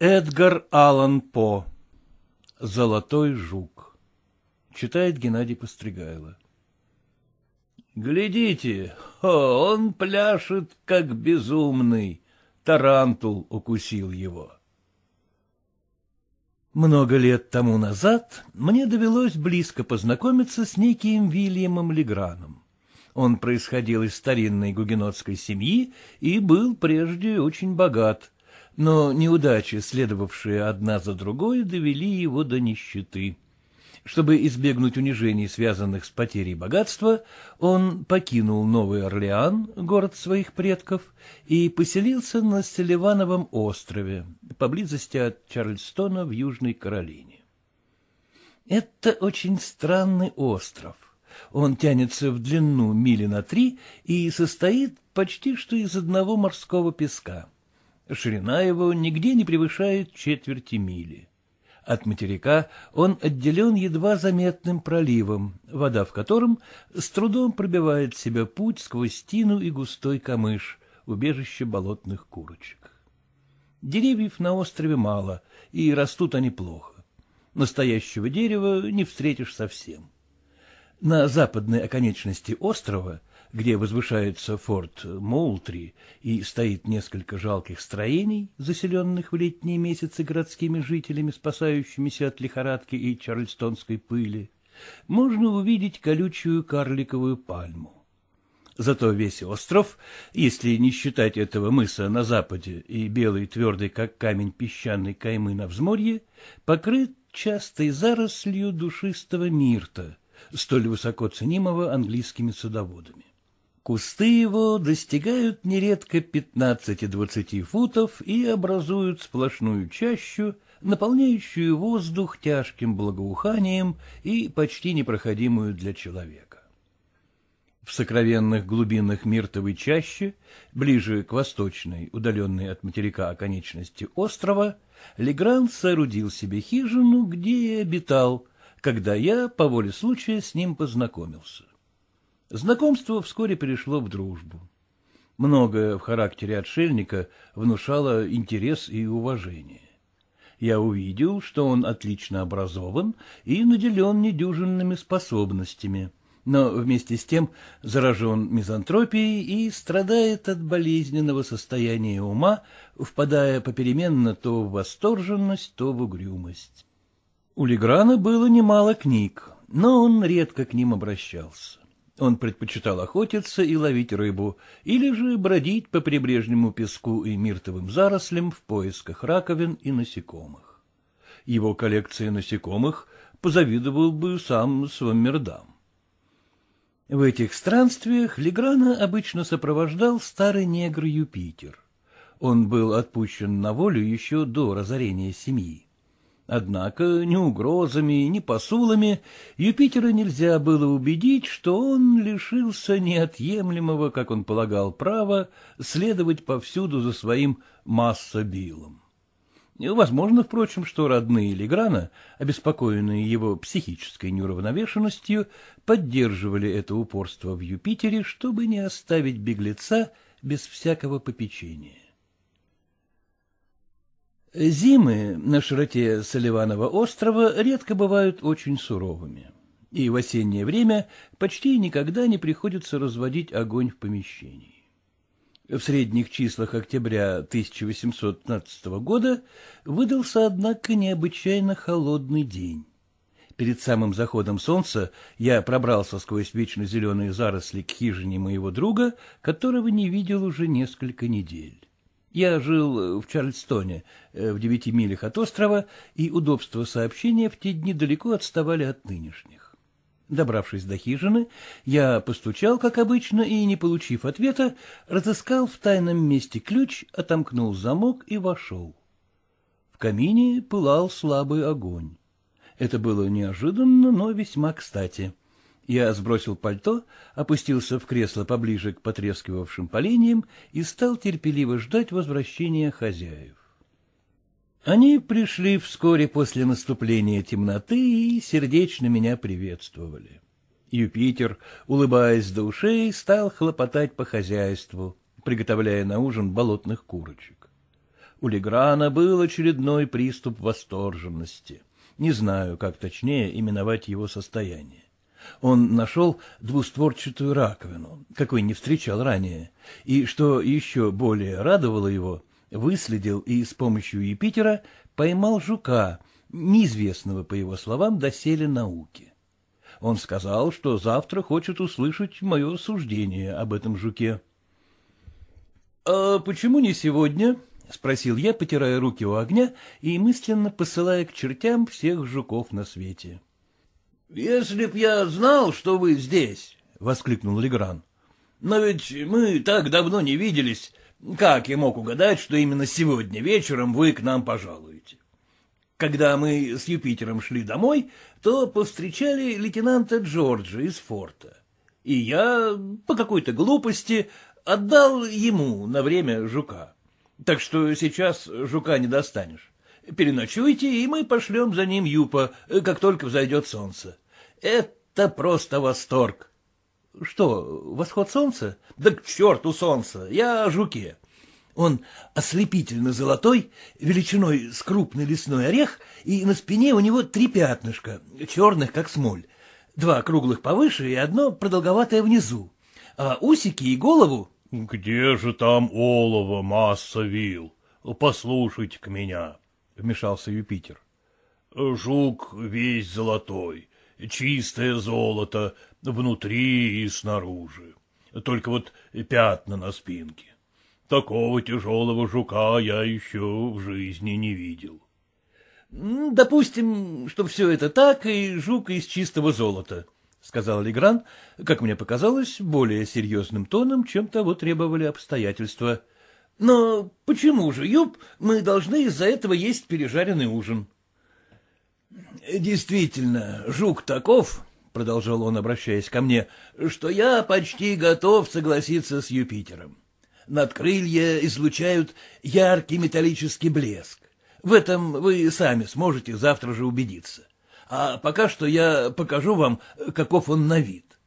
Эдгар Аллан По «Золотой жук» Читает Геннадий Постригайло «Глядите, он пляшет, как безумный, тарантул укусил его». Много лет тому назад мне довелось близко познакомиться с неким Вильямом Леграном. Он происходил из старинной гугенотской семьи и был прежде очень богат – но неудачи, следовавшие одна за другой, довели его до нищеты. Чтобы избегнуть унижений, связанных с потерей богатства, он покинул Новый Орлеан, город своих предков, и поселился на Селивановом острове, поблизости от Чарльстона в Южной Каролине. Это очень странный остров. Он тянется в длину мили на три и состоит почти что из одного морского песка. Ширина его нигде не превышает четверти мили. От материка он отделен едва заметным проливом, вода в котором с трудом пробивает себе путь сквозь стену и густой камыш, убежище болотных курочек. Деревьев на острове мало, и растут они плохо. Настоящего дерева не встретишь совсем. На западной оконечности острова где возвышается форт Молтри и стоит несколько жалких строений, заселенных в летние месяцы городскими жителями, спасающимися от лихорадки и чарльстонской пыли, можно увидеть колючую карликовую пальму. Зато весь остров, если не считать этого мыса на западе и белый твердый, как камень песчаной каймы на взморье, покрыт частой зарослью душистого мирта, столь высоко ценимого английскими садоводами. Кусты его достигают нередко 15-20 футов и образуют сплошную чащу, наполняющую воздух тяжким благоуханием и почти непроходимую для человека. В сокровенных глубинах миртовой чащи, ближе к восточной, удаленной от материка оконечности острова, Легран соорудил себе хижину, где и обитал, когда я по воле случая с ним познакомился. Знакомство вскоре перешло в дружбу. Многое в характере отшельника внушало интерес и уважение. Я увидел, что он отлично образован и наделен недюжинными способностями, но вместе с тем заражен мизантропией и страдает от болезненного состояния ума, впадая попеременно то в восторженность, то в угрюмость. У Леграна было немало книг, но он редко к ним обращался. Он предпочитал охотиться и ловить рыбу, или же бродить по прибрежнему песку и миртовым зарослям в поисках раковин и насекомых. Его коллекция насекомых позавидовал бы сам Сваммердам. В этих странствиях Леграна обычно сопровождал старый негр Юпитер. Он был отпущен на волю еще до разорения семьи. Однако ни угрозами, ни посулами Юпитера нельзя было убедить, что он лишился неотъемлемого, как он полагал, права следовать повсюду за своим массобилом. Возможно, впрочем, что родные Леграна, обеспокоенные его психической неуравновешенностью, поддерживали это упорство в Юпитере, чтобы не оставить беглеца без всякого попечения. Зимы на широте Соливанова острова редко бывают очень суровыми, и в осеннее время почти никогда не приходится разводить огонь в помещении. В средних числах октября 1815 года выдался, однако, необычайно холодный день. Перед самым заходом солнца я пробрался сквозь вечно зеленые заросли к хижине моего друга, которого не видел уже несколько недель. Я жил э, в Чарльстоне, э, в девяти милях от острова, и удобства сообщения в те дни далеко отставали от нынешних. Добравшись до хижины, я постучал, как обычно, и, не получив ответа, разыскал в тайном месте ключ, отомкнул замок и вошел. В камине пылал слабый огонь. Это было неожиданно, но весьма кстати. — я сбросил пальто, опустился в кресло поближе к потрескивавшим поленьям и стал терпеливо ждать возвращения хозяев. Они пришли вскоре после наступления темноты и сердечно меня приветствовали. Юпитер, улыбаясь до ушей, стал хлопотать по хозяйству, приготовляя на ужин болотных курочек. У Леграна был очередной приступ восторженности. Не знаю, как точнее именовать его состояние он нашел двустворчатую раковину, какой не встречал ранее, и, что еще более радовало его, выследил и с помощью Юпитера поймал жука, неизвестного, по его словам, доселе науки. Он сказал, что завтра хочет услышать мое суждение об этом жуке. — А почему не сегодня? — спросил я, потирая руки у огня и мысленно посылая к чертям всех жуков на свете. —— Если б я знал, что вы здесь, — воскликнул Легран, — но ведь мы так давно не виделись, как я мог угадать, что именно сегодня вечером вы к нам пожалуете? Когда мы с Юпитером шли домой, то повстречали лейтенанта Джорджа из форта. И я, по какой-то глупости, отдал ему на время жука. Так что сейчас жука не достанешь. Переночуйте, и мы пошлем за ним Юпа, э, как только взойдет солнце. Это просто восторг. Что, восход солнца? Да к черту солнца, я о жуке. Он ослепительно золотой, величиной с крупный лесной орех, и на спине у него три пятнышка, черных, как смоль. Два круглых повыше и одно продолговатое внизу. А усики и голову... — Где же там олово, масса вил? Послушайте-ка меня вмешался Юпитер. — Жук весь золотой, чистое золото, внутри и снаружи. Только вот пятна на спинке. Такого тяжелого жука я еще в жизни не видел. — Допустим, что все это так, и жук из чистого золота, — сказал Легран, как мне показалось, более серьезным тоном, чем того требовали обстоятельства. Но почему же, Юб, мы должны из-за этого есть пережаренный ужин? — Действительно, жук таков, — продолжал он, обращаясь ко мне, — что я почти готов согласиться с Юпитером. Надкрылья излучают яркий металлический блеск. В этом вы сами сможете завтра же убедиться. А пока что я покажу вам, каков он на вид.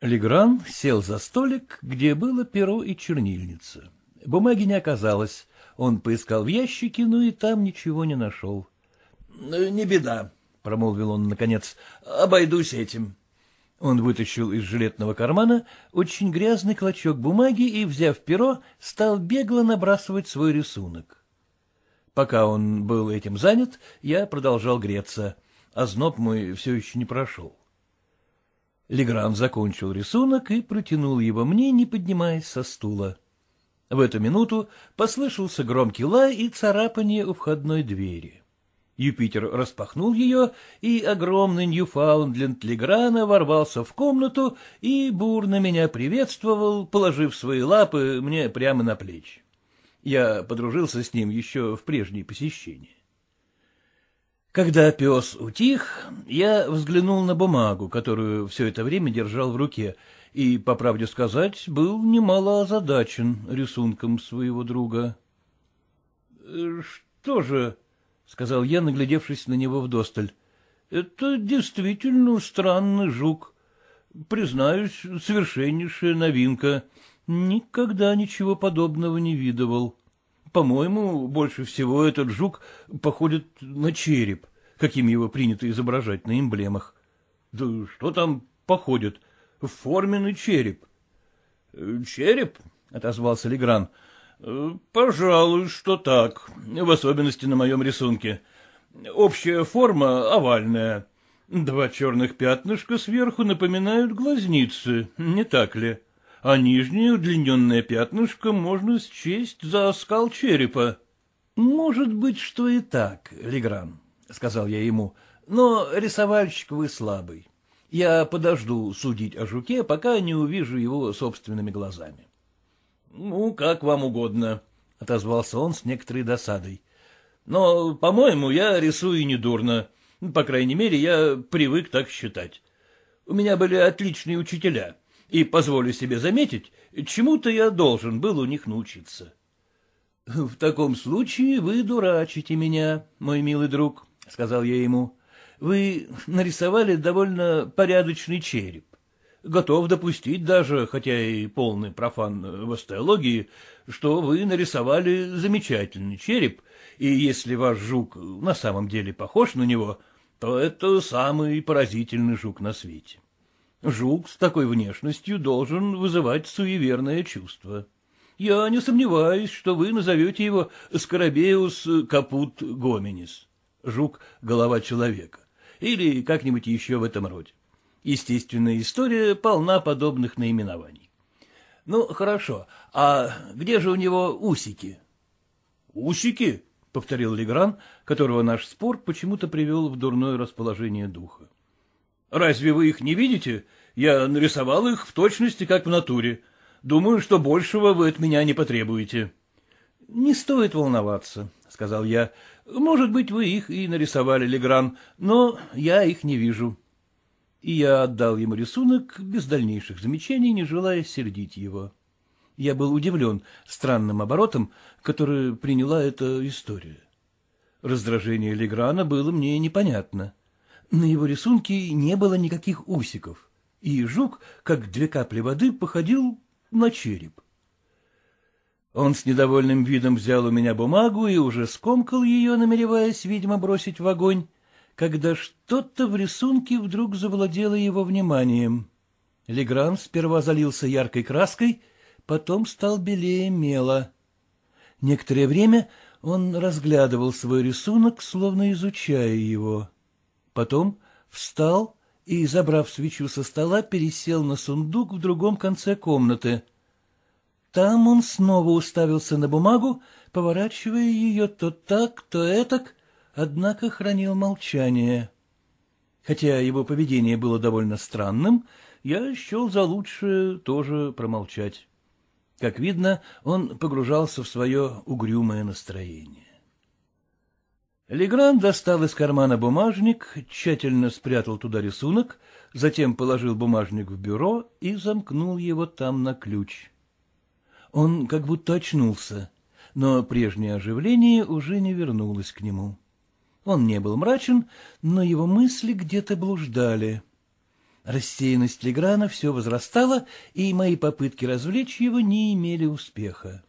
Легран сел за столик, где было перо и чернильница. Бумаги не оказалось. Он поискал в ящике, но ну и там ничего не нашел. «Ну, — Не беда, — промолвил он наконец, — обойдусь этим. Он вытащил из жилетного кармана очень грязный клочок бумаги и, взяв перо, стал бегло набрасывать свой рисунок. Пока он был этим занят, я продолжал греться, а зноб мой все еще не прошел. Легран закончил рисунок и протянул его мне, не поднимаясь со стула. — в эту минуту послышался громкий лай и царапание у входной двери. Юпитер распахнул ее, и огромный Ньюфаундленд Леграна ворвался в комнату и бурно меня приветствовал, положив свои лапы мне прямо на плечи. Я подружился с ним еще в прежние посещения. Когда пес утих, я взглянул на бумагу, которую все это время держал в руке, и, по правде сказать, был немало озадачен рисунком своего друга. «Э, — Что же, — сказал я, наглядевшись на него вдосталь, — это действительно странный жук. Признаюсь, совершеннейшая новинка. Никогда ничего подобного не видывал. По-моему, больше всего этот жук походит на череп, каким его принято изображать на эмблемах. Да что там походит? форменный череп. «Э, — Череп? — отозвался Легран. «Э, — Пожалуй, что так, в особенности на моем рисунке. Общая форма овальная. Два черных пятнышка сверху напоминают глазницы, не так ли? А нижнее удлиненное пятнышко можно счесть за оскал черепа. — Может быть, что и так, Легран, — сказал я ему, — но рисовальщик вы слабый. Я подожду судить о жуке, пока не увижу его собственными глазами. — Ну, как вам угодно, — отозвался он с некоторой досадой. — Но, по-моему, я рисую недурно. По крайней мере, я привык так считать. У меня были отличные учителя, и, позволю себе заметить, чему-то я должен был у них научиться. — В таком случае вы дурачите меня, мой милый друг, — сказал я ему вы нарисовали довольно порядочный череп. Готов допустить даже, хотя и полный профан в астрологии, что вы нарисовали замечательный череп, и если ваш жук на самом деле похож на него, то это самый поразительный жук на свете. Жук с такой внешностью должен вызывать суеверное чувство. Я не сомневаюсь, что вы назовете его Скоробеус Капут Гоминис. Жук — голова человека или как-нибудь еще в этом роде. Естественная история полна подобных наименований. Ну, хорошо, а где же у него усики? Усики? — повторил Легран, которого наш спор почему-то привел в дурное расположение духа. — Разве вы их не видите? Я нарисовал их в точности, как в натуре. Думаю, что большего вы от меня не потребуете. — Не стоит волноваться, — сказал я, может быть, вы их и нарисовали, Легран, но я их не вижу. И я отдал ему рисунок, без дальнейших замечаний, не желая сердить его. Я был удивлен странным оборотом, который приняла эта история. Раздражение Леграна было мне непонятно. На его рисунке не было никаких усиков, и жук, как две капли воды, походил на череп. Он с недовольным видом взял у меня бумагу и уже скомкал ее, намереваясь, видимо, бросить в огонь, когда что-то в рисунке вдруг завладело его вниманием. Легран сперва залился яркой краской, потом стал белее мела. Некоторое время он разглядывал свой рисунок, словно изучая его. Потом встал и, забрав свечу со стола, пересел на сундук в другом конце комнаты — там он снова уставился на бумагу, поворачивая ее то так, то этак, однако хранил молчание. Хотя его поведение было довольно странным, я счел за лучшее тоже промолчать. Как видно, он погружался в свое угрюмое настроение. Легран достал из кармана бумажник, тщательно спрятал туда рисунок, затем положил бумажник в бюро и замкнул его там на ключ. Он как будто очнулся, но прежнее оживление уже не вернулось к нему. Он не был мрачен, но его мысли где-то блуждали. Рассеянность Леграна все возрастала, и мои попытки развлечь его не имели успеха.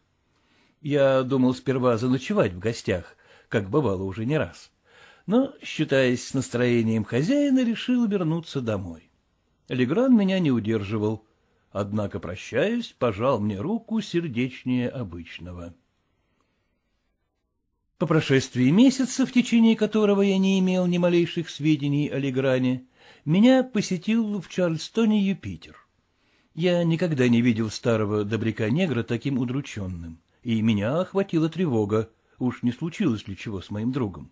Я думал сперва заночевать в гостях, как бывало уже не раз, но, считаясь с настроением хозяина, решил вернуться домой. Легран меня не удерживал — однако, прощаясь, пожал мне руку сердечнее обычного. По прошествии месяца, в течение которого я не имел ни малейших сведений о Легране, меня посетил в Чарльстоне Юпитер. Я никогда не видел старого добряка-негра таким удрученным, и меня охватила тревога, уж не случилось ли чего с моим другом.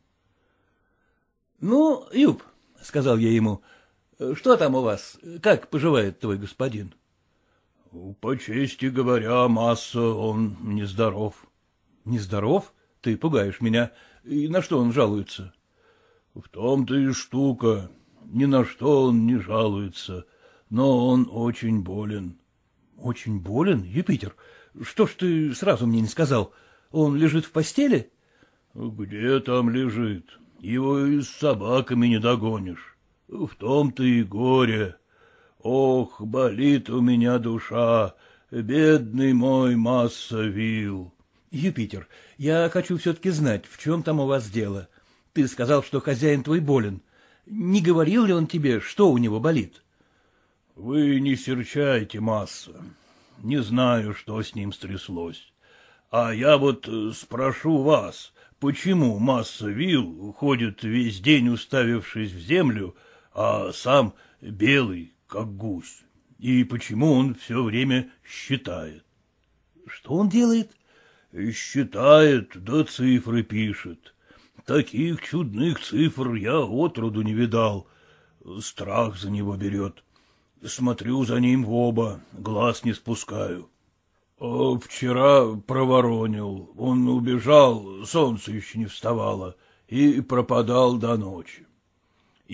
— Ну, Юб, — сказал я ему, — что там у вас, как поживает твой господин? —— По чести говоря, масса, он нездоров. — Нездоров? Ты пугаешь меня. И на что он жалуется? — В том-то и штука. Ни на что он не жалуется, но он очень болен. — Очень болен, Юпитер? Что ж ты сразу мне не сказал? Он лежит в постели? — Где там лежит? Его и с собаками не догонишь. В том-то и горе. Ох, болит у меня душа, бедный мой Массовил! Юпитер, я хочу все-таки знать, в чем там у вас дело. Ты сказал, что хозяин твой болен. Не говорил ли он тебе, что у него болит? Вы не серчайте, Масса. Не знаю, что с ним стряслось. А я вот э, спрошу вас, почему Масса Вил ходит весь день, уставившись в землю, а сам белый, как гусь. И почему он все время считает? Что он делает? Считает, да цифры пишет. Таких чудных цифр я отроду не видал. Страх за него берет. Смотрю за ним в оба, глаз не спускаю. А вчера проворонил, он убежал, солнце еще не вставало, и пропадал до ночи.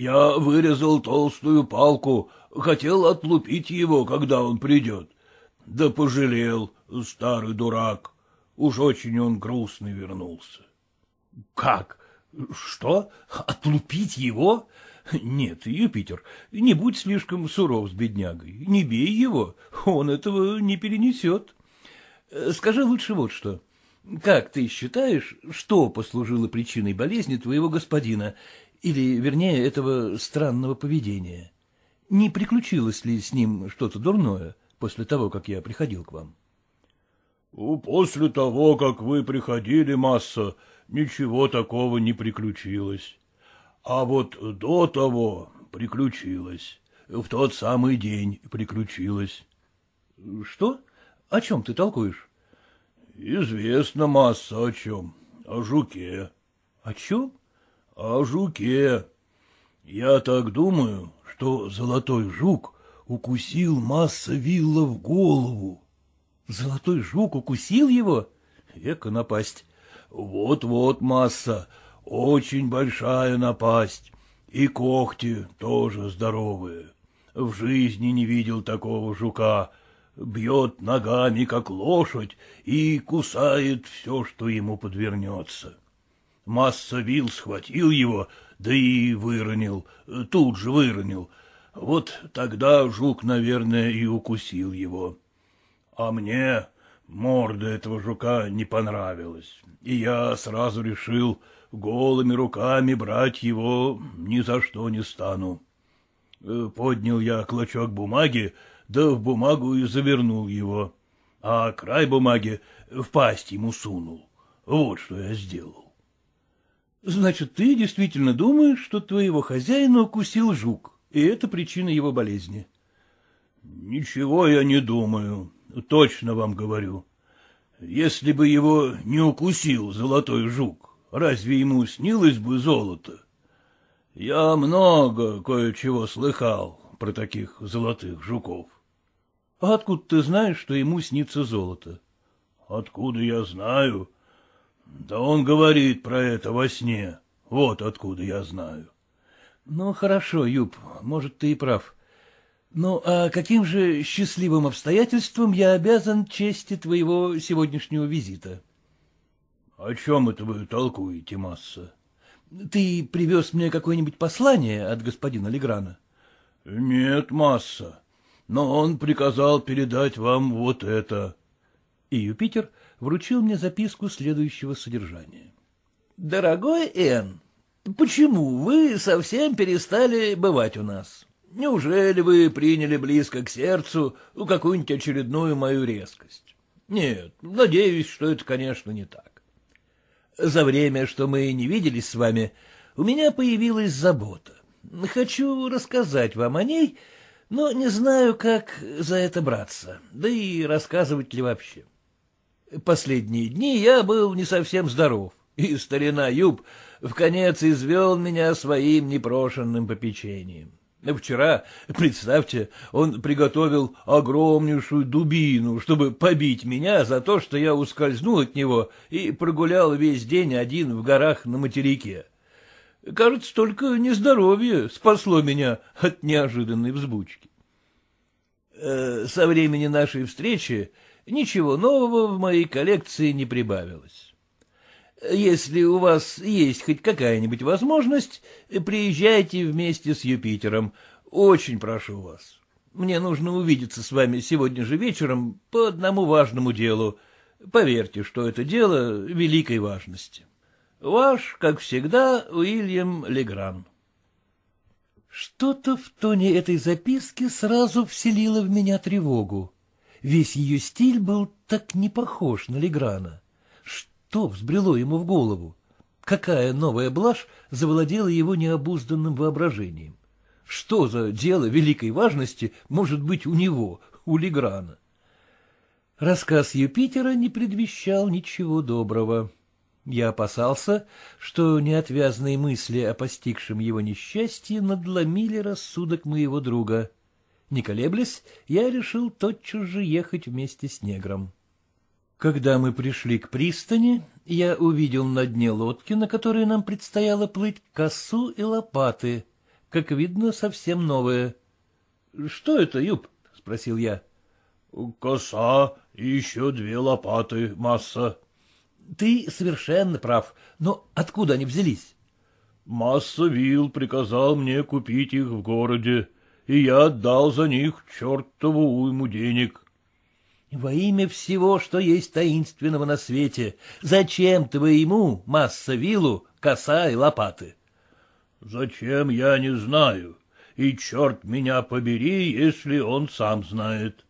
Я вырезал толстую палку, хотел отлупить его, когда он придет. Да пожалел, старый дурак. Уж очень он грустный вернулся. — Как? Что? Отлупить его? Нет, Юпитер, не будь слишком суров с беднягой. Не бей его, он этого не перенесет. Скажи лучше вот что. Как ты считаешь, что послужило причиной болезни твоего господина, или, вернее, этого странного поведения. Не приключилось ли с ним что-то дурное после того, как я приходил к вам? — После того, как вы приходили, масса, ничего такого не приключилось. А вот до того приключилось. В тот самый день приключилось. — Что? О чем ты толкуешь? — Известно масса о чем. О жуке. — О чем? — О жуке. Я так думаю, что золотой жук укусил масса вилла в голову. — Золотой жук укусил его? Эка напасть. Вот-вот масса, очень большая напасть, и когти тоже здоровые. В жизни не видел такого жука. Бьет ногами, как лошадь, и кусает все, что ему подвернется. Масса вил схватил его, да и выронил, э, тут же выронил. Вот тогда жук, наверное, и укусил его. А мне морда этого жука не понравилась, и я сразу решил, голыми руками брать его ни за что не стану. Э, поднял я клочок бумаги, да в бумагу и завернул его, а край бумаги в пасть ему сунул. Вот что я сделал. Значит, ты действительно думаешь, что твоего хозяина укусил жук, и это причина его болезни? — Ничего я не думаю, точно вам говорю. Если бы его не укусил золотой жук, разве ему снилось бы золото? Я много кое-чего слыхал про таких золотых жуков. — А откуда ты знаешь, что ему снится золото? — Откуда я знаю? —— Да он говорит про это во сне. Вот откуда я знаю. — Ну, хорошо, Юб, может, ты и прав. Ну, а каким же счастливым обстоятельством я обязан чести твоего сегодняшнего визита? — О чем это вы толкуете, Масса? — Ты привез мне какое-нибудь послание от господина Леграна? — Нет, Масса, но он приказал передать вам вот это. И Юпитер вручил мне записку следующего содержания. «Дорогой Н, почему вы совсем перестали бывать у нас? Неужели вы приняли близко к сердцу какую-нибудь очередную мою резкость? Нет, надеюсь, что это, конечно, не так. За время, что мы не виделись с вами, у меня появилась забота. Хочу рассказать вам о ней, но не знаю, как за это браться, да и рассказывать ли вообще. Последние дни я был не совсем здоров, и старина Юб в конец извел меня своим непрошенным попечением. Вчера, представьте, он приготовил огромнейшую дубину, чтобы побить меня за то, что я ускользнул от него и прогулял весь день один в горах на материке. Кажется, только нездоровье спасло меня от неожиданной взбучки. Э, со времени нашей встречи ничего нового в моей коллекции не прибавилось. Если у вас есть хоть какая-нибудь возможность, приезжайте вместе с Юпитером. Очень прошу вас. Мне нужно увидеться с вами сегодня же вечером по одному важному делу. Поверьте, что это дело великой важности. Ваш, как всегда, Уильям Легран. Что-то в тоне этой записки сразу вселило в меня тревогу. Весь ее стиль был так не похож на Леграна. Что взбрело ему в голову? Какая новая блажь завладела его необузданным воображением? Что за дело великой важности может быть у него, у Леграна? Рассказ Юпитера не предвещал ничего доброго. Я опасался, что неотвязные мысли о постигшем его несчастье надломили рассудок моего друга. Не колеблясь, я решил тотчас же ехать вместе с негром. Когда мы пришли к пристани, я увидел на дне лодки, на которой нам предстояло плыть, косу и лопаты, как видно, совсем новые. — Что это, Юб? — спросил я. — Коса и еще две лопаты, масса. — Ты совершенно прав, но откуда они взялись? — Масса Вилл приказал мне купить их в городе и я отдал за них чертову уйму денег. — Во имя всего, что есть таинственного на свете, зачем ты ему, масса вилу, коса и лопаты? — Зачем, я не знаю, и черт меня побери, если он сам знает.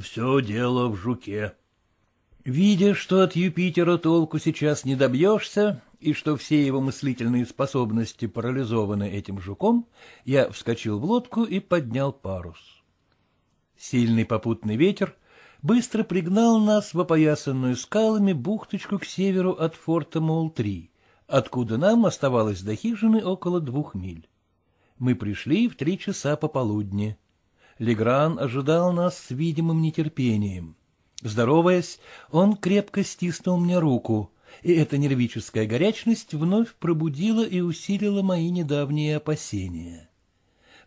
Все дело в жуке. Видя, что от Юпитера толку сейчас не добьешься, и что все его мыслительные способности парализованы этим жуком, я вскочил в лодку и поднял парус. Сильный попутный ветер быстро пригнал нас в опоясанную скалами бухточку к северу от форта Моул-3, откуда нам оставалось до хижины около двух миль. Мы пришли в три часа пополудни. Легран ожидал нас с видимым нетерпением. Здороваясь, он крепко стиснул мне руку — и эта нервическая горячность вновь пробудила и усилила мои недавние опасения.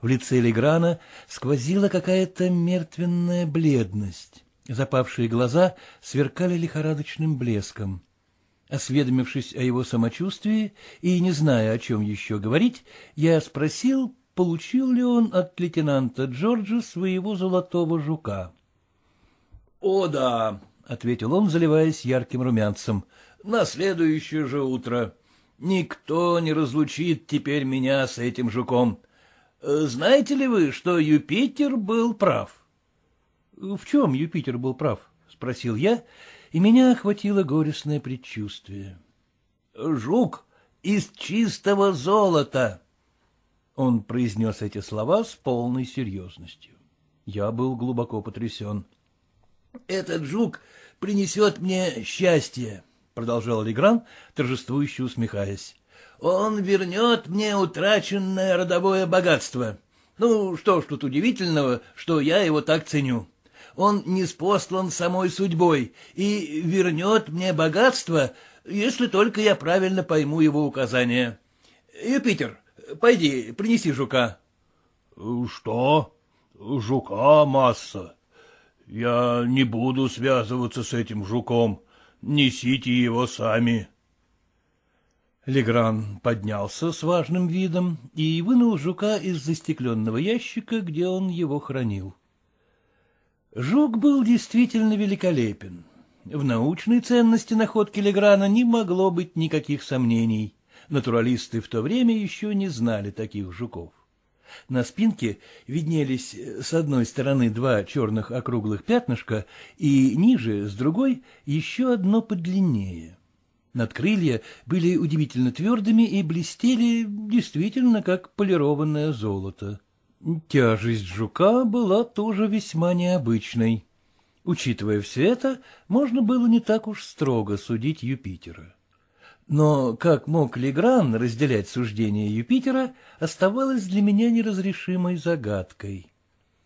В лице Леграна сквозила какая-то мертвенная бледность. Запавшие глаза сверкали лихорадочным блеском. Осведомившись о его самочувствии и не зная, о чем еще говорить, я спросил, получил ли он от лейтенанта Джорджа своего золотого жука. — О да, — ответил он, заливаясь ярким румянцем, на следующее же утро. Никто не разлучит теперь меня с этим жуком. Э, знаете ли вы, что Юпитер был прав? — В чем Юпитер был прав? — спросил я, и меня охватило горестное предчувствие. — Жук из чистого золота! Он произнес эти слова с полной серьезностью. Я был глубоко потрясен. — Этот жук принесет мне счастье. — продолжал Легран, торжествующе усмехаясь. — Он вернет мне утраченное родовое богатство. Ну, что ж тут удивительного, что я его так ценю. Он не спослан самой судьбой и вернет мне богатство, если только я правильно пойму его указания. Юпитер, пойди, принеси жука. — Что? Жука масса. Я не буду связываться с этим жуком. Несите его сами. Легран поднялся с важным видом и вынул жука из застекленного ящика, где он его хранил. Жук был действительно великолепен. В научной ценности находки Леграна не могло быть никаких сомнений. Натуралисты в то время еще не знали таких жуков. На спинке виднелись э, с одной стороны два черных округлых пятнышка и ниже, с другой, еще одно подлиннее. Надкрылья были удивительно твердыми и блестели действительно как полированное золото. Тяжесть жука была тоже весьма необычной. Учитывая все это, можно было не так уж строго судить Юпитера но как мог Легран разделять суждение Юпитера, оставалось для меня неразрешимой загадкой.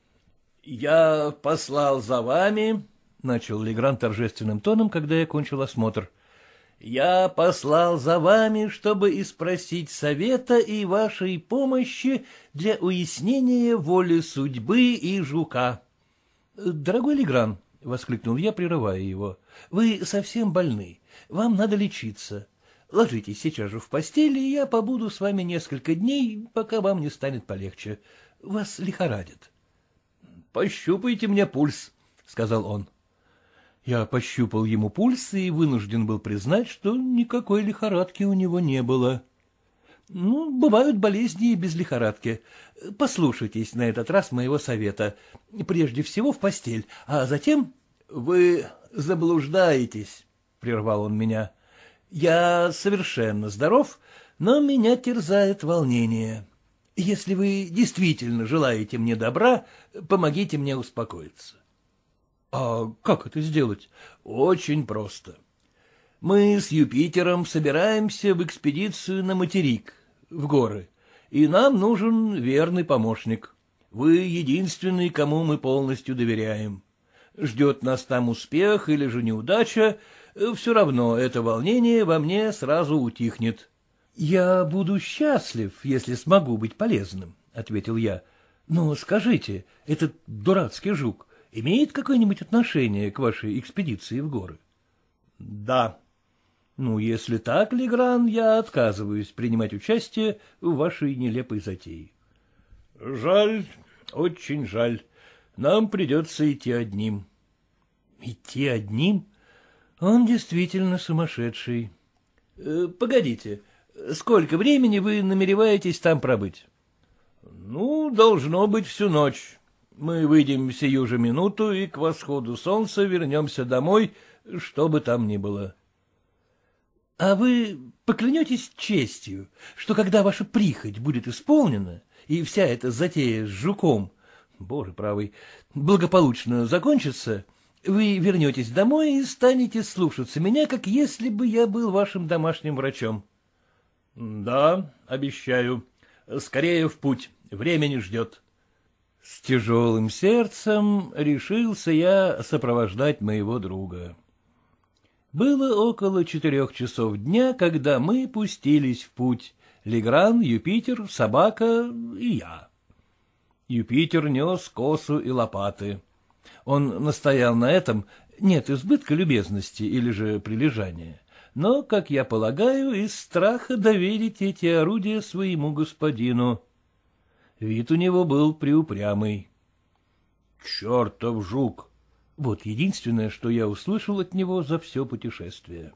— Я послал за вами, — начал Легран торжественным тоном, когда я кончил осмотр. — Я послал за вами, чтобы и спросить совета и вашей помощи для уяснения воли судьбы и жука. — Дорогой Легран, — воскликнул я, прерывая его, — вы совсем больны, вам надо лечиться. — Ложитесь сейчас же в постели, и я побуду с вами несколько дней, пока вам не станет полегче. Вас лихорадит. — Пощупайте мне пульс, — сказал он. Я пощупал ему пульс и вынужден был признать, что никакой лихорадки у него не было. Ну, бывают болезни и без лихорадки. Послушайтесь на этот раз моего совета. Прежде всего в постель, а затем... — Вы заблуждаетесь, — прервал он меня. — я совершенно здоров, но меня терзает волнение. Если вы действительно желаете мне добра, помогите мне успокоиться. — А как это сделать? — Очень просто. Мы с Юпитером собираемся в экспедицию на материк, в горы, и нам нужен верный помощник. Вы единственный, кому мы полностью доверяем. Ждет нас там успех или же неудача, все равно это волнение во мне сразу утихнет. — Я буду счастлив, если смогу быть полезным, — ответил я. — Но скажите, этот дурацкий жук имеет какое-нибудь отношение к вашей экспедиции в горы? — Да. — Ну, если так, Легран, я отказываюсь принимать участие в вашей нелепой затее. — Жаль, очень жаль. Нам придется идти одним. — Идти одним? — он действительно сумасшедший. Э, — Погодите, сколько времени вы намереваетесь там пробыть? — Ну, должно быть всю ночь. Мы выйдем сию же минуту и к восходу солнца вернемся домой, что бы там ни было. — А вы поклянетесь честью, что когда ваша прихоть будет исполнена, и вся эта затея с жуком, боже правый, благополучно закончится, — вы вернетесь домой и станете слушаться меня, как если бы я был вашим домашним врачом. — Да, обещаю. Скорее в путь, время не ждет. С тяжелым сердцем решился я сопровождать моего друга. Было около четырех часов дня, когда мы пустились в путь. Легран, Юпитер, собака и я. Юпитер нес косу и лопаты. Он настоял на этом, нет избытка любезности или же прилежания, но, как я полагаю, из страха доверить эти орудия своему господину. Вид у него был приупрямый. «Чертов жук!» Вот единственное, что я услышал от него за все путешествие.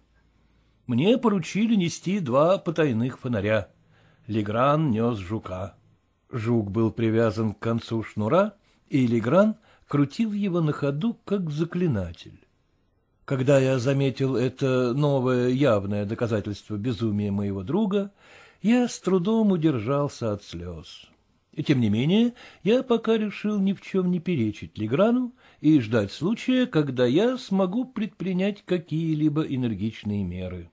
Мне поручили нести два потайных фонаря. Легран нес жука. Жук был привязан к концу шнура, и Легран — крутил его на ходу, как заклинатель. Когда я заметил это новое явное доказательство безумия моего друга, я с трудом удержался от слез. И тем не менее, я пока решил ни в чем не перечить Леграну и ждать случая, когда я смогу предпринять какие-либо энергичные меры.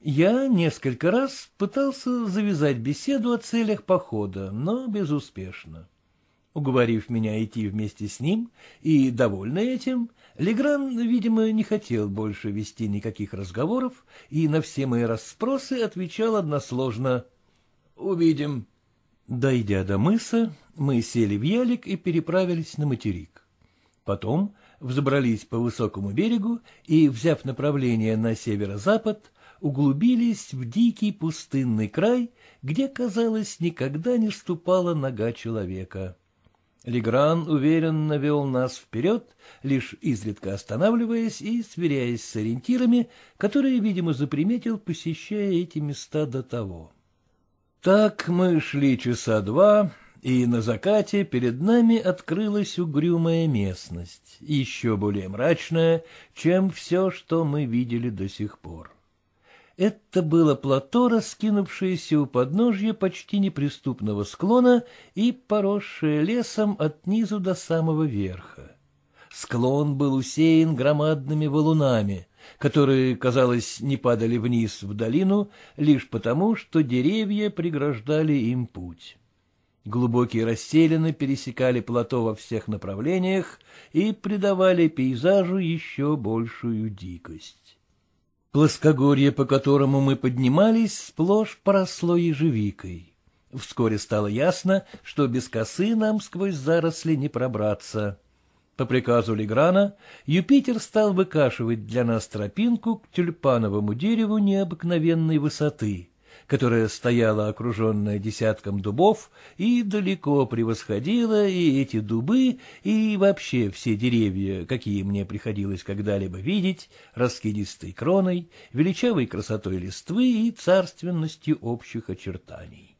Я несколько раз пытался завязать беседу о целях похода, но безуспешно уговорив меня идти вместе с ним, и, довольный этим, Легран, видимо, не хотел больше вести никаких разговоров и на все мои расспросы отвечал односложно «Увидим». Дойдя до мыса, мы сели в ялик и переправились на материк. Потом взобрались по высокому берегу и, взяв направление на северо-запад, углубились в дикий пустынный край, где, казалось, никогда не ступала нога человека. Легран уверенно вел нас вперед, лишь изредка останавливаясь и сверяясь с ориентирами, которые, видимо, заприметил, посещая эти места до того. Так мы шли часа два, и на закате перед нами открылась угрюмая местность, еще более мрачная, чем все, что мы видели до сих пор. Это было плато, раскинувшееся у подножья почти неприступного склона и поросшее лесом от низу до самого верха. Склон был усеян громадными валунами, которые, казалось, не падали вниз в долину лишь потому, что деревья преграждали им путь. Глубокие расселины пересекали плато во всех направлениях и придавали пейзажу еще большую дикость. Плоскогорье, по которому мы поднимались, сплошь поросло ежевикой. Вскоре стало ясно, что без косы нам сквозь заросли не пробраться. По приказу Леграна Юпитер стал выкашивать для нас тропинку к тюльпановому дереву необыкновенной высоты которая стояла окруженная десятком дубов и далеко превосходила и эти дубы, и вообще все деревья, какие мне приходилось когда-либо видеть, раскидистой кроной, величавой красотой листвы и царственностью общих очертаний.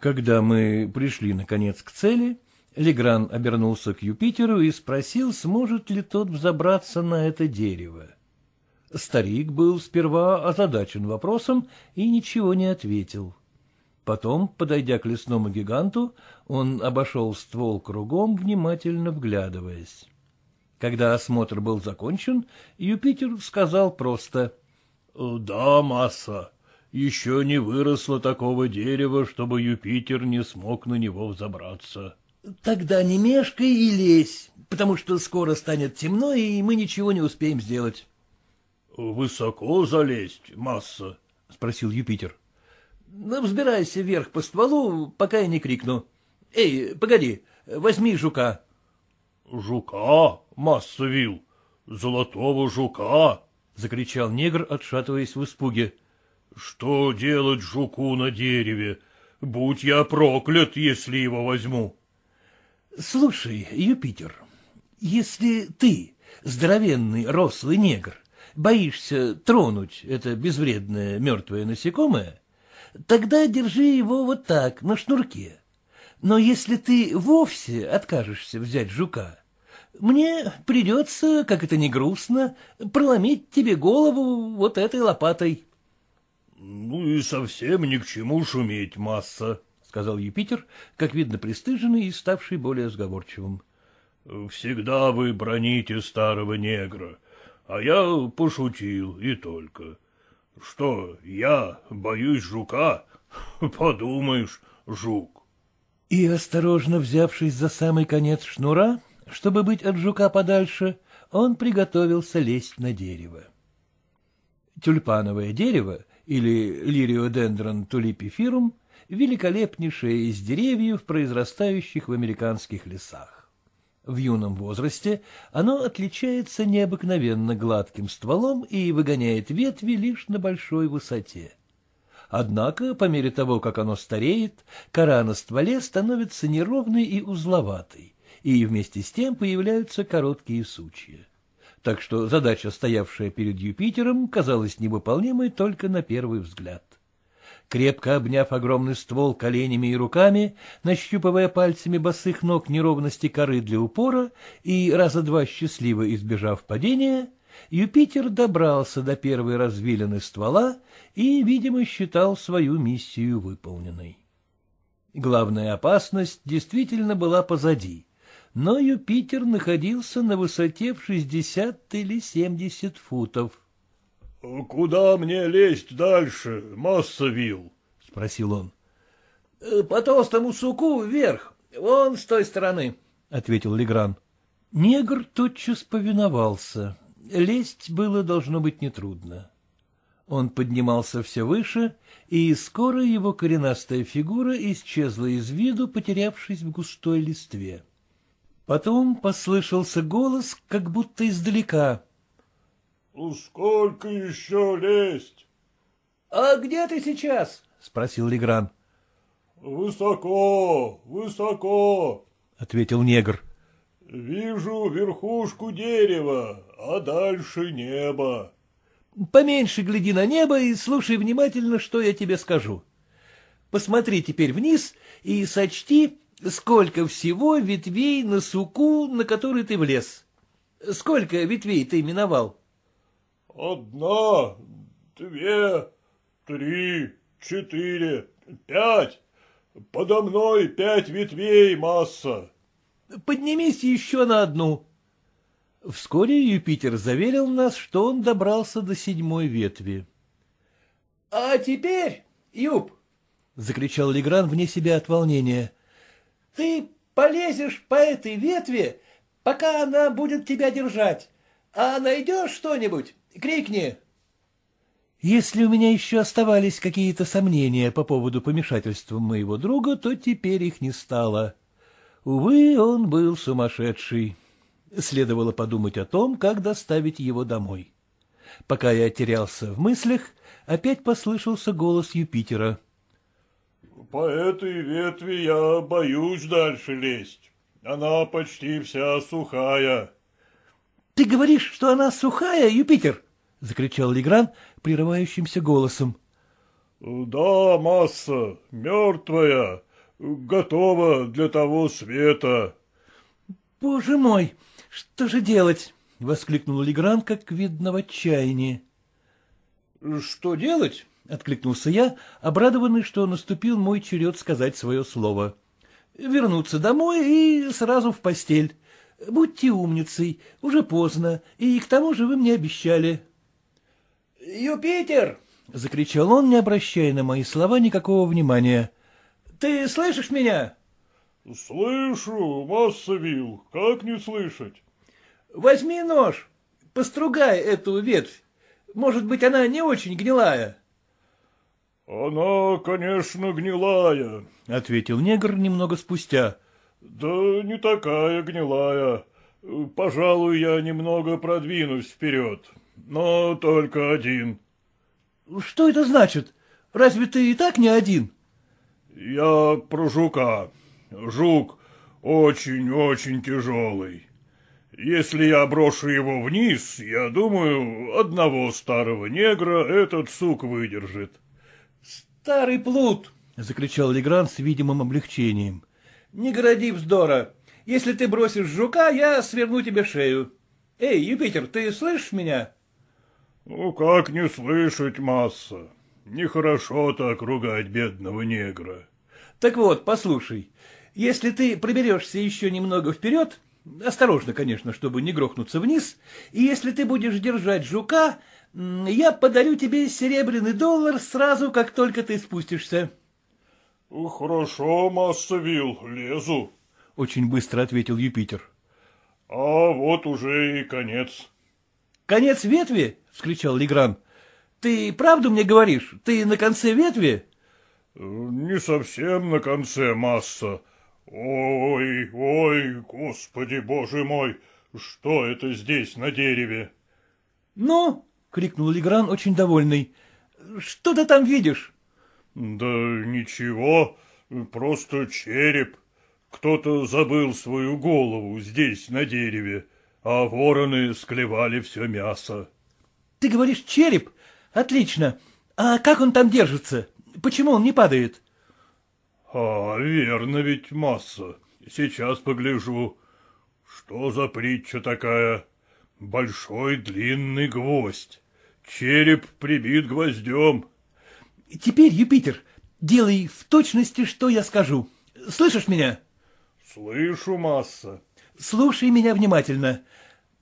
Когда мы пришли, наконец, к цели, Легран обернулся к Юпитеру и спросил, сможет ли тот взобраться на это дерево. Старик был сперва озадачен вопросом и ничего не ответил. Потом, подойдя к лесному гиганту, он обошел ствол кругом, внимательно вглядываясь. Когда осмотр был закончен, Юпитер сказал просто. — Да, масса, еще не выросло такого дерева, чтобы Юпитер не смог на него взобраться. — Тогда не мешкай и лезь, потому что скоро станет темно, и мы ничего не успеем сделать. Высоко залезть, масса? — спросил Юпитер. Ну, — Взбирайся вверх по стволу, пока я не крикну. Эй, погоди, возьми жука. — Жука, масса вил, золотого жука! — закричал негр, отшатываясь в испуге. — Что делать жуку на дереве? Будь я проклят, если его возьму. — Слушай, Юпитер, если ты, здоровенный рослый негр, боишься тронуть это безвредное мертвое насекомое, тогда держи его вот так, на шнурке. Но если ты вовсе откажешься взять жука, мне придется, как это не грустно, проломить тебе голову вот этой лопатой. — Ну и совсем ни к чему шуметь, масса, — сказал Юпитер, как видно пристыженный и ставший более сговорчивым. — Всегда вы броните старого негра, а я пошутил и только. Что, я боюсь жука? Подумаешь, жук. И, осторожно взявшись за самый конец шнура, чтобы быть от жука подальше, он приготовился лезть на дерево. Тюльпановое дерево, или лириодендрон тулипифирум, великолепнейшее из деревьев, произрастающих в американских лесах. В юном возрасте оно отличается необыкновенно гладким стволом и выгоняет ветви лишь на большой высоте. Однако, по мере того, как оно стареет, кора на стволе становится неровной и узловатой, и вместе с тем появляются короткие сучья. Так что задача, стоявшая перед Юпитером, казалась невыполнимой только на первый взгляд крепко обняв огромный ствол коленями и руками, нащупывая пальцами босых ног неровности коры для упора и раза два счастливо избежав падения, Юпитер добрался до первой развилины ствола и, видимо, считал свою миссию выполненной. Главная опасность действительно была позади, но Юпитер находился на высоте в шестьдесят или семьдесят футов. — Куда мне лезть дальше, масса спросил он. «Э, — По толстому суку вверх, вон с той стороны, — ответил Легран. Негр тотчас повиновался. Лезть было, должно быть, нетрудно. Он поднимался все выше, и скоро его коренастая фигура исчезла из виду, потерявшись в густой листве. Потом послышался голос, как будто издалека — ну, сколько еще лезть? — А где ты сейчас? — спросил Легран. — Высоко, высоко, — ответил негр. — Вижу верхушку дерева, а дальше небо. — Поменьше гляди на небо и слушай внимательно, что я тебе скажу. Посмотри теперь вниз и сочти, сколько всего ветвей на суку, на который ты влез. Сколько ветвей ты миновал? одна, две, три, четыре, пять. Подо мной пять ветвей масса. Поднимись еще на одну. Вскоре Юпитер заверил нас, что он добрался до седьмой ветви. — А теперь, Юп, — закричал Легран вне себя от волнения, — ты полезешь по этой ветви, пока она будет тебя держать, а найдешь что-нибудь, — Крикни! Если у меня еще оставались какие-то сомнения по поводу помешательства моего друга, то теперь их не стало. Увы, он был сумасшедший. Следовало подумать о том, как доставить его домой. Пока я терялся в мыслях, опять послышался голос Юпитера. — По этой ветви я боюсь дальше лезть. Она почти вся сухая. Ты говоришь, что она сухая, Юпитер? — закричал Легран прерывающимся голосом. — Да, масса, мертвая, готова для того света. — Боже мой, что же делать? — воскликнул Легран, как видно в отчаянии. — Что делать? — откликнулся я, обрадованный, что наступил мой черед сказать свое слово. — Вернуться домой и сразу в постель. Будьте умницей, уже поздно, и к тому же вы мне обещали. — Юпитер! — закричал он, не обращая на мои слова никакого внимания. — Ты слышишь меня? — Слышу, Массовил, как не слышать? — Возьми нож, постругай эту ветвь. Может быть, она не очень гнилая. — Она, конечно, гнилая, — ответил негр немного спустя. — да не такая гнилая. Пожалуй, я немного продвинусь вперед, но только один. Что это значит? Разве ты и так не один? Я про жука. Жук очень-очень тяжелый. Если я брошу его вниз, я думаю, одного старого негра этот сук выдержит. — Старый плут! — закричал Легран с видимым облегчением. Не городи вздора. Если ты бросишь жука, я сверну тебе шею. Эй, Юпитер, ты слышишь меня? Ну, как не слышать, масса. Нехорошо так ругать бедного негра. Так вот, послушай, если ты проберешься еще немного вперед, осторожно, конечно, чтобы не грохнуться вниз, и если ты будешь держать жука, я подарю тебе серебряный доллар сразу, как только ты спустишься. «Ну, «Хорошо, Массавилл, лезу», — очень быстро ответил Юпитер. «А вот уже и конец». «Конец ветви?» — вскричал Легран. «Ты правду мне говоришь? Ты на конце ветви?» «Э, «Не совсем на конце, Масса. Ой, ой, господи, боже мой, что это здесь на дереве?» «Ну?» — крикнул Легран, очень довольный. «Что ты там видишь?» Да ничего, просто череп. Кто-то забыл свою голову здесь, на дереве, а вороны склевали все мясо. Ты говоришь череп? Отлично. А как он там держится? Почему он не падает? А, верно ведь масса. Сейчас погляжу. Что за притча такая? Большой длинный гвоздь. Череп прибит гвоздем. — Теперь, Юпитер, делай в точности, что я скажу. Слышишь меня? — Слышу, масса. — Слушай меня внимательно.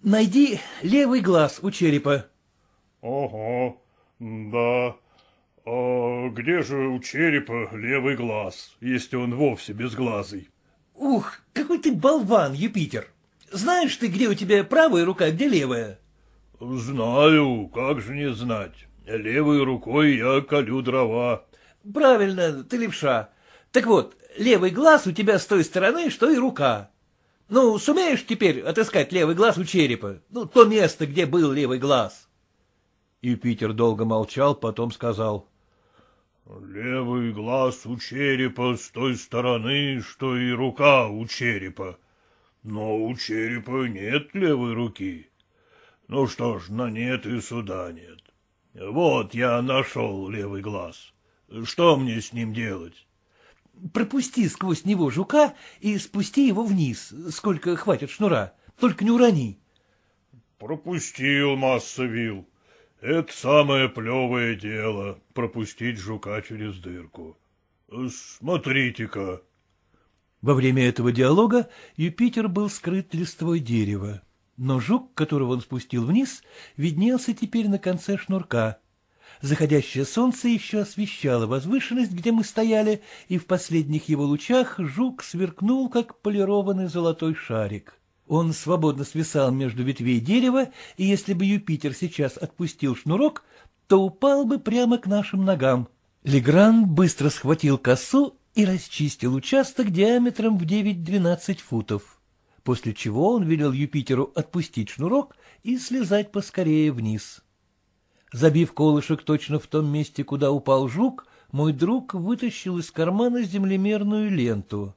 Найди левый глаз у черепа. — Ого, да. А где же у черепа левый глаз, если он вовсе безглазый? — Ух, какой ты болван, Юпитер! Знаешь ты, где у тебя правая рука, а где левая? — Знаю, как же не знать. Левой рукой я колю дрова. Правильно, ты левша. Так вот, левый глаз у тебя с той стороны, что и рука. Ну, сумеешь теперь отыскать левый глаз у черепа? Ну, то место, где был левый глаз. Юпитер долго молчал, потом сказал. Левый глаз у черепа с той стороны, что и рука у черепа. Но у черепа нет левой руки. Ну что ж, на нет и суда нет. Вот я нашел левый глаз. Что мне с ним делать? Пропусти сквозь него жука и спусти его вниз, сколько хватит шнура, только не урони. Пропустил, Массовил. Это самое плевое дело — пропустить жука через дырку. Смотрите-ка. Во время этого диалога Юпитер был скрыт листвой дерева. Но жук, которого он спустил вниз, виднелся теперь на конце шнурка. Заходящее солнце еще освещало возвышенность, где мы стояли, и в последних его лучах жук сверкнул, как полированный золотой шарик. Он свободно свисал между ветвей дерева, и если бы Юпитер сейчас отпустил шнурок, то упал бы прямо к нашим ногам. Легран быстро схватил косу и расчистил участок диаметром в 9-12 футов после чего он велел Юпитеру отпустить шнурок и слезать поскорее вниз. Забив колышек точно в том месте, куда упал жук, мой друг вытащил из кармана землемерную ленту.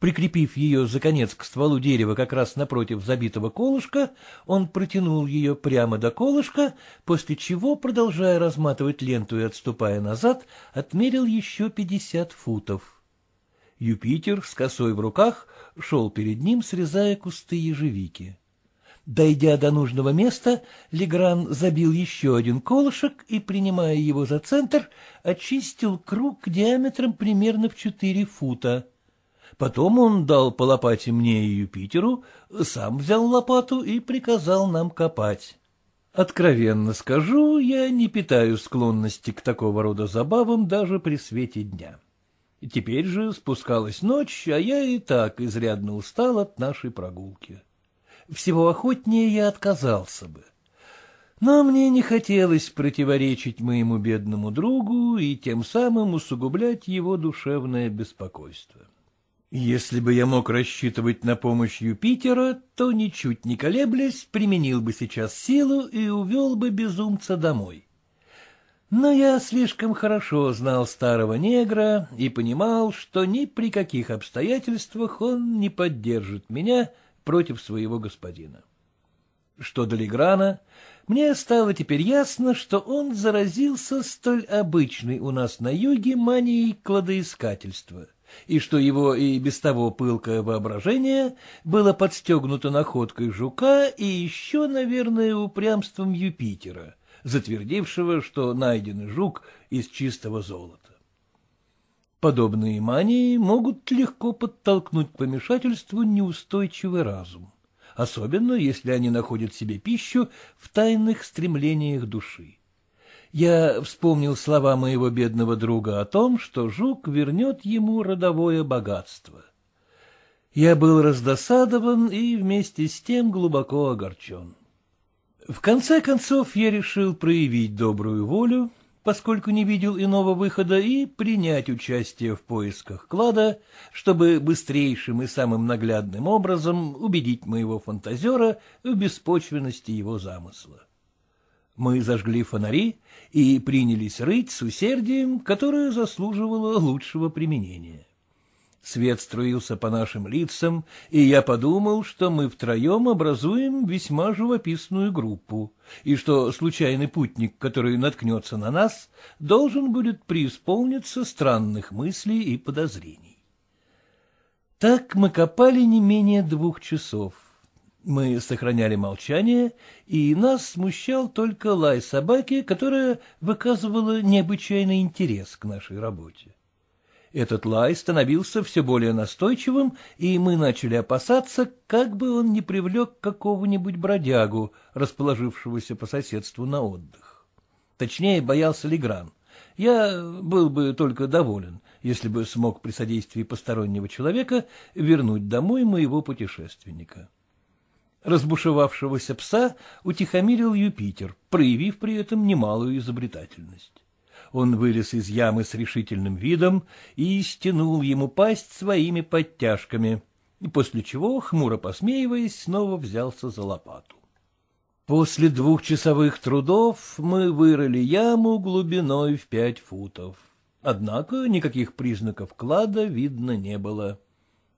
Прикрепив ее за конец к стволу дерева как раз напротив забитого колышка, он протянул ее прямо до колышка, после чего, продолжая разматывать ленту и отступая назад, отмерил еще пятьдесят футов. Юпитер с косой в руках шел перед ним, срезая кусты ежевики. Дойдя до нужного места, Легран забил еще один колышек и, принимая его за центр, очистил круг диаметром примерно в четыре фута. Потом он дал по лопате мне и Юпитеру, сам взял лопату и приказал нам копать. Откровенно скажу, я не питаю склонности к такого рода забавам даже при свете дня. Теперь же спускалась ночь, а я и так изрядно устал от нашей прогулки. Всего охотнее я отказался бы. Но мне не хотелось противоречить моему бедному другу и тем самым усугублять его душевное беспокойство. Если бы я мог рассчитывать на помощь Юпитера, то, ничуть не колеблясь, применил бы сейчас силу и увел бы безумца домой. Но я слишком хорошо знал старого негра и понимал, что ни при каких обстоятельствах он не поддержит меня против своего господина. Что до Леграна, мне стало теперь ясно, что он заразился столь обычной у нас на юге манией кладоискательства, и что его и без того пылкое воображение было подстегнуто находкой жука и еще, наверное, упрямством Юпитера — затвердившего, что найденный жук из чистого золота. Подобные мании могут легко подтолкнуть к помешательству неустойчивый разум, особенно если они находят себе пищу в тайных стремлениях души. Я вспомнил слова моего бедного друга о том, что жук вернет ему родовое богатство. Я был раздосадован и вместе с тем глубоко огорчен. В конце концов я решил проявить добрую волю, поскольку не видел иного выхода, и принять участие в поисках клада, чтобы быстрейшим и самым наглядным образом убедить моего фантазера в беспочвенности его замысла. Мы зажгли фонари и принялись рыть с усердием, которое заслуживало лучшего применения. Свет струился по нашим лицам, и я подумал, что мы втроем образуем весьма живописную группу, и что случайный путник, который наткнется на нас, должен будет преисполниться странных мыслей и подозрений. Так мы копали не менее двух часов. Мы сохраняли молчание, и нас смущал только лай собаки, которая выказывала необычайный интерес к нашей работе. Этот лай становился все более настойчивым, и мы начали опасаться, как бы он не привлек какого-нибудь бродягу, расположившегося по соседству на отдых. Точнее, боялся Легран. Я был бы только доволен, если бы смог при содействии постороннего человека вернуть домой моего путешественника. Разбушевавшегося пса утихомирил Юпитер, проявив при этом немалую изобретательность он вылез из ямы с решительным видом и стянул ему пасть своими подтяжками, после чего, хмуро посмеиваясь, снова взялся за лопату. После двухчасовых трудов мы вырыли яму глубиной в пять футов. Однако никаких признаков клада видно не было.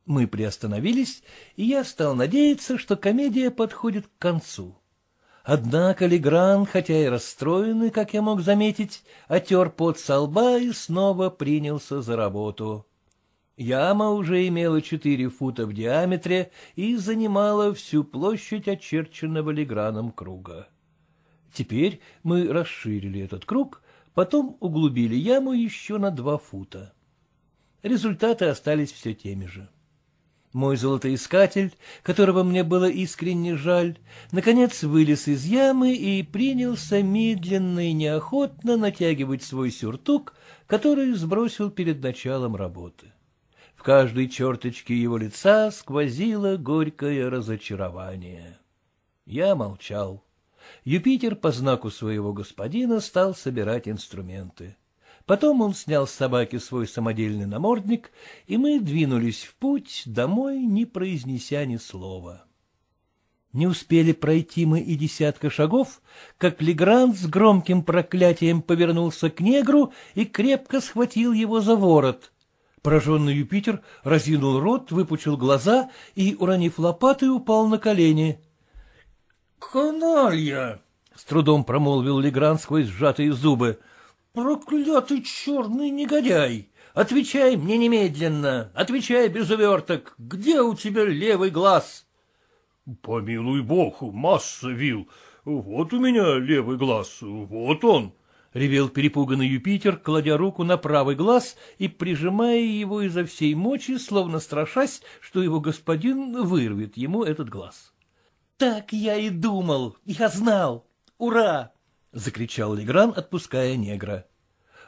Мы приостановились, и я стал надеяться, что комедия подходит к концу. Однако Легран, хотя и расстроенный, как я мог заметить, отер пот со лба и снова принялся за работу. Яма уже имела четыре фута в диаметре и занимала всю площадь очерченного Леграном круга. Теперь мы расширили этот круг, потом углубили яму еще на два фута. Результаты остались все теми же. Мой золотоискатель, которого мне было искренне жаль, наконец вылез из ямы и принялся медленно и неохотно натягивать свой сюртук, который сбросил перед началом работы. В каждой черточке его лица сквозило горькое разочарование. Я молчал. Юпитер по знаку своего господина стал собирать инструменты. Потом он снял с собаки свой самодельный намордник, и мы двинулись в путь домой, не произнеся ни слова. Не успели пройти мы и десятка шагов, как Легранд с громким проклятием повернулся к негру и крепко схватил его за ворот. Пораженный Юпитер разинул рот, выпучил глаза и, уронив лопаты, упал на колени. — Каналья! — с трудом промолвил Легран сквозь сжатые зубы — Проклятый черный негодяй! Отвечай мне немедленно, отвечай без уверток, где у тебя левый глаз? — Помилуй бог, масса вил, вот у меня левый глаз, вот он, — ревел перепуганный Юпитер, кладя руку на правый глаз и прижимая его изо всей мочи, словно страшась, что его господин вырвет ему этот глаз. — Так я и думал, я знал, ура! — закричал Легран, отпуская негра.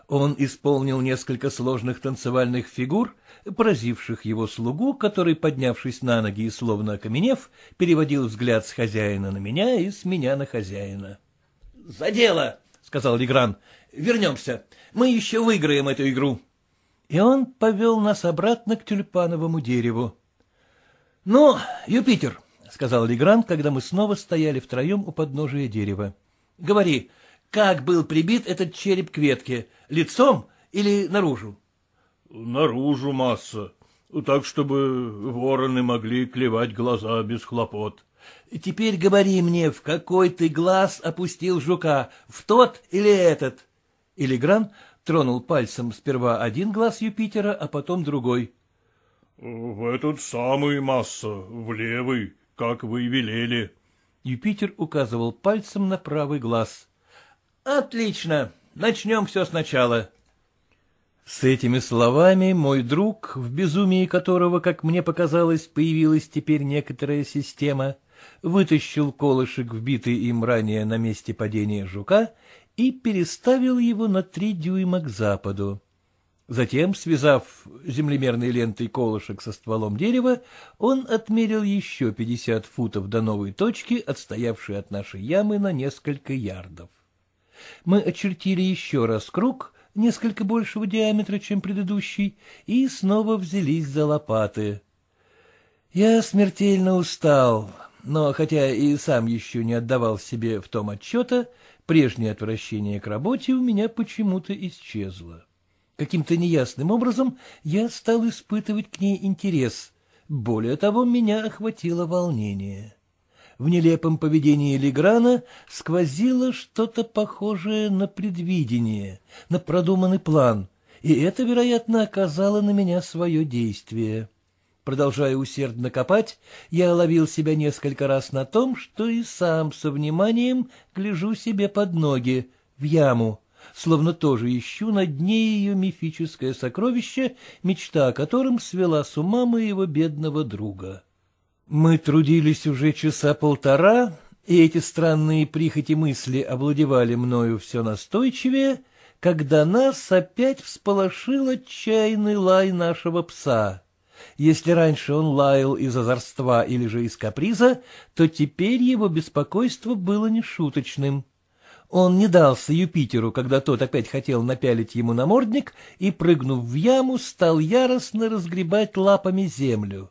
Он исполнил несколько сложных танцевальных фигур, поразивших его слугу, который, поднявшись на ноги и словно окаменев, переводил взгляд с хозяина на меня и с меня на хозяина. — За дело! — сказал Легран. — Вернемся. Мы еще выиграем эту игру. И он повел нас обратно к тюльпановому дереву. — Ну, Юпитер, — сказал Легран, когда мы снова стояли втроем у подножия дерева. Говори, как был прибит этот череп к ветке, лицом или наружу? — Наружу масса, так, чтобы вороны могли клевать глаза без хлопот. — Теперь говори мне, в какой ты глаз опустил жука, в тот или этот? Илигран тронул пальцем сперва один глаз Юпитера, а потом другой. — В этот самый масса, в левый, как вы велели. Юпитер указывал пальцем на правый глаз. — Отлично! Начнем все сначала. С этими словами мой друг, в безумии которого, как мне показалось, появилась теперь некоторая система, вытащил колышек, вбитый им ранее на месте падения жука, и переставил его на три дюйма к западу. Затем, связав землемерной лентой колышек со стволом дерева, он отмерил еще пятьдесят футов до новой точки, отстоявшей от нашей ямы на несколько ярдов. Мы очертили еще раз круг, несколько большего диаметра, чем предыдущий, и снова взялись за лопаты. Я смертельно устал, но хотя и сам еще не отдавал себе в том отчета, прежнее отвращение к работе у меня почему-то исчезло. Каким-то неясным образом я стал испытывать к ней интерес. Более того, меня охватило волнение. В нелепом поведении Леграна сквозило что-то похожее на предвидение, на продуманный план, и это, вероятно, оказало на меня свое действие. Продолжая усердно копать, я ловил себя несколько раз на том, что и сам со вниманием гляжу себе под ноги, в яму — словно тоже ищу на дне ее мифическое сокровище, мечта о котором свела с ума моего бедного друга. Мы трудились уже часа полтора, и эти странные прихоти мысли овладевали мною все настойчивее, когда нас опять всполошил отчаянный лай нашего пса. Если раньше он лаял из озорства или же из каприза, то теперь его беспокойство было нешуточным. Он не дался Юпитеру, когда тот опять хотел напялить ему намордник, и, прыгнув в яму, стал яростно разгребать лапами землю.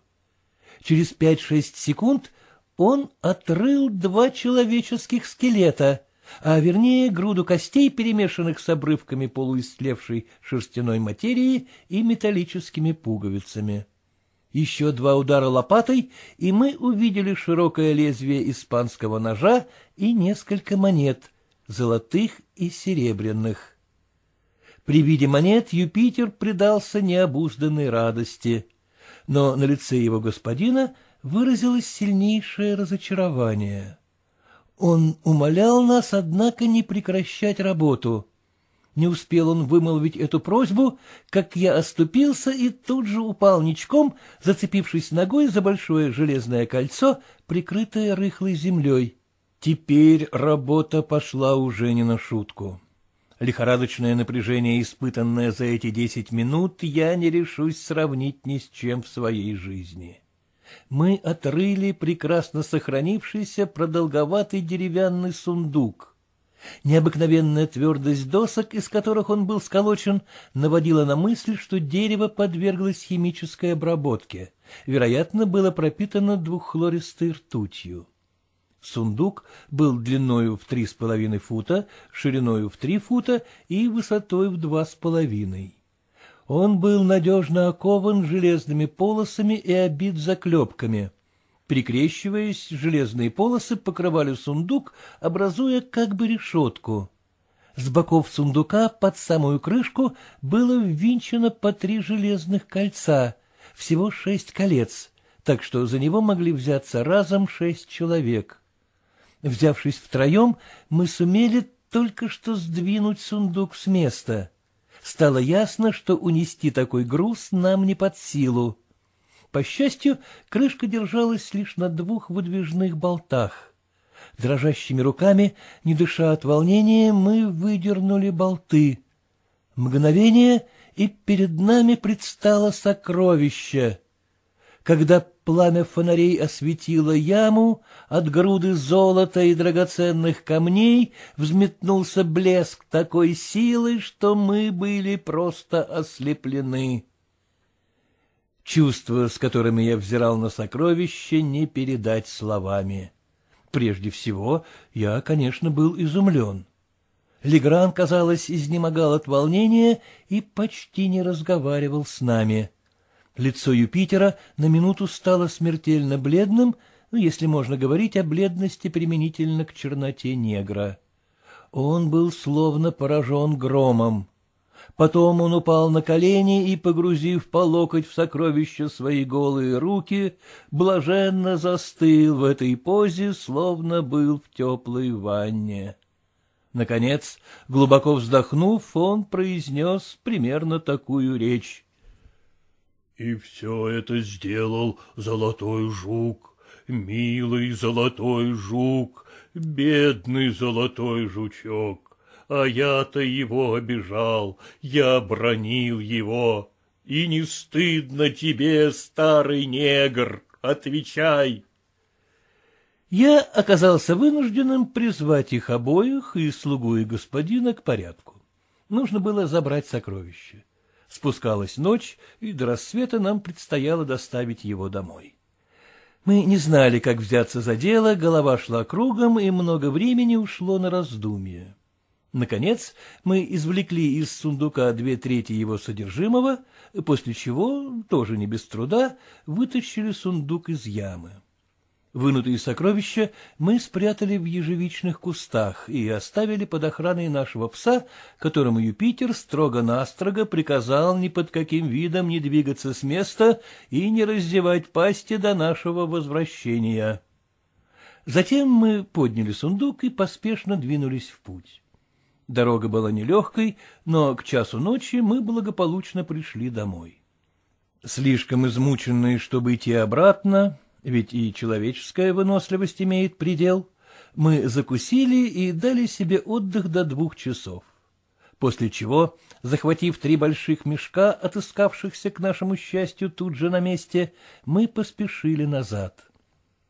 Через пять-шесть секунд он отрыл два человеческих скелета, а вернее груду костей, перемешанных с обрывками полуистлевшей шерстяной материи и металлическими пуговицами. Еще два удара лопатой, и мы увидели широкое лезвие испанского ножа и несколько монет, золотых и серебряных. При виде монет Юпитер предался необузданной радости, но на лице его господина выразилось сильнейшее разочарование. Он умолял нас, однако, не прекращать работу. Не успел он вымолвить эту просьбу, как я оступился и тут же упал ничком, зацепившись ногой за большое железное кольцо, прикрытое рыхлой землей. Теперь работа пошла уже не на шутку. Лихорадочное напряжение, испытанное за эти десять минут, я не решусь сравнить ни с чем в своей жизни. Мы отрыли прекрасно сохранившийся продолговатый деревянный сундук. Необыкновенная твердость досок, из которых он был сколочен, наводила на мысль, что дерево подверглось химической обработке. Вероятно, было пропитано двуххлористой ртутью. Сундук был длиною в три с половиной фута, шириною в три фута и высотой в два с половиной. Он был надежно окован железными полосами и обит заклепками. Прикрещиваясь, железные полосы покрывали сундук, образуя как бы решетку. С боков сундука под самую крышку было ввинчено по три железных кольца, всего шесть колец, так что за него могли взяться разом шесть человек. Взявшись втроем, мы сумели только что сдвинуть сундук с места. Стало ясно, что унести такой груз нам не под силу. По счастью, крышка держалась лишь на двух выдвижных болтах. Дрожащими руками, не дыша от волнения, мы выдернули болты. Мгновение, и перед нами предстало сокровище — когда пламя фонарей осветило яму, от груды золота и драгоценных камней взметнулся блеск такой силы, что мы были просто ослеплены. Чувства, с которыми я взирал на сокровище, не передать словами. Прежде всего, я, конечно, был изумлен. Легран, казалось, изнемогал от волнения и почти не разговаривал с нами. — Лицо Юпитера на минуту стало смертельно бледным, ну, если можно говорить о бледности применительно к черноте негра. Он был словно поражен громом. Потом он упал на колени и, погрузив по локоть в сокровища свои голые руки, блаженно застыл в этой позе, словно был в теплой ванне. Наконец, глубоко вздохнув, он произнес примерно такую речь. И все это сделал золотой жук, милый золотой жук, бедный золотой жучок. А я-то его обижал, я бронил его. И не стыдно тебе, старый негр, отвечай. Я оказался вынужденным призвать их обоих и слугу и господина к порядку. Нужно было забрать сокровища. Спускалась ночь, и до рассвета нам предстояло доставить его домой. Мы не знали, как взяться за дело, голова шла кругом, и много времени ушло на раздумье. Наконец мы извлекли из сундука две трети его содержимого, после чего, тоже не без труда, вытащили сундук из ямы. Вынутые сокровища мы спрятали в ежевичных кустах и оставили под охраной нашего пса, которому Юпитер строго-настрого приказал ни под каким видом не двигаться с места и не раздевать пасти до нашего возвращения. Затем мы подняли сундук и поспешно двинулись в путь. Дорога была нелегкой, но к часу ночи мы благополучно пришли домой. Слишком измученные, чтобы идти обратно, ведь и человеческая выносливость имеет предел. Мы закусили и дали себе отдых до двух часов. После чего, захватив три больших мешка, отыскавшихся к нашему счастью тут же на месте, мы поспешили назад.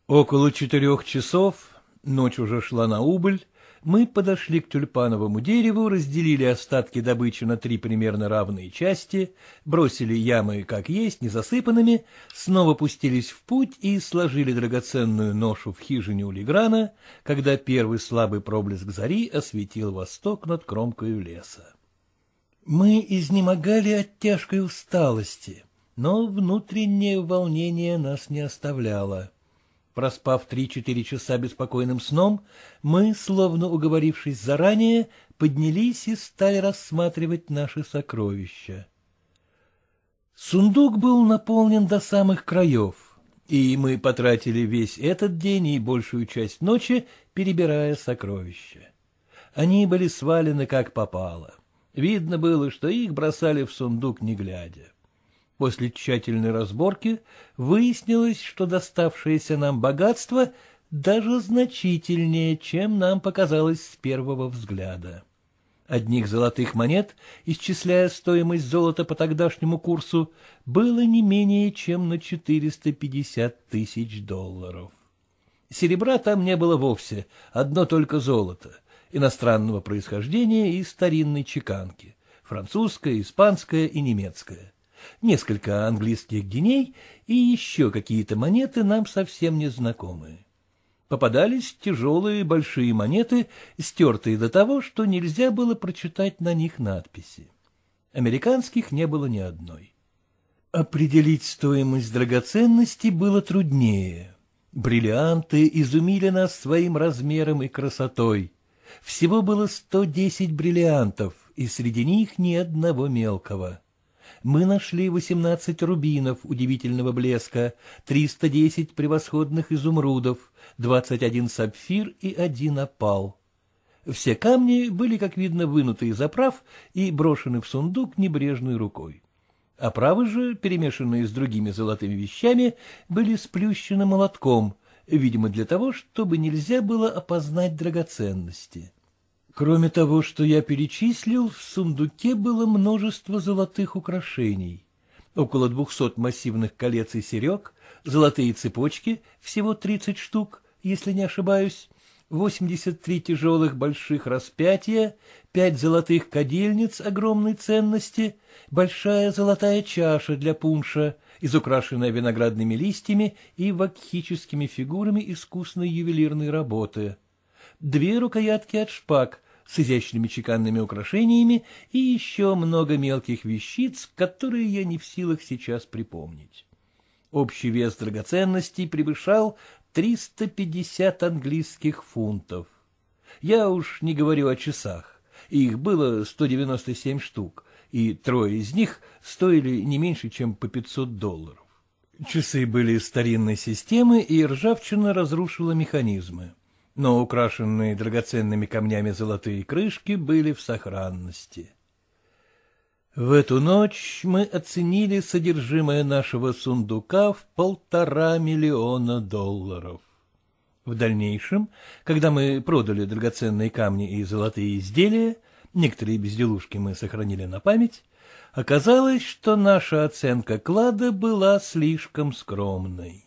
Около четырех часов, ночь уже шла на убыль, мы подошли к тюльпановому дереву, разделили остатки добычи на три примерно равные части, бросили ямы, как есть, незасыпанными, снова пустились в путь и сложили драгоценную ношу в хижине у Леграна, когда первый слабый проблеск зари осветил восток над кромкой леса. Мы изнемогали от тяжкой усталости, но внутреннее волнение нас не оставляло. Проспав три-четыре часа беспокойным сном, мы, словно уговорившись заранее, поднялись и стали рассматривать наши сокровища. Сундук был наполнен до самых краев, и мы потратили весь этот день и большую часть ночи, перебирая сокровища. Они были свалены как попало. Видно было, что их бросали в сундук не глядя. После тщательной разборки выяснилось, что доставшееся нам богатство даже значительнее, чем нам показалось с первого взгляда. Одних золотых монет, исчисляя стоимость золота по тогдашнему курсу, было не менее чем на 450 тысяч долларов. Серебра там не было вовсе, одно только золото, иностранного происхождения и старинной чеканки, французское, испанское и немецкое несколько английских геней и еще какие-то монеты нам совсем не знакомые. Попадались тяжелые большие монеты, стертые до того, что нельзя было прочитать на них надписи. Американских не было ни одной. Определить стоимость драгоценности было труднее. Бриллианты изумили нас своим размером и красотой. Всего было 110 бриллиантов, и среди них ни одного мелкого мы нашли восемнадцать рубинов удивительного блеска, триста десять превосходных изумрудов, двадцать один сапфир и один опал. Все камни были, как видно, вынуты из оправ и брошены в сундук небрежной рукой. Оправы же, перемешанные с другими золотыми вещами, были сплющены молотком, видимо, для того, чтобы нельзя было опознать драгоценности. Кроме того, что я перечислил, в сундуке было множество золотых украшений. Около двухсот массивных колец и серег, золотые цепочки, всего тридцать штук, если не ошибаюсь, восемьдесят три тяжелых больших распятия, пять золотых кадильниц огромной ценности, большая золотая чаша для пунша, изукрашенная виноградными листьями и вакхическими фигурами искусной ювелирной работы, две рукоятки от шпаг, с изящными чеканными украшениями и еще много мелких вещиц, которые я не в силах сейчас припомнить. Общий вес драгоценностей превышал 350 английских фунтов. Я уж не говорю о часах. Их было 197 штук, и трое из них стоили не меньше, чем по 500 долларов. Часы были старинной системы, и ржавчина разрушила механизмы но украшенные драгоценными камнями золотые крышки были в сохранности. В эту ночь мы оценили содержимое нашего сундука в полтора миллиона долларов. В дальнейшем, когда мы продали драгоценные камни и золотые изделия, некоторые безделушки мы сохранили на память, оказалось, что наша оценка клада была слишком скромной.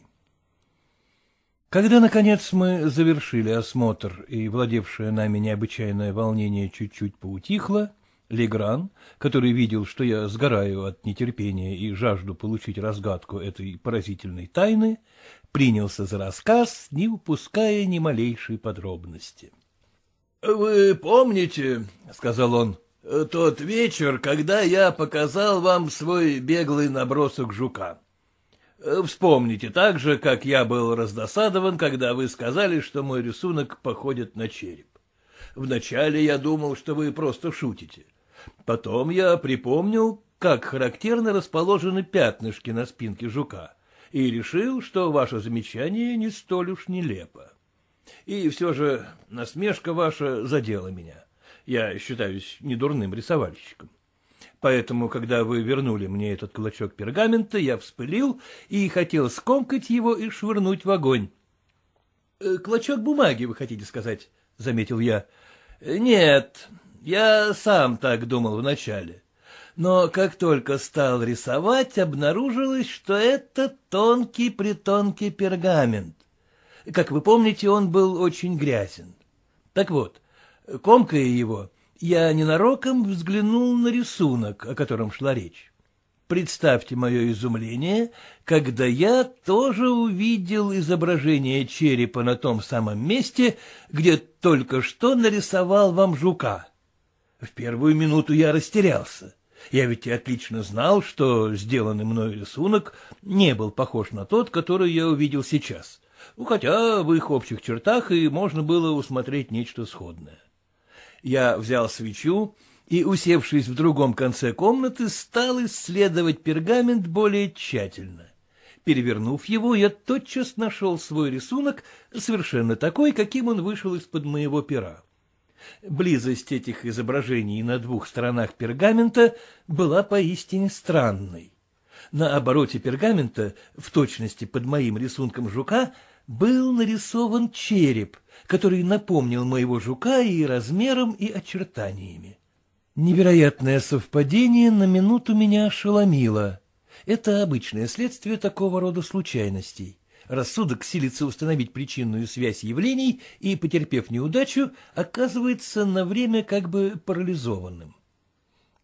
Когда, наконец, мы завершили осмотр, и владевшее нами необычайное волнение чуть-чуть поутихло, Легран, который видел, что я сгораю от нетерпения и жажду получить разгадку этой поразительной тайны, принялся за рассказ, не упуская ни малейшей подробности. — Вы помните, — сказал он, — тот вечер, когда я показал вам свой беглый набросок жука? — Э, вспомните так же, как я был раздосадован, когда вы сказали, что мой рисунок походит на череп. Вначале я думал, что вы просто шутите. Потом я припомнил, как характерно расположены пятнышки на спинке жука, и решил, что ваше замечание не столь уж нелепо. И все же насмешка ваша задела меня. Я считаюсь недурным рисовальщиком. Поэтому, когда вы вернули мне этот клочок пергамента, я вспылил и хотел скомкать его и швырнуть в огонь. «Э, — Клочок бумаги, вы хотите сказать? — заметил я. «Э, — Нет, я сам так думал вначале. Но как только стал рисовать, обнаружилось, что это тонкий-притонкий пергамент. Как вы помните, он был очень грязен. Так вот, комкая его, я ненароком взглянул на рисунок, о котором шла речь. Представьте мое изумление, когда я тоже увидел изображение черепа на том самом месте, где только что нарисовал вам жука. В первую минуту я растерялся. Я ведь отлично знал, что сделанный мной рисунок не был похож на тот, который я увидел сейчас, ну, хотя в их общих чертах и можно было усмотреть нечто сходное. Я взял свечу и, усевшись в другом конце комнаты, стал исследовать пергамент более тщательно. Перевернув его, я тотчас нашел свой рисунок, совершенно такой, каким он вышел из-под моего пера. Близость этих изображений на двух сторонах пергамента была поистине странной. На обороте пергамента, в точности под моим рисунком жука, был нарисован череп — который напомнил моего жука и размером, и очертаниями. Невероятное совпадение на минуту меня ошеломило. Это обычное следствие такого рода случайностей. Рассудок силится установить причинную связь явлений и, потерпев неудачу, оказывается на время как бы парализованным.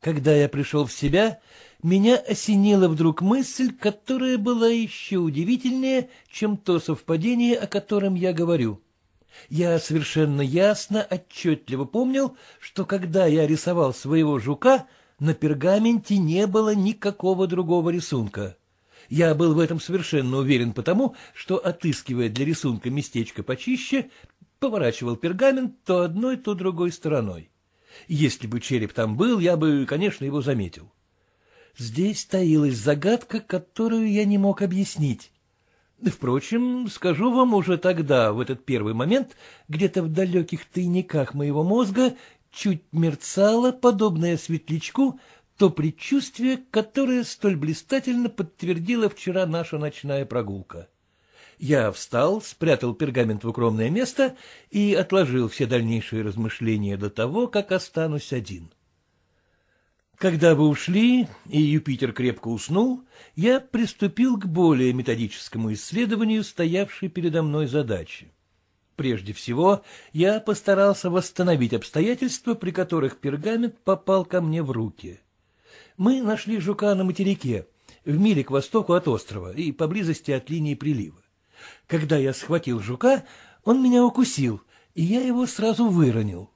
Когда я пришел в себя, меня осенила вдруг мысль, которая была еще удивительнее, чем то совпадение, о котором я говорю. Я совершенно ясно, отчетливо помнил, что когда я рисовал своего жука, на пергаменте не было никакого другого рисунка. Я был в этом совершенно уверен потому, что, отыскивая для рисунка местечко почище, поворачивал пергамент то одной, то другой стороной. Если бы череп там был, я бы, конечно, его заметил. Здесь таилась загадка, которую я не мог объяснить. Впрочем, скажу вам уже тогда, в этот первый момент, где-то в далеких тайниках моего мозга чуть мерцало, подобное светлячку, то предчувствие, которое столь блистательно подтвердила вчера наша ночная прогулка. Я встал, спрятал пергамент в укромное место и отложил все дальнейшие размышления до того, как останусь один. — когда вы ушли, и Юпитер крепко уснул, я приступил к более методическому исследованию стоявшей передо мной задачи. Прежде всего, я постарался восстановить обстоятельства, при которых пергамент попал ко мне в руки. Мы нашли жука на материке, в миле к востоку от острова и поблизости от линии прилива. Когда я схватил жука, он меня укусил, и я его сразу выронил.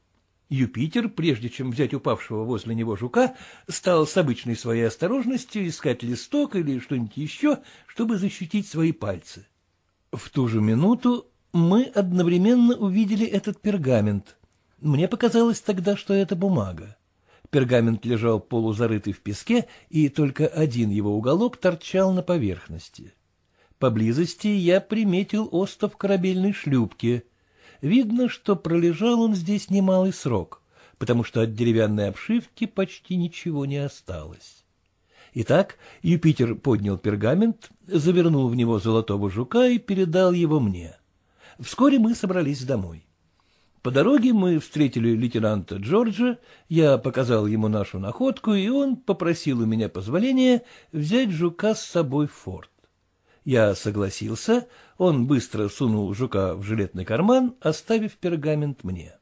Юпитер, прежде чем взять упавшего возле него жука, стал с обычной своей осторожностью искать листок или что-нибудь еще, чтобы защитить свои пальцы. В ту же минуту мы одновременно увидели этот пергамент. Мне показалось тогда, что это бумага. Пергамент лежал полузарытый в песке, и только один его уголок торчал на поверхности. Поблизости я приметил остов корабельной шлюпки — видно, что пролежал он здесь немалый срок, потому что от деревянной обшивки почти ничего не осталось. Итак, Юпитер поднял пергамент, завернул в него золотого жука и передал его мне. Вскоре мы собрались домой. По дороге мы встретили лейтенанта Джорджа, я показал ему нашу находку, и он попросил у меня позволения взять жука с собой в форт. Я согласился, он быстро сунул жука в жилетный карман, оставив пергамент мне.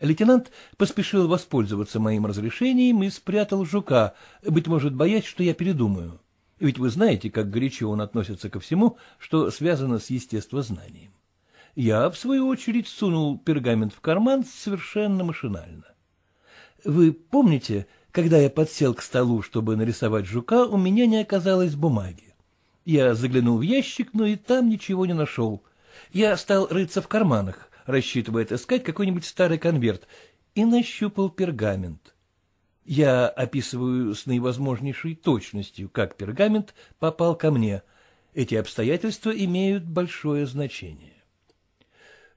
Лейтенант поспешил воспользоваться моим разрешением и спрятал жука, быть может, боясь, что я передумаю. Ведь вы знаете, как горячо он относится ко всему, что связано с естествознанием. Я, в свою очередь, сунул пергамент в карман совершенно машинально. Вы помните, когда я подсел к столу, чтобы нарисовать жука, у меня не оказалось бумаги. Я заглянул в ящик, но и там ничего не нашел. Я стал рыться в карманах, рассчитывая искать какой-нибудь старый конверт, и нащупал пергамент. Я описываю с наивозможнейшей точностью, как пергамент попал ко мне. Эти обстоятельства имеют большое значение.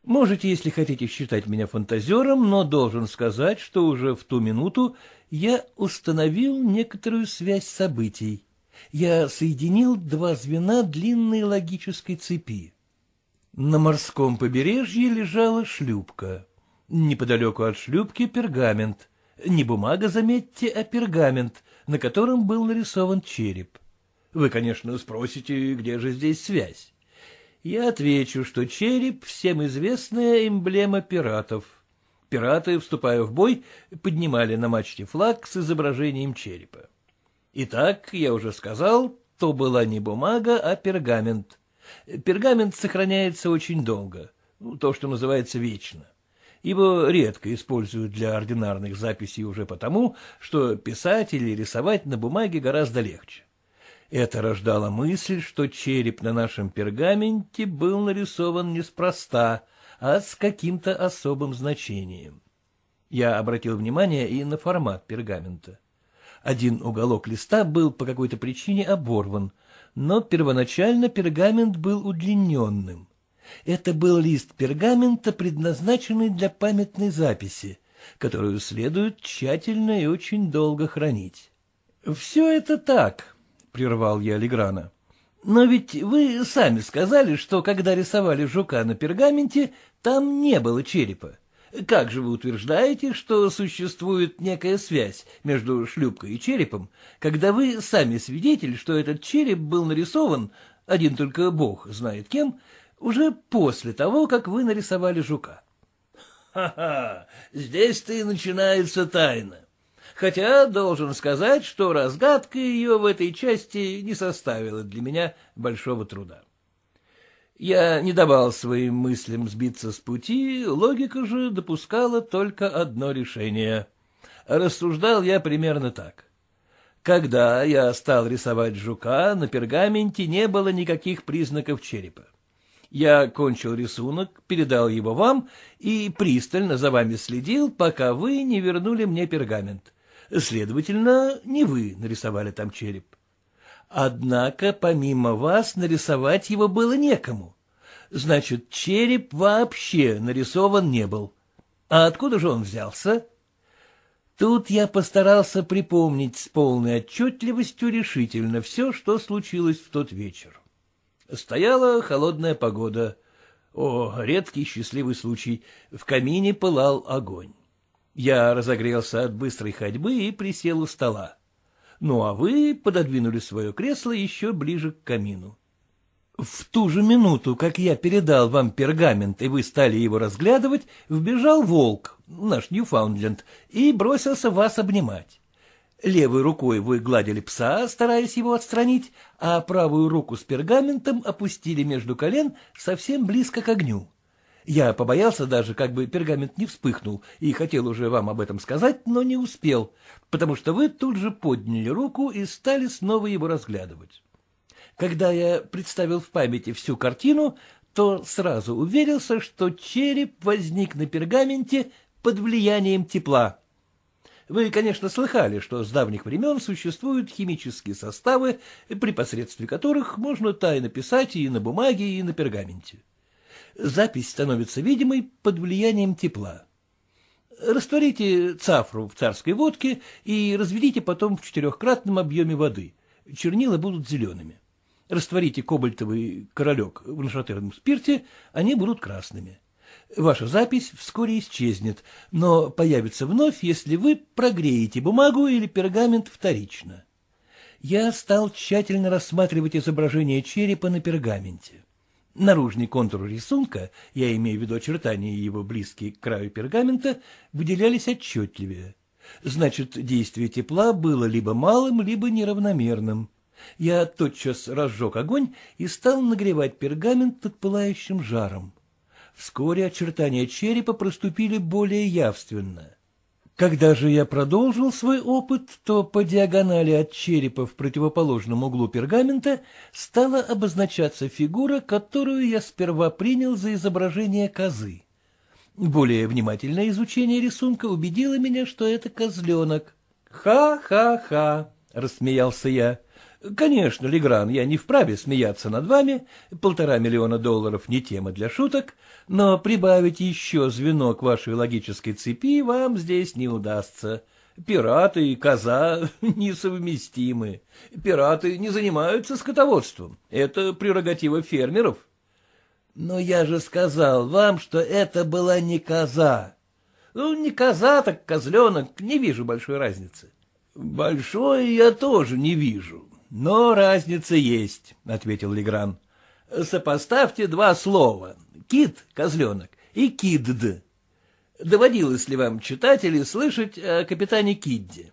Можете, если хотите, считать меня фантазером, но должен сказать, что уже в ту минуту я установил некоторую связь событий я соединил два звена длинной логической цепи. На морском побережье лежала шлюпка. Неподалеку от шлюпки пергамент. Не бумага, заметьте, а пергамент, на котором был нарисован череп. Вы, конечно, спросите, где же здесь связь. Я отвечу, что череп — всем известная эмблема пиратов. Пираты, вступая в бой, поднимали на мачте флаг с изображением черепа. Итак, я уже сказал, то была не бумага, а пергамент. Пергамент сохраняется очень долго, ну, то, что называется вечно. Его редко используют для ординарных записей уже потому, что писать или рисовать на бумаге гораздо легче. Это рождало мысль, что череп на нашем пергаменте был нарисован неспроста, а с каким-то особым значением. Я обратил внимание и на формат пергамента. Один уголок листа был по какой-то причине оборван, но первоначально пергамент был удлиненным. Это был лист пергамента, предназначенный для памятной записи, которую следует тщательно и очень долго хранить. — Все это так, — прервал я Леграна. — Но ведь вы сами сказали, что когда рисовали жука на пергаменте, там не было черепа. Как же вы утверждаете, что существует некая связь между шлюпкой и черепом, когда вы сами свидетель, что этот череп был нарисован, один только бог знает кем, уже после того, как вы нарисовали жука? Ха-ха, здесь-то и начинается тайна. Хотя должен сказать, что разгадка ее в этой части не составила для меня большого труда. Я не давал своим мыслям сбиться с пути, логика же допускала только одно решение. Рассуждал я примерно так. Когда я стал рисовать жука, на пергаменте не было никаких признаков черепа. Я кончил рисунок, передал его вам и пристально за вами следил, пока вы не вернули мне пергамент. Следовательно, не вы нарисовали там череп. Однако помимо вас нарисовать его было некому. Значит, череп вообще нарисован не был. А откуда же он взялся? Тут я постарался припомнить с полной отчетливостью решительно все, что случилось в тот вечер. Стояла холодная погода. О, редкий счастливый случай. В камине пылал огонь. Я разогрелся от быстрой ходьбы и присел у стола ну а вы пододвинули свое кресло еще ближе к камину. В ту же минуту, как я передал вам пергамент, и вы стали его разглядывать, вбежал волк, наш Ньюфаундленд, и бросился вас обнимать. Левой рукой вы гладили пса, стараясь его отстранить, а правую руку с пергаментом опустили между колен совсем близко к огню. Я побоялся даже, как бы пергамент не вспыхнул, и хотел уже вам об этом сказать, но не успел, потому что вы тут же подняли руку и стали снова его разглядывать. Когда я представил в памяти всю картину, то сразу уверился, что череп возник на пергаменте под влиянием тепла. Вы, конечно, слыхали, что с давних времен существуют химические составы, при посредстве которых можно тайно писать и на бумаге, и на пергаменте запись становится видимой под влиянием тепла. Растворите цафру в царской водке и разведите потом в четырехкратном объеме воды. Чернила будут зелеными. Растворите кобальтовый королек в нашатырном спирте, они будут красными. Ваша запись вскоре исчезнет, но появится вновь, если вы прогреете бумагу или пергамент вторично. Я стал тщательно рассматривать изображение черепа на пергаменте. Наружный контур рисунка, я имею в виду очертания его близкие к краю пергамента, выделялись отчетливее. Значит, действие тепла было либо малым, либо неравномерным. Я тотчас разжег огонь и стал нагревать пергамент под пылающим жаром. Вскоре очертания черепа проступили более явственно. Когда же я продолжил свой опыт, то по диагонали от черепа в противоположном углу пергамента стала обозначаться фигура, которую я сперва принял за изображение козы. Более внимательное изучение рисунка убедило меня, что это козленок. «Ха-ха-ха!» — рассмеялся я. «Конечно, Легран, я не вправе смеяться над вами, полтора миллиона долларов не тема для шуток, но прибавить еще звено к вашей логической цепи вам здесь не удастся. Пираты и коза несовместимы. Пираты не занимаются скотоводством. Это прерогатива фермеров. Но я же сказал вам, что это была не коза. Ну, не коза, так козленок, не вижу большой разницы. Большой я тоже не вижу, но разница есть, — ответил Легран. Сопоставьте два слова кит, козленок, и кидд. Доводилось ли вам, читатели, слышать о э, капитане Кидде?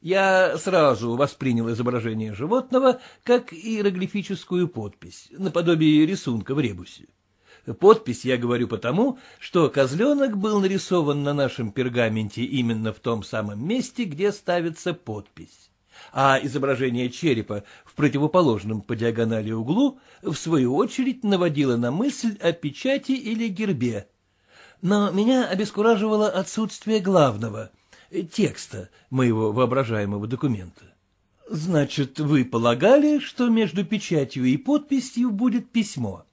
Я сразу воспринял изображение животного как иероглифическую подпись, наподобие рисунка в ребусе. Подпись я говорю потому, что козленок был нарисован на нашем пергаменте именно в том самом месте, где ставится подпись а изображение черепа в противоположном по диагонали углу в свою очередь наводило на мысль о печати или гербе. Но меня обескураживало отсутствие главного — текста моего воображаемого документа. Значит, вы полагали, что между печатью и подписью будет письмо?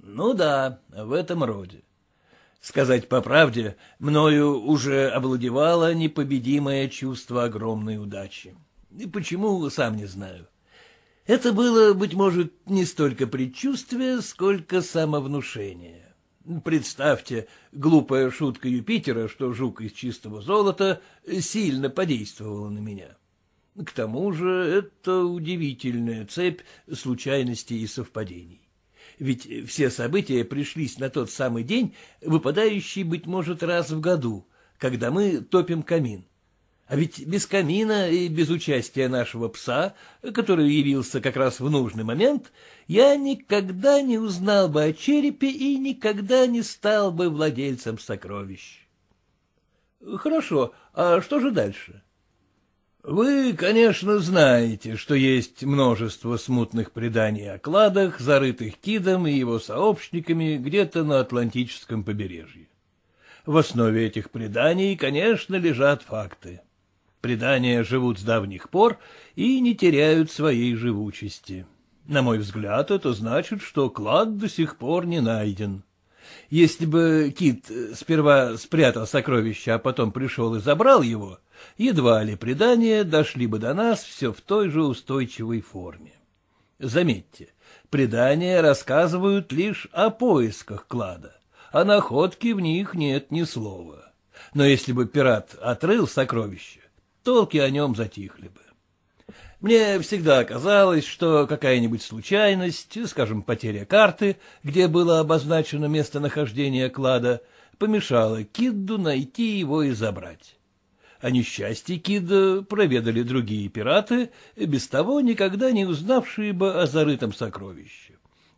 Ну да, в этом роде. Сказать по правде, мною уже овладевало непобедимое чувство огромной удачи. И Почему, сам не знаю. Это было, быть может, не столько предчувствие, сколько самовнушение. Представьте, глупая шутка Юпитера, что жук из чистого золота, сильно подействовала на меня. К тому же это удивительная цепь случайностей и совпадений. Ведь все события пришлись на тот самый день, выпадающий, быть может, раз в году, когда мы топим камин. А ведь без камина и без участия нашего пса, который явился как раз в нужный момент, я никогда не узнал бы о черепе и никогда не стал бы владельцем сокровищ. Хорошо, а что же дальше? Вы, конечно, знаете, что есть множество смутных преданий о кладах, зарытых Кидом и его сообщниками где-то на Атлантическом побережье. В основе этих преданий, конечно, лежат факты. Предания живут с давних пор и не теряют своей живучести. На мой взгляд, это значит, что клад до сих пор не найден. Если бы кит сперва спрятал сокровище, а потом пришел и забрал его, едва ли предания дошли бы до нас все в той же устойчивой форме. Заметьте, предания рассказывают лишь о поисках клада, а находки в них нет ни слова. Но если бы пират отрыл сокровище, толки о нем затихли бы. Мне всегда казалось, что какая-нибудь случайность, скажем, потеря карты, где было обозначено местонахождение клада, помешала Кидду найти его и забрать. О несчастье Кидда проведали другие пираты, без того никогда не узнавшие бы о зарытом сокровище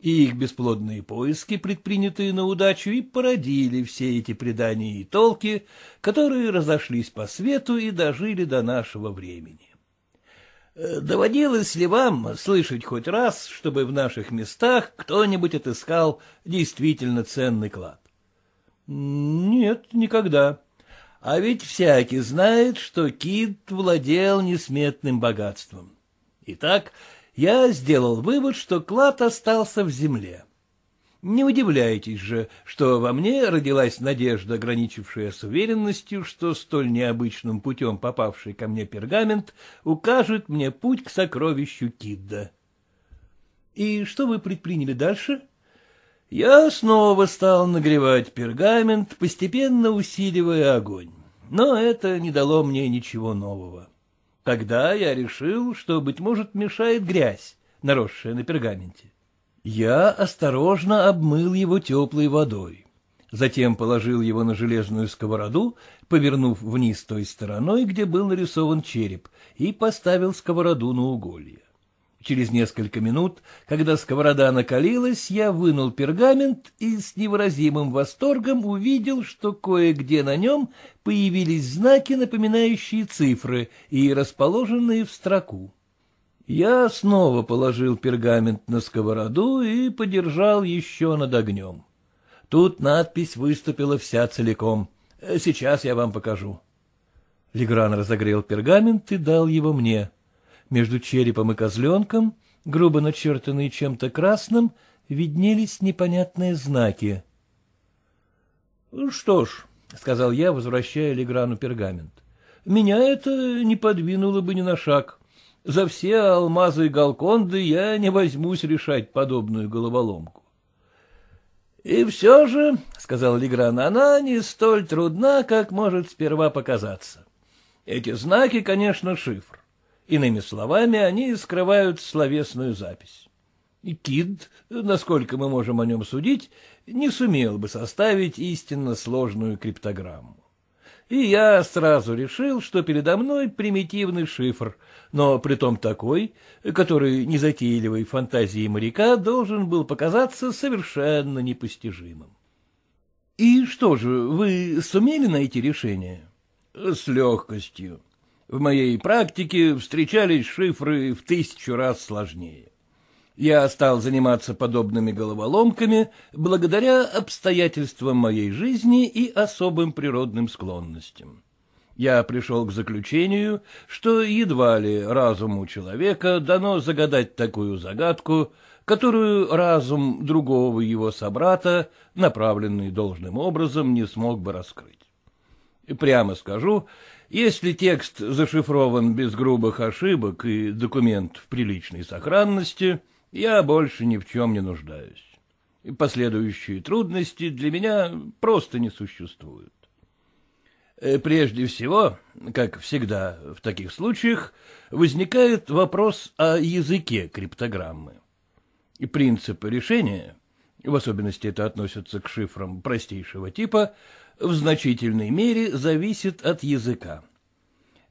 и их бесплодные поиски, предпринятые на удачу, и породили все эти предания и толки, которые разошлись по свету и дожили до нашего времени. Э, доводилось ли вам слышать хоть раз, чтобы в наших местах кто-нибудь отыскал действительно ценный клад? Нет, никогда. А ведь всякий знает, что Кит владел несметным богатством. Итак, я сделал вывод, что клад остался в земле. Не удивляйтесь же, что во мне родилась надежда, ограничившая с уверенностью, что столь необычным путем попавший ко мне пергамент укажет мне путь к сокровищу Кидда. И что вы предприняли дальше? Я снова стал нагревать пергамент, постепенно усиливая огонь, но это не дало мне ничего нового. Тогда я решил, что, быть может, мешает грязь, наросшая на пергаменте. Я осторожно обмыл его теплой водой. Затем положил его на железную сковороду, повернув вниз той стороной, где был нарисован череп, и поставил сковороду на уголье. Через несколько минут, когда сковорода накалилась, я вынул пергамент и с невыразимым восторгом увидел, что кое-где на нем появились знаки, напоминающие цифры и расположенные в строку. Я снова положил пергамент на сковороду и подержал еще над огнем. Тут надпись выступила вся целиком. Сейчас я вам покажу. Легран разогрел пергамент и дал его мне. Между черепом и козленком, грубо начертанные чем-то красным, виднелись непонятные знаки. «Ну — Что ж, — сказал я, возвращая Леграну пергамент, — меня это не подвинуло бы ни на шаг. За все алмазы и галконды я не возьмусь решать подобную головоломку. — И все же, — сказал Легран, — она не столь трудна, как может сперва показаться. Эти знаки, конечно, шифр. Иными словами, они скрывают словесную запись. И Кид, насколько мы можем о нем судить, не сумел бы составить истинно сложную криптограмму. И я сразу решил, что передо мной примитивный шифр, но притом такой, который незатейливой фантазии моряка должен был показаться совершенно непостижимым. — И что же, вы сумели найти решение? — С легкостью. В моей практике встречались шифры в тысячу раз сложнее. Я стал заниматься подобными головоломками благодаря обстоятельствам моей жизни и особым природным склонностям. Я пришел к заключению, что едва ли разуму человека дано загадать такую загадку, которую разум другого его собрата, направленный должным образом, не смог бы раскрыть. И Прямо скажу, если текст зашифрован без грубых ошибок и документ в приличной сохранности, я больше ни в чем не нуждаюсь. И последующие трудности для меня просто не существуют. Э, прежде всего, как всегда в таких случаях, возникает вопрос о языке криптограммы. И принципы решения в особенности это относится к шифрам простейшего типа, в значительной мере зависит от языка.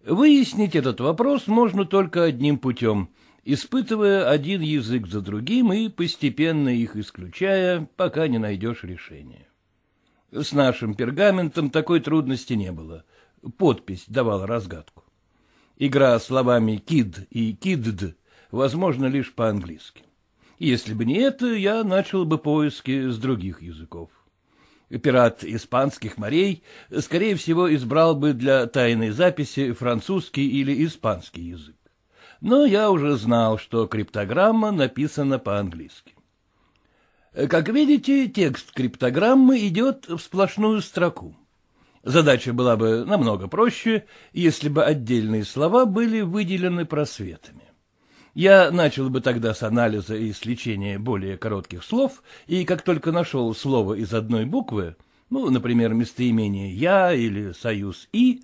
Выяснить этот вопрос можно только одним путем, испытывая один язык за другим и постепенно их исключая, пока не найдешь решения. С нашим пергаментом такой трудности не было. Подпись давала разгадку. Игра словами «кид» и «кидд» возможна лишь по-английски. Если бы не это, я начал бы поиски с других языков. Пират испанских морей, скорее всего, избрал бы для тайной записи французский или испанский язык. Но я уже знал, что криптограмма написана по-английски. Как видите, текст криптограммы идет в сплошную строку. Задача была бы намного проще, если бы отдельные слова были выделены просветами я начал бы тогда с анализа и с лечения более коротких слов, и как только нашел слово из одной буквы, ну, например, местоимение «я» или «союз и»,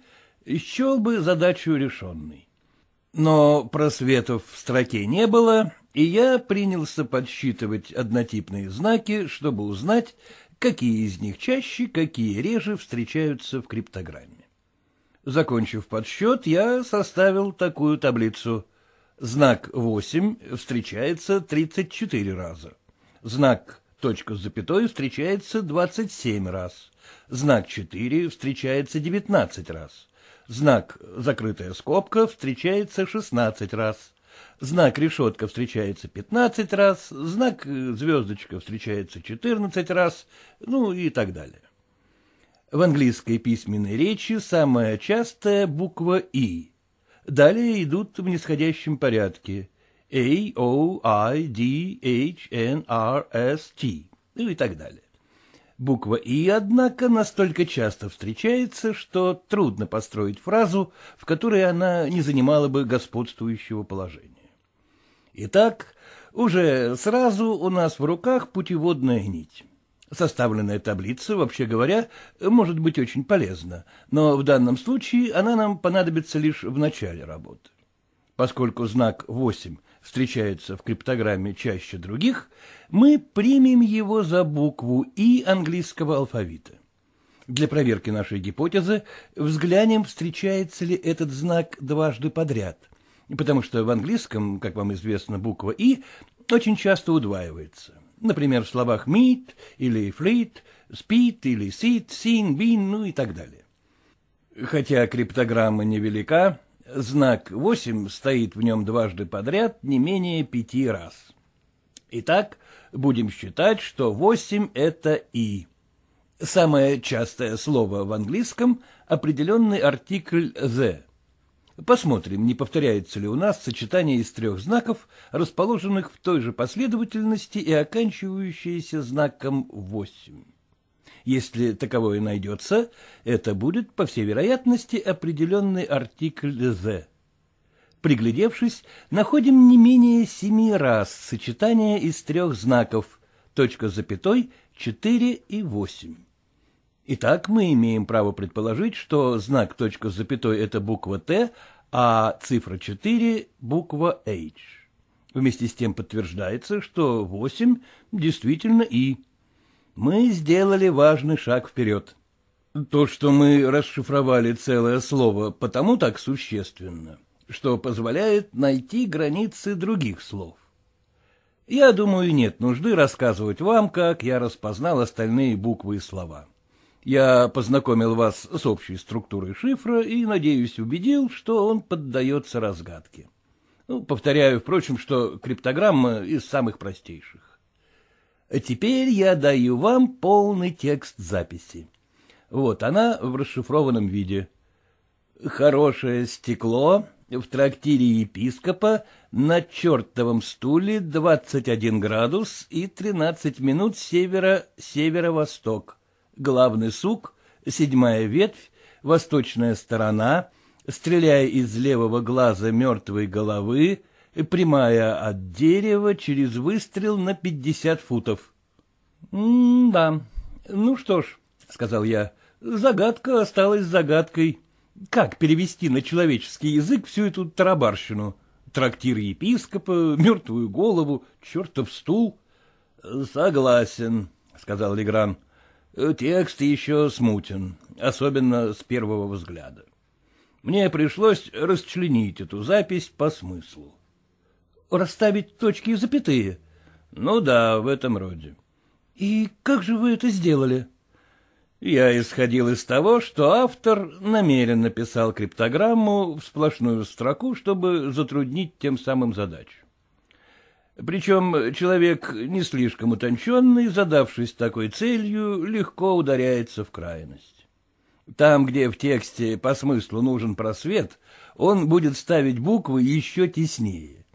счел бы задачу решенной. Но просветов в строке не было, и я принялся подсчитывать однотипные знаки, чтобы узнать, какие из них чаще, какие реже встречаются в криптограмме. Закончив подсчет, я составил такую таблицу — Знак 8 встречается 34 раза. Знак точка с запятой встречается 27 раз. Знак 4 встречается 19 раз. Знак «закрытая скобка» встречается 16 раз. Знак «решетка» встречается 15 раз. Знак э, «звездочка» встречается 14 раз. Ну и так далее. В английской письменной речи самая частая буква «и». Далее идут в нисходящем порядке A, O, I, D, H, N, R, S, T ну и так далее. Буква «и», однако, настолько часто встречается, что трудно построить фразу, в которой она не занимала бы господствующего положения. Итак, уже сразу у нас в руках путеводная нить. Составленная таблица, вообще говоря, может быть очень полезна, но в данном случае она нам понадобится лишь в начале работы. Поскольку знак 8 встречается в криптограмме чаще других, мы примем его за букву «и» английского алфавита. Для проверки нашей гипотезы взглянем, встречается ли этот знак дважды подряд, потому что в английском, как вам известно, буква «и» очень часто удваивается например, в словах meet или fleet, speed или sit, «син», «бин», ну и так далее. Хотя криптограмма невелика, знак 8 стоит в нем дважды подряд не менее пяти раз. Итак, будем считать, что 8 — это «и». Самое частое слово в английском — определенный артикль «the», Посмотрим, не повторяется ли у нас сочетание из трех знаков, расположенных в той же последовательности и оканчивающееся знаком 8. Если таковое найдется, это будет, по всей вероятности, определенный артикль «з». Приглядевшись, находим не менее семи раз сочетание из трех знаков – точка запятой, 4 и 8. Итак, мы имеем право предположить, что знак точка с запятой — это буква «Т», а цифра 4 — буква H. Вместе с тем подтверждается, что 8 действительно И. Мы сделали важный шаг вперед. То, что мы расшифровали целое слово, потому так существенно, что позволяет найти границы других слов. Я думаю, нет нужды рассказывать вам, как я распознал остальные буквы и слова. Я познакомил вас с общей структурой шифра и, надеюсь, убедил, что он поддается разгадке. Ну, повторяю, впрочем, что криптограмма из самых простейших. А теперь я даю вам полный текст записи. Вот она в расшифрованном виде. «Хорошее стекло в трактире епископа на чертовом стуле 21 градус и 13 минут севера-северо-восток» главный сук, седьмая ветвь, восточная сторона, стреляя из левого глаза мертвой головы, прямая от дерева через выстрел на пятьдесят футов. — Да, ну что ж, — сказал я, — загадка осталась загадкой. Как перевести на человеческий язык всю эту тарабарщину? Трактир епископа, мертвую голову, чертов стул. — Согласен, — сказал Легран. Э, текст еще смутен, особенно с первого взгляда. Мне пришлось расчленить эту запись по смыслу. Расставить точки и запятые? Ну да, в этом роде. И как же вы это сделали? Я исходил из того, что автор намеренно писал криптограмму в сплошную строку, чтобы затруднить тем самым задачу. Причем человек, не слишком утонченный, задавшись такой целью, легко ударяется в крайность. Там, где в тексте по смыслу нужен просвет, он будет ставить буквы еще теснее.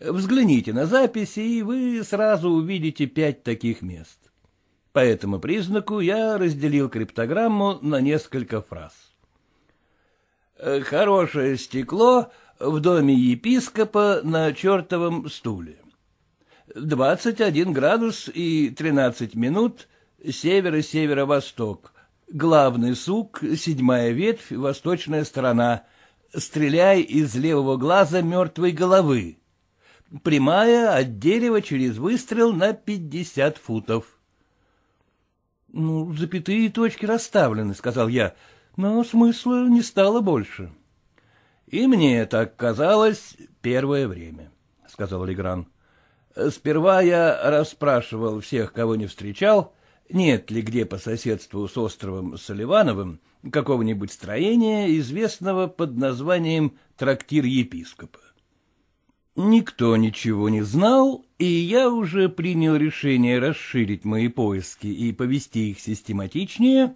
Взгляните на записи, и вы сразу увидите пять таких мест. По этому признаку я разделил криптограмму на несколько фраз. Э, «Хорошее стекло в доме епископа на чертовом стуле». 21 градус и 13 минут, северо северо-восток. Главный сук, седьмая ветвь, восточная сторона. Стреляй из левого глаза мертвой головы. Прямая от дерева через выстрел на 50 футов. — Ну, запятые и точки расставлены, — сказал я, — но смысла не стало больше. — И мне так казалось первое время, — сказал Легран. Сперва я расспрашивал всех, кого не встречал, нет ли где по соседству с островом Соливановым какого-нибудь строения, известного под названием «Трактир епископа». Никто ничего не знал, и я уже принял решение расширить мои поиски и повести их систематичнее,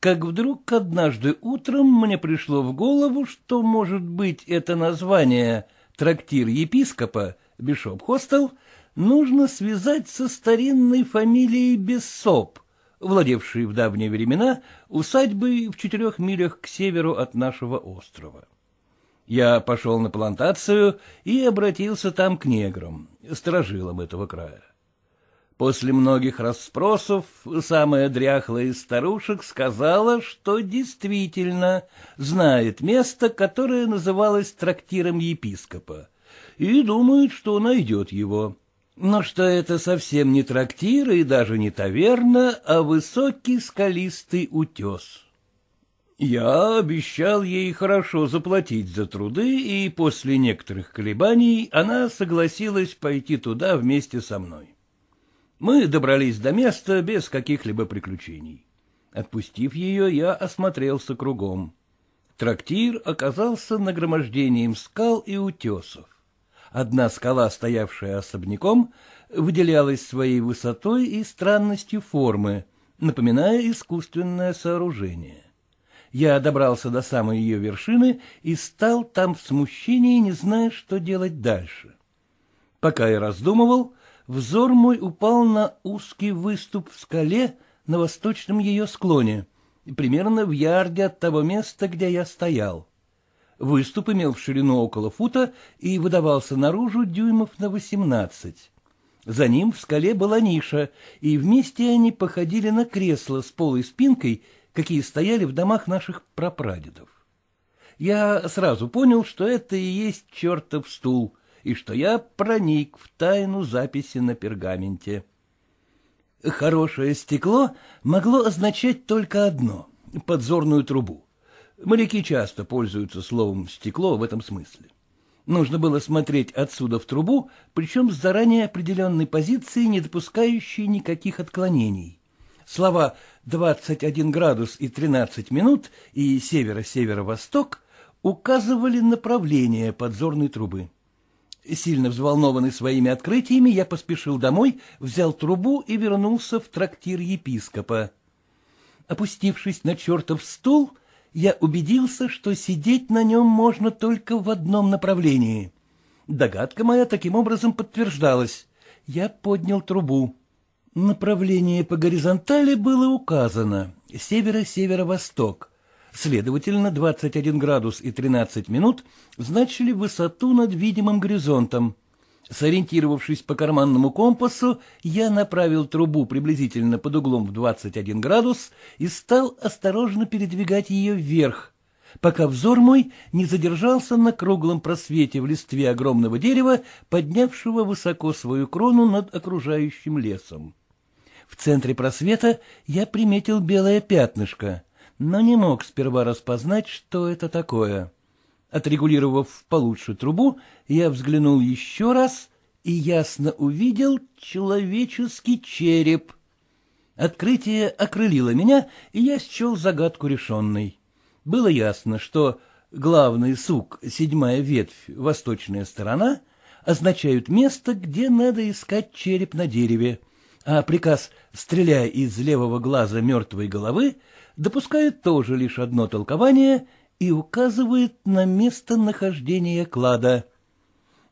как вдруг однажды утром мне пришло в голову, что, может быть, это название «Трактир епископа» Бишоп Хостел — нужно связать со старинной фамилией Бессоп, владевшей в давние времена усадьбой в четырех милях к северу от нашего острова. Я пошел на плантацию и обратился там к неграм, сторожилам этого края. После многих расспросов самая дряхлая из старушек сказала, что действительно знает место, которое называлось трактиром епископа, и думает, что найдет его, но что это совсем не трактир и даже не таверна, а высокий скалистый утес. Я обещал ей хорошо заплатить за труды, и после некоторых колебаний она согласилась пойти туда вместе со мной. Мы добрались до места без каких-либо приключений. Отпустив ее, я осмотрелся кругом. Трактир оказался нагромождением скал и утесов одна скала, стоявшая особняком, выделялась своей высотой и странностью формы, напоминая искусственное сооружение. Я добрался до самой ее вершины и стал там в смущении, не зная, что делать дальше. Пока я раздумывал, взор мой упал на узкий выступ в скале на восточном ее склоне, примерно в ярде от того места, где я стоял. Выступ имел в ширину около фута и выдавался наружу дюймов на восемнадцать. За ним в скале была ниша, и вместе они походили на кресло с полой спинкой, какие стояли в домах наших прапрадедов. Я сразу понял, что это и есть чертов стул, и что я проник в тайну записи на пергаменте. Хорошее стекло могло означать только одно — подзорную трубу — Моряки часто пользуются словом «стекло» в этом смысле. Нужно было смотреть отсюда в трубу, причем с заранее определенной позиции, не допускающей никаких отклонений. Слова «21 градус и 13 минут» и «северо-северо-восток» указывали направление подзорной трубы. Сильно взволнованный своими открытиями, я поспешил домой, взял трубу и вернулся в трактир епископа. Опустившись на чертов стул, я убедился, что сидеть на нем можно только в одном направлении. Догадка моя таким образом подтверждалась. Я поднял трубу. Направление по горизонтали было указано — северо-северо-восток. Следовательно, 21 градус и 13 минут значили высоту над видимым горизонтом. Сориентировавшись по карманному компасу, я направил трубу приблизительно под углом в 21 градус и стал осторожно передвигать ее вверх, пока взор мой не задержался на круглом просвете в листве огромного дерева, поднявшего высоко свою крону над окружающим лесом. В центре просвета я приметил белое пятнышко, но не мог сперва распознать, что это такое. Отрегулировав получше трубу, я взглянул еще раз и ясно увидел человеческий череп. Открытие окрылило меня, и я счел загадку решенной. Было ясно, что главный сук, седьмая ветвь, восточная сторона, означают место, где надо искать череп на дереве, а приказ «стреляй из левого глаза мертвой головы» допускает тоже лишь одно толкование — и указывает на местонахождение клада.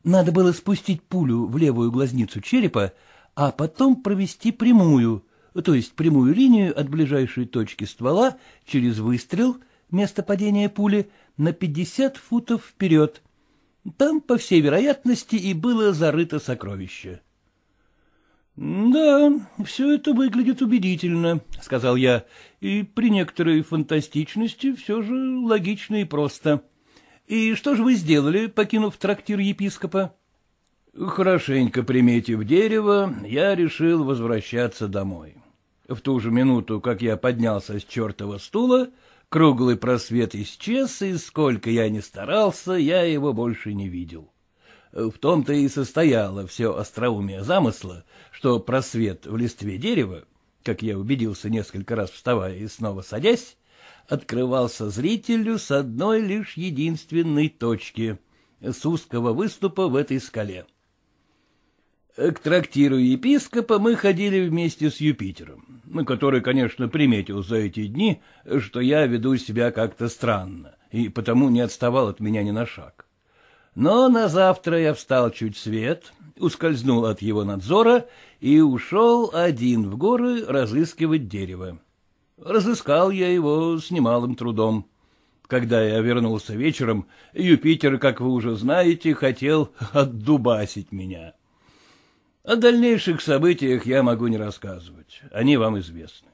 Надо было спустить пулю в левую глазницу черепа, а потом провести прямую, то есть прямую линию от ближайшей точки ствола через выстрел, место падения пули, на 50 футов вперед. Там, по всей вероятности, и было зарыто сокровище. «Да, все это выглядит убедительно», — сказал я, — «и при некоторой фантастичности все же логично и просто. И что же вы сделали, покинув трактир епископа?» Хорошенько приметив дерево, я решил возвращаться домой. В ту же минуту, как я поднялся с чертова стула, круглый просвет исчез, и сколько я ни старался, я его больше не видел. Э, в том-то и состояло все остроумие замысла, что просвет в листве дерева, как я убедился несколько раз вставая и снова садясь, открывался зрителю с одной лишь единственной точки — с узкого выступа в этой скале. Э, к трактиру епископа мы ходили вместе с Юпитером, ну, который, конечно, приметил за эти дни, что я веду себя как-то странно, и потому не отставал от меня ни на шаг. Но на завтра я встал чуть свет, ускользнул от его надзора и ушел один в горы разыскивать дерево. Разыскал я его с немалым трудом. Когда я вернулся вечером, Юпитер, как вы уже знаете, хотел отдубасить меня. О дальнейших событиях я могу не рассказывать, они вам известны.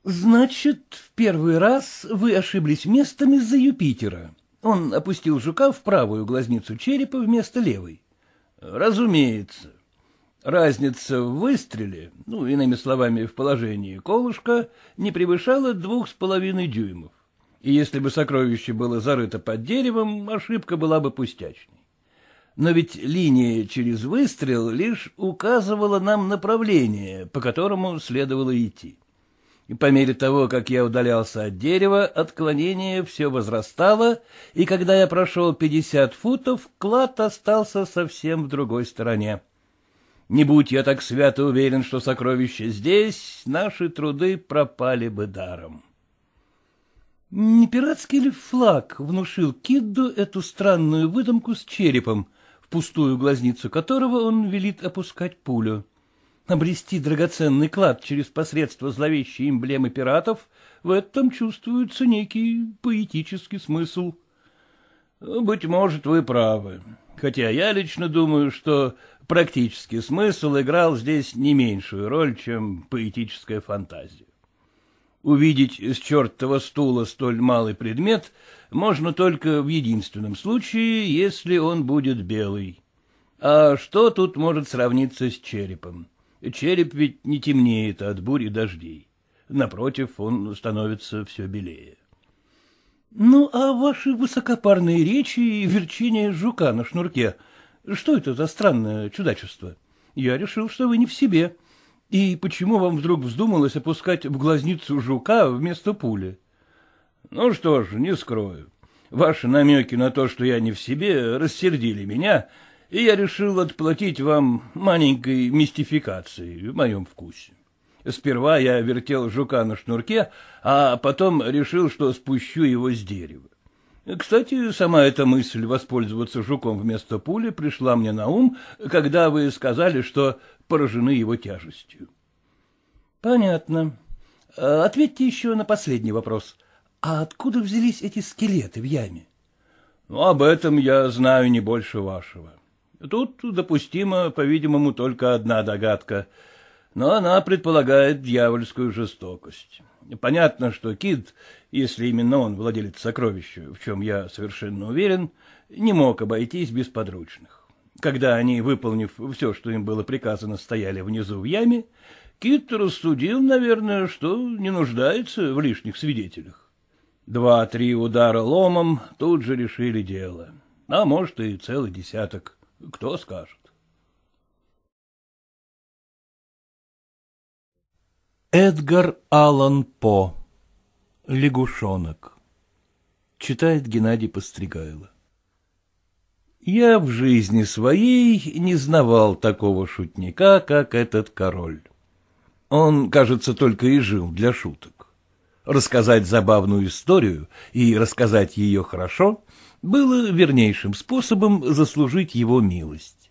— Значит, в первый раз вы ошиблись местом из-за Юпитера? Он опустил жука в правую глазницу черепа вместо левой. Разумеется. Разница в выстреле, ну, иными словами, в положении колышка, не превышала двух с половиной дюймов. И если бы сокровище было зарыто под деревом, ошибка была бы пустячной. Но ведь линия через выстрел лишь указывала нам направление, по которому следовало идти. И по мере того, как я удалялся от дерева, отклонение все возрастало, и когда я прошел пятьдесят футов, клад остался совсем в другой стороне. Не будь я так свято уверен, что сокровище здесь, наши труды пропали бы даром. Не пиратский ли флаг внушил Кидду эту странную выдумку с черепом, в пустую глазницу которого он велит опускать пулю? обрести драгоценный клад через посредство зловещей эмблемы пиратов, в этом чувствуется некий поэтический смысл. Быть может, вы правы, хотя я лично думаю, что практический смысл играл здесь не меньшую роль, чем поэтическая фантазия. Увидеть с чертова стула столь малый предмет можно только в единственном случае, если он будет белый. А что тут может сравниться с черепом? Череп ведь не темнеет от бурь и дождей. Напротив, он становится все белее. — Ну, а ваши высокопарные речи и верчение жука на шнурке, что это за странное чудачество? Я решил, что вы не в себе. И почему вам вдруг вздумалось опускать в глазницу жука вместо пули? — Ну что ж, не скрою. Ваши намеки на то, что я не в себе, рассердили меня, — и я решил отплатить вам маленькой мистификацией в моем вкусе. Сперва я вертел жука на шнурке, а потом решил, что спущу его с дерева. Кстати, сама эта мысль воспользоваться жуком вместо пули пришла мне на ум, когда вы сказали, что поражены его тяжестью. — Понятно. А ответьте еще на последний вопрос. А откуда взялись эти скелеты в яме? — Ну, Об этом я знаю не больше вашего. Тут допустима, по-видимому, только одна догадка, но она предполагает дьявольскую жестокость. Понятно, что Кит, если именно он владелец сокровища, в чем я совершенно уверен, не мог обойтись без подручных. Когда они, выполнив все, что им было приказано, стояли внизу в яме, Кит рассудил, наверное, что не нуждается в лишних свидетелях. Два-три удара ломом тут же решили дело, а может и целый десяток. — Кто скажет? Эдгар Аллан По «Лягушонок» Читает Геннадий Постригайло Я в жизни своей не знавал такого шутника, как этот король. Он, кажется, только и жил для шуток. Рассказать забавную историю и рассказать ее хорошо — было вернейшим способом заслужить его милость.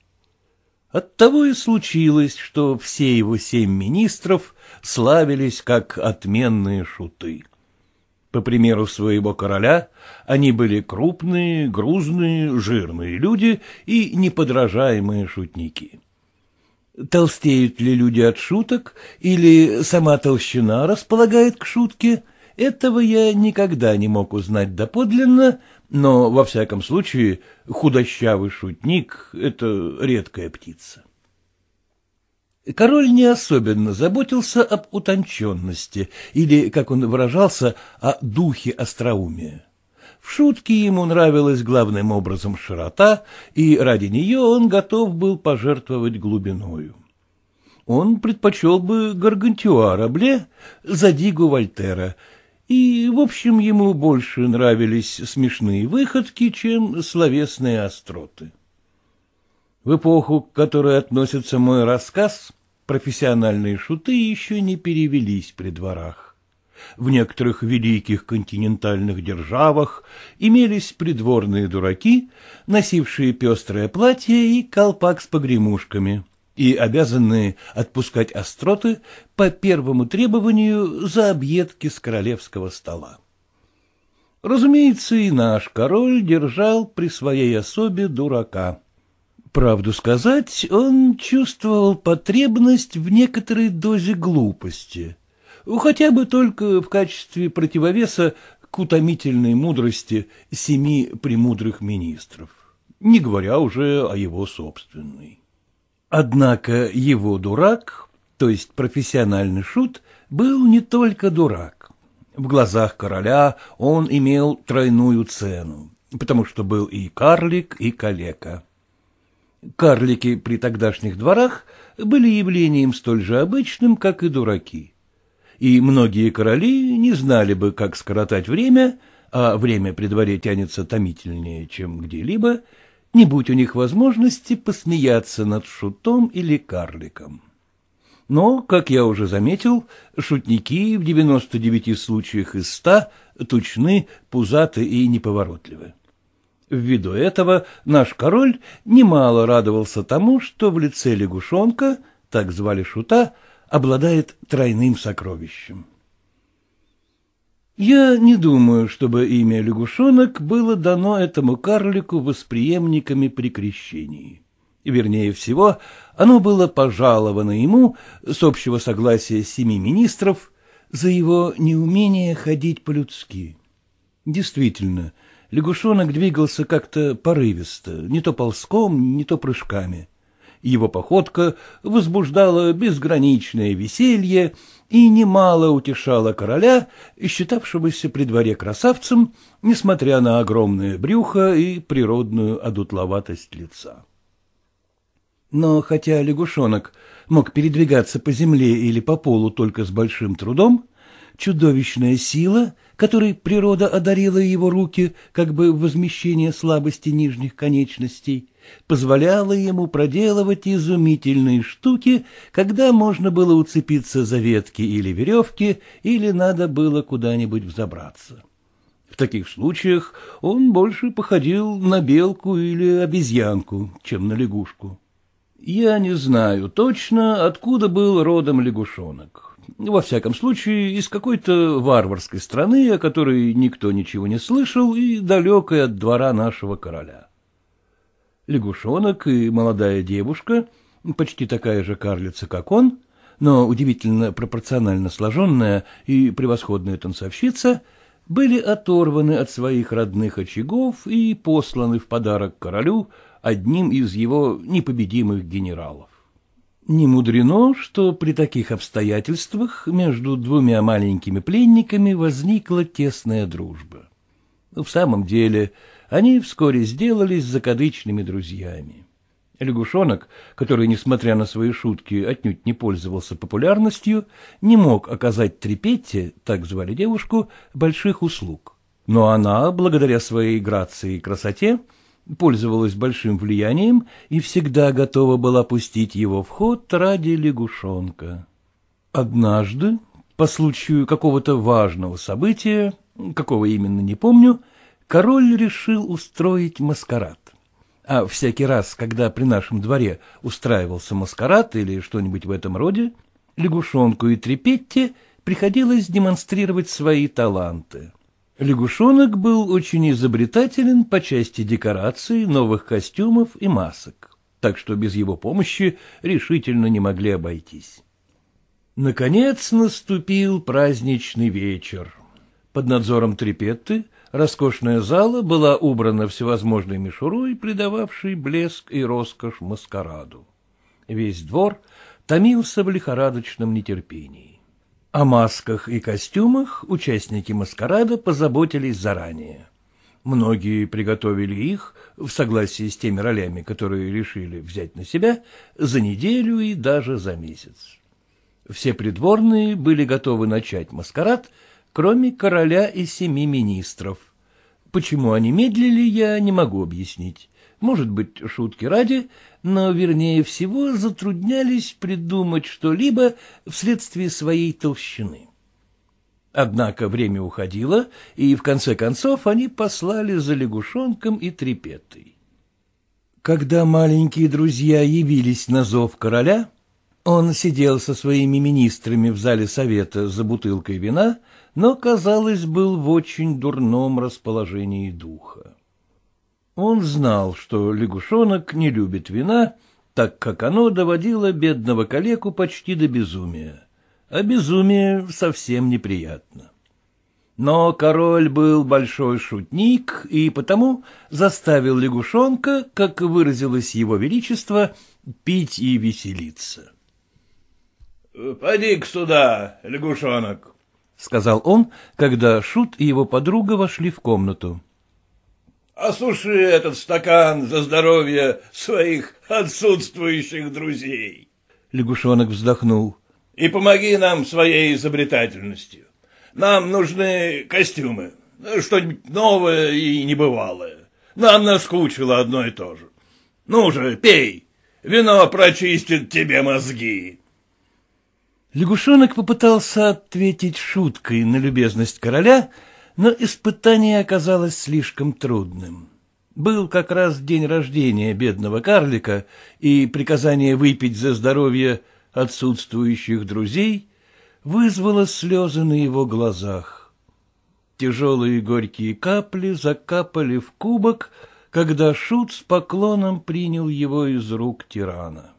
Оттого и случилось, что все его семь министров славились как отменные шуты. По примеру своего короля, они были крупные, грузные, жирные люди и неподражаемые шутники. Толстеют ли люди от шуток, или сама толщина располагает к шутке, этого я никогда не мог узнать доподлинно, но, во всяком случае, худощавый шутник — это редкая птица. Король не особенно заботился об утонченности, или, как он выражался, о духе остроумия. В шутке ему нравилась главным образом широта, и ради нее он готов был пожертвовать глубиною. Он предпочел бы Гаргантюа Рабле за Дигу Вольтера — и, в общем, ему больше нравились смешные выходки, чем словесные остроты. В эпоху, к которой относится мой рассказ, профессиональные шуты еще не перевелись при дворах. В некоторых великих континентальных державах имелись придворные дураки, носившие пестрое платье и колпак с погремушками — и обязаны отпускать остроты по первому требованию за объедки с королевского стола. Разумеется, и наш король держал при своей особе дурака. Правду сказать, он чувствовал потребность в некоторой дозе глупости, хотя бы только в качестве противовеса к утомительной мудрости семи премудрых министров, не говоря уже о его собственной. Однако его дурак, то есть профессиональный шут, был не только дурак. В глазах короля он имел тройную цену, потому что был и карлик, и калека. Карлики при тогдашних дворах были явлением столь же обычным, как и дураки. И многие короли не знали бы, как скоротать время, а время при дворе тянется томительнее, чем где-либо — не будь у них возможности посмеяться над шутом или карликом. Но, как я уже заметил, шутники в 99 случаях из 100 тучны, пузаты и неповоротливы. Ввиду этого наш король немало радовался тому, что в лице лягушонка, так звали шута, обладает тройным сокровищем. Я не думаю, чтобы имя лягушонок было дано этому карлику восприемниками при крещении. Вернее всего, оно было пожаловано ему, с общего согласия семи министров, за его неумение ходить по-людски. Действительно, лягушонок двигался как-то порывисто, не то ползком, не то прыжками. Его походка возбуждала безграничное веселье, и немало утешала короля, считавшегося при дворе красавцем, несмотря на огромное брюхо и природную одутловатость лица. Но хотя лягушонок мог передвигаться по земле или по полу только с большим трудом, чудовищная сила, которой природа одарила его руки, как бы в возмещение слабости нижних конечностей, позволяла ему проделывать изумительные штуки, когда можно было уцепиться за ветки или веревки, или надо было куда-нибудь взобраться. В таких случаях он больше походил на белку или обезьянку, чем на лягушку. Я не знаю точно, откуда был родом лягушонок во всяком случае, из какой-то варварской страны, о которой никто ничего не слышал, и далекой от двора нашего короля. Лягушонок и молодая девушка, почти такая же карлица, как он, но удивительно пропорционально сложенная и превосходная танцовщица, были оторваны от своих родных очагов и посланы в подарок королю одним из его непобедимых генералов. Не мудрено, что при таких обстоятельствах между двумя маленькими пленниками возникла тесная дружба. В самом деле, они вскоре сделались закадычными друзьями. Лягушонок, который, несмотря на свои шутки, отнюдь не пользовался популярностью, не мог оказать Трепете, так звали девушку, больших услуг. Но она, благодаря своей грации и красоте, пользовалась большим влиянием и всегда готова была пустить его в ход ради лягушонка. Однажды, по случаю какого-то важного события, какого именно не помню, король решил устроить маскарад. А всякий раз, когда при нашем дворе устраивался маскарад или что-нибудь в этом роде, лягушонку и трепетте приходилось демонстрировать свои таланты. Лягушонок был очень изобретателен по части декораций, новых костюмов и масок, так что без его помощи решительно не могли обойтись. Наконец наступил праздничный вечер. Под надзором трепетты роскошная зала была убрана всевозможной мишурой, придававшей блеск и роскошь маскараду. Весь двор томился в лихорадочном нетерпении. О масках и костюмах участники маскарада позаботились заранее. Многие приготовили их, в согласии с теми ролями, которые решили взять на себя, за неделю и даже за месяц. Все придворные были готовы начать маскарад, кроме короля и семи министров. Почему они медлили, я не могу объяснить может быть, шутки ради, но, вернее всего, затруднялись придумать что-либо вследствие своей толщины. Однако время уходило, и в конце концов они послали за лягушонком и трепетой. Когда маленькие друзья явились на зов короля, он сидел со своими министрами в зале совета за бутылкой вина, но, казалось, был в очень дурном расположении духа. Он знал, что лягушонок не любит вина, так как оно доводило бедного калеку почти до безумия. А безумие совсем неприятно. Но король был большой шутник и потому заставил лягушонка, как выразилось его величество, пить и веселиться. Пойди Поди-ка сюда, лягушонок, — сказал он, когда Шут и его подруга вошли в комнату. Осуши этот стакан за здоровье своих отсутствующих друзей. Лягушонок вздохнул. И помоги нам своей изобретательностью. Нам нужны костюмы, что-нибудь новое и небывалое. Нам наскучило одно и то же. Ну же, пей, вино прочистит тебе мозги. Лягушонок попытался ответить шуткой на любезность короля — но испытание оказалось слишком трудным. Был как раз день рождения бедного карлика, и приказание выпить за здоровье отсутствующих друзей вызвало слезы на его глазах. Тяжелые горькие капли закапали в кубок, когда Шут с поклоном принял его из рук тирана.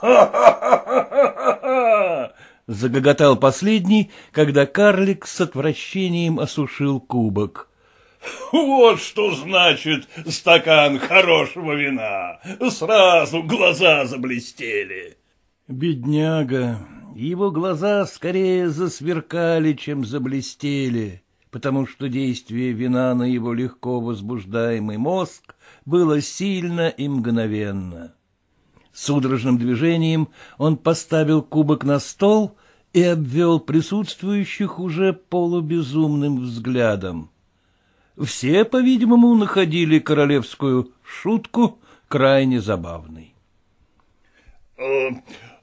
—— загоготал последний, когда карлик с отвращением осушил кубок. — Вот что значит стакан хорошего вина! Сразу глаза заблестели! Бедняга! Его глаза скорее засверкали, чем заблестели, потому что действие вина на его легко возбуждаемый мозг было сильно и мгновенно. Судорожным движением он поставил кубок на стол и обвел присутствующих уже полубезумным взглядом. Все, по-видимому, находили королевскую шутку крайне забавной. «А,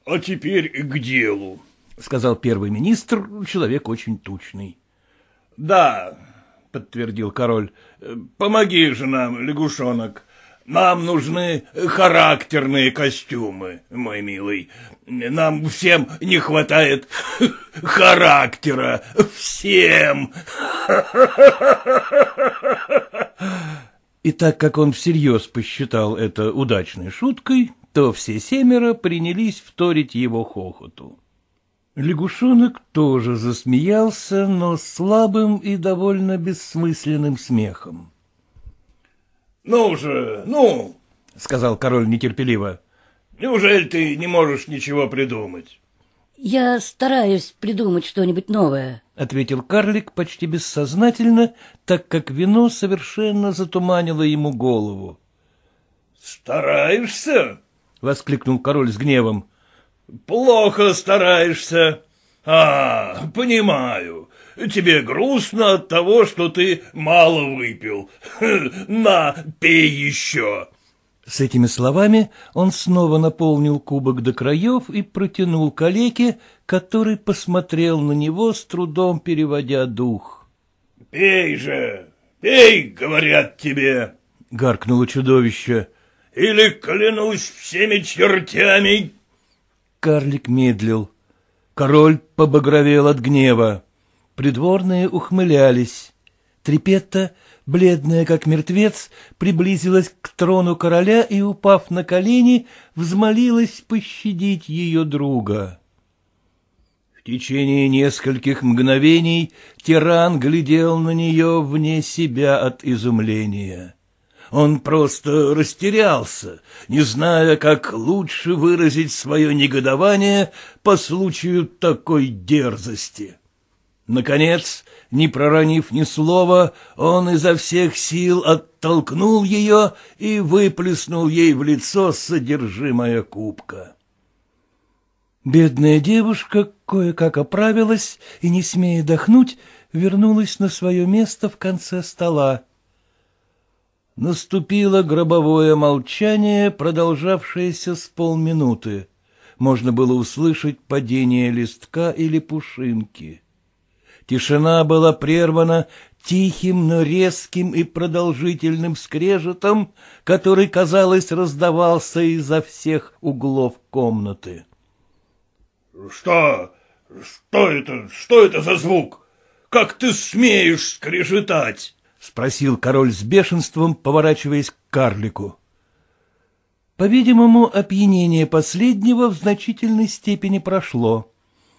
а теперь к делу», — сказал первый министр, человек очень тучный. «Да», — подтвердил король, — «помоги же нам, лягушонок, нам нужны характерные костюмы, мой милый. Нам всем не хватает характера. Всем. И так как он всерьез посчитал это удачной шуткой, то все семеро принялись вторить его хохоту. Лягушонок тоже засмеялся, но слабым и довольно бессмысленным смехом. Ну же, ну, — сказал король нетерпеливо, — неужели ты не можешь ничего придумать? — Я стараюсь придумать что-нибудь новое, — ответил карлик почти бессознательно, так как вино совершенно затуманило ему голову. — Стараешься? — воскликнул король с гневом. — Плохо стараешься. А, понимаю. Тебе грустно от того, что ты мало выпил. На, пей еще. С этими словами он снова наполнил кубок до краев и протянул калеке, который посмотрел на него, с трудом переводя дух. — Пей же, пей, говорят тебе, — гаркнуло чудовище. — Или клянусь всеми чертями. Карлик медлил. Король побагровел от гнева. Придворные ухмылялись. Трепетта, бледная как мертвец, приблизилась к трону короля и, упав на колени, взмолилась пощадить ее друга. В течение нескольких мгновений тиран глядел на нее вне себя от изумления. Он просто растерялся, не зная, как лучше выразить свое негодование по случаю такой дерзости. Наконец, не проронив ни слова, он изо всех сил оттолкнул ее и выплеснул ей в лицо содержимое кубка. Бедная девушка кое-как оправилась и, не смея дохнуть, вернулась на свое место в конце стола. Наступило гробовое молчание, продолжавшееся с полминуты. Можно было услышать падение листка или пушинки тишина была прервана тихим, но резким и продолжительным скрежетом, который, казалось, раздавался изо всех углов комнаты. — Что? Что это? Что это за звук? Как ты смеешь скрежетать? — спросил король с бешенством, поворачиваясь к карлику. По-видимому, опьянение последнего в значительной степени прошло.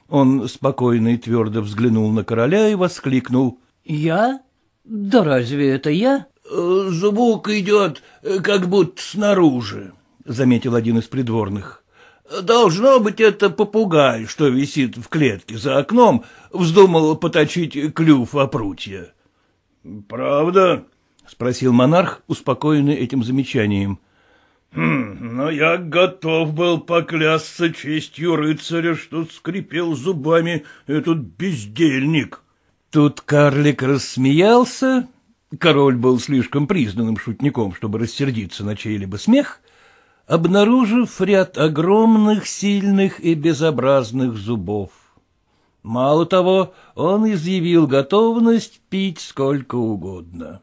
Он спокойно и твердо взглянул на короля и воскликнул. — Я? Да разве это я? «Э, — Звук идет, э, как будто снаружи, — заметил один из придворных. Должно быть, это попугай, что висит в клетке за окном, вздумал поточить клюв о прутья. — Правда? — спросил монарх, успокоенный этим замечанием. — Хм, но я готов был поклясться честью рыцаря, что скрипел зубами этот бездельник. Тут карлик рассмеялся, король был слишком признанным шутником, чтобы рассердиться на чей-либо смех, обнаружив ряд огромных, сильных и безобразных зубов. Мало того, он изъявил готовность пить сколько угодно.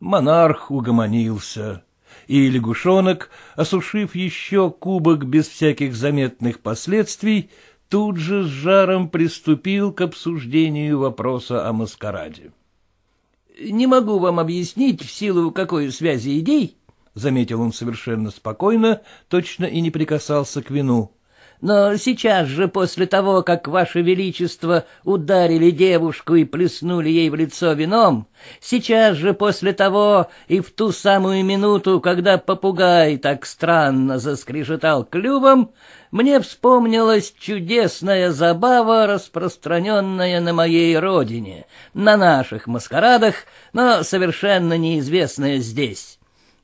Монарх угомонился и лягушонок, осушив еще кубок без всяких заметных последствий, тут же с жаром приступил к обсуждению вопроса о маскараде. «Не могу вам объяснить, в силу какой связи идей», — заметил он совершенно спокойно, точно и не прикасался к вину но сейчас же, после того, как Ваше Величество ударили девушку и плеснули ей в лицо вином, сейчас же после того и в ту самую минуту, когда попугай так странно заскрежетал клювом, мне вспомнилась чудесная забава, распространенная на моей родине, на наших маскарадах, но совершенно неизвестная здесь.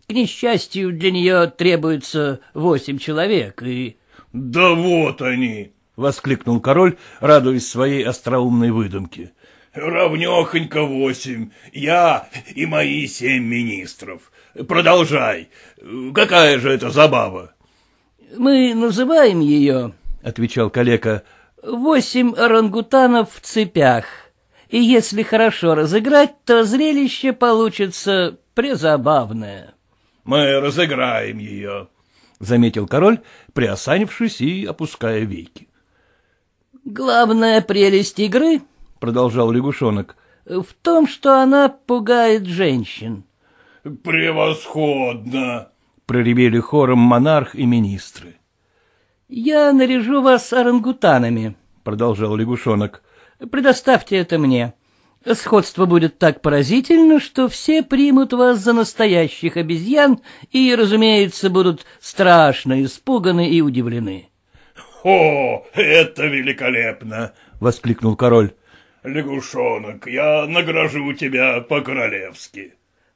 К несчастью, для нее требуется восемь человек, и... Да вот они! — воскликнул король, радуясь своей остроумной выдумке. — Равнехонько восемь. Я и мои семь министров. Продолжай. Какая же это забава? — Мы называем ее, — отвечал калека, — восемь орангутанов в цепях. И если хорошо разыграть, то зрелище получится презабавное. — Мы разыграем ее, — заметил король, приосанившись и опуская веки. — Главная прелесть игры, — продолжал лягушонок, — в том, что она пугает женщин. — Превосходно! — проревели хором монарх и министры. — Я наряжу вас орангутанами, — продолжал лягушонок. — Предоставьте это мне. — Сходство будет так поразительно, что все примут вас за настоящих обезьян и, разумеется, будут страшно испуганы и удивлены. — О, это великолепно! — воскликнул король. — Лягушонок, я награжу тебя по-королевски.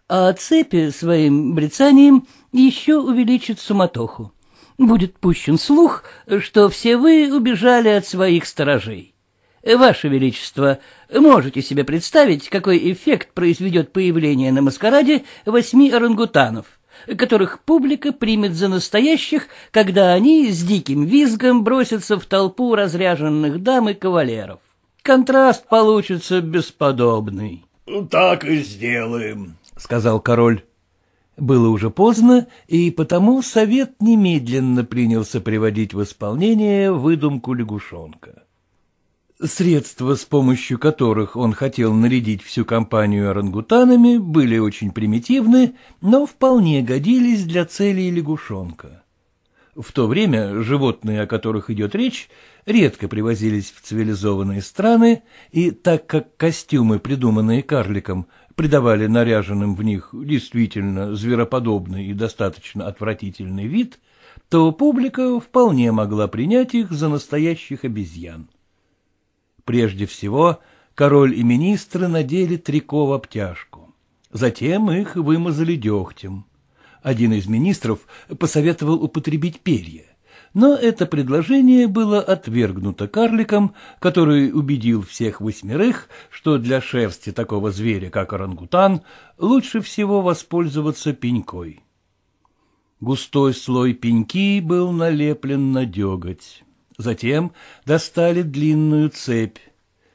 А цепи своим брецанием еще увеличит суматоху. Будет пущен слух, что все вы убежали от своих сторожей. Ваше Величество, можете себе представить, какой эффект произведет появление на маскараде восьми орангутанов, которых публика примет за настоящих, когда они с диким визгом бросятся в толпу разряженных дам и кавалеров. Контраст получится бесподобный. — Так и сделаем, — сказал король. Было уже поздно, и потому совет немедленно принялся приводить в исполнение выдумку лягушонка. Средства, с помощью которых он хотел нарядить всю компанию орангутанами, были очень примитивны, но вполне годились для целей лягушонка. В то время животные, о которых идет речь, редко привозились в цивилизованные страны, и так как костюмы, придуманные карликом, придавали наряженным в них действительно звероподобный и достаточно отвратительный вид, то публика вполне могла принять их за настоящих обезьян. Прежде всего, король и министры надели трико в обтяжку. Затем их вымазали дегтем. Один из министров посоветовал употребить перья. Но это предложение было отвергнуто карликом, который убедил всех восьмерых, что для шерсти такого зверя, как орангутан, лучше всего воспользоваться пенькой. Густой слой пеньки был налеплен на деготь. Затем достали длинную цепь.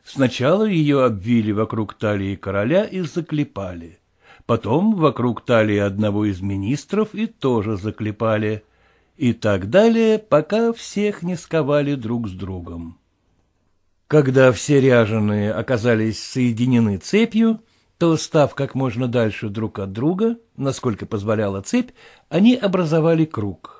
Сначала ее обвили вокруг талии короля и заклепали. Потом вокруг талии одного из министров и тоже заклепали. И так далее, пока всех не сковали друг с другом. Когда все ряженые оказались соединены цепью, то, став как можно дальше друг от друга, насколько позволяла цепь, они образовали круг.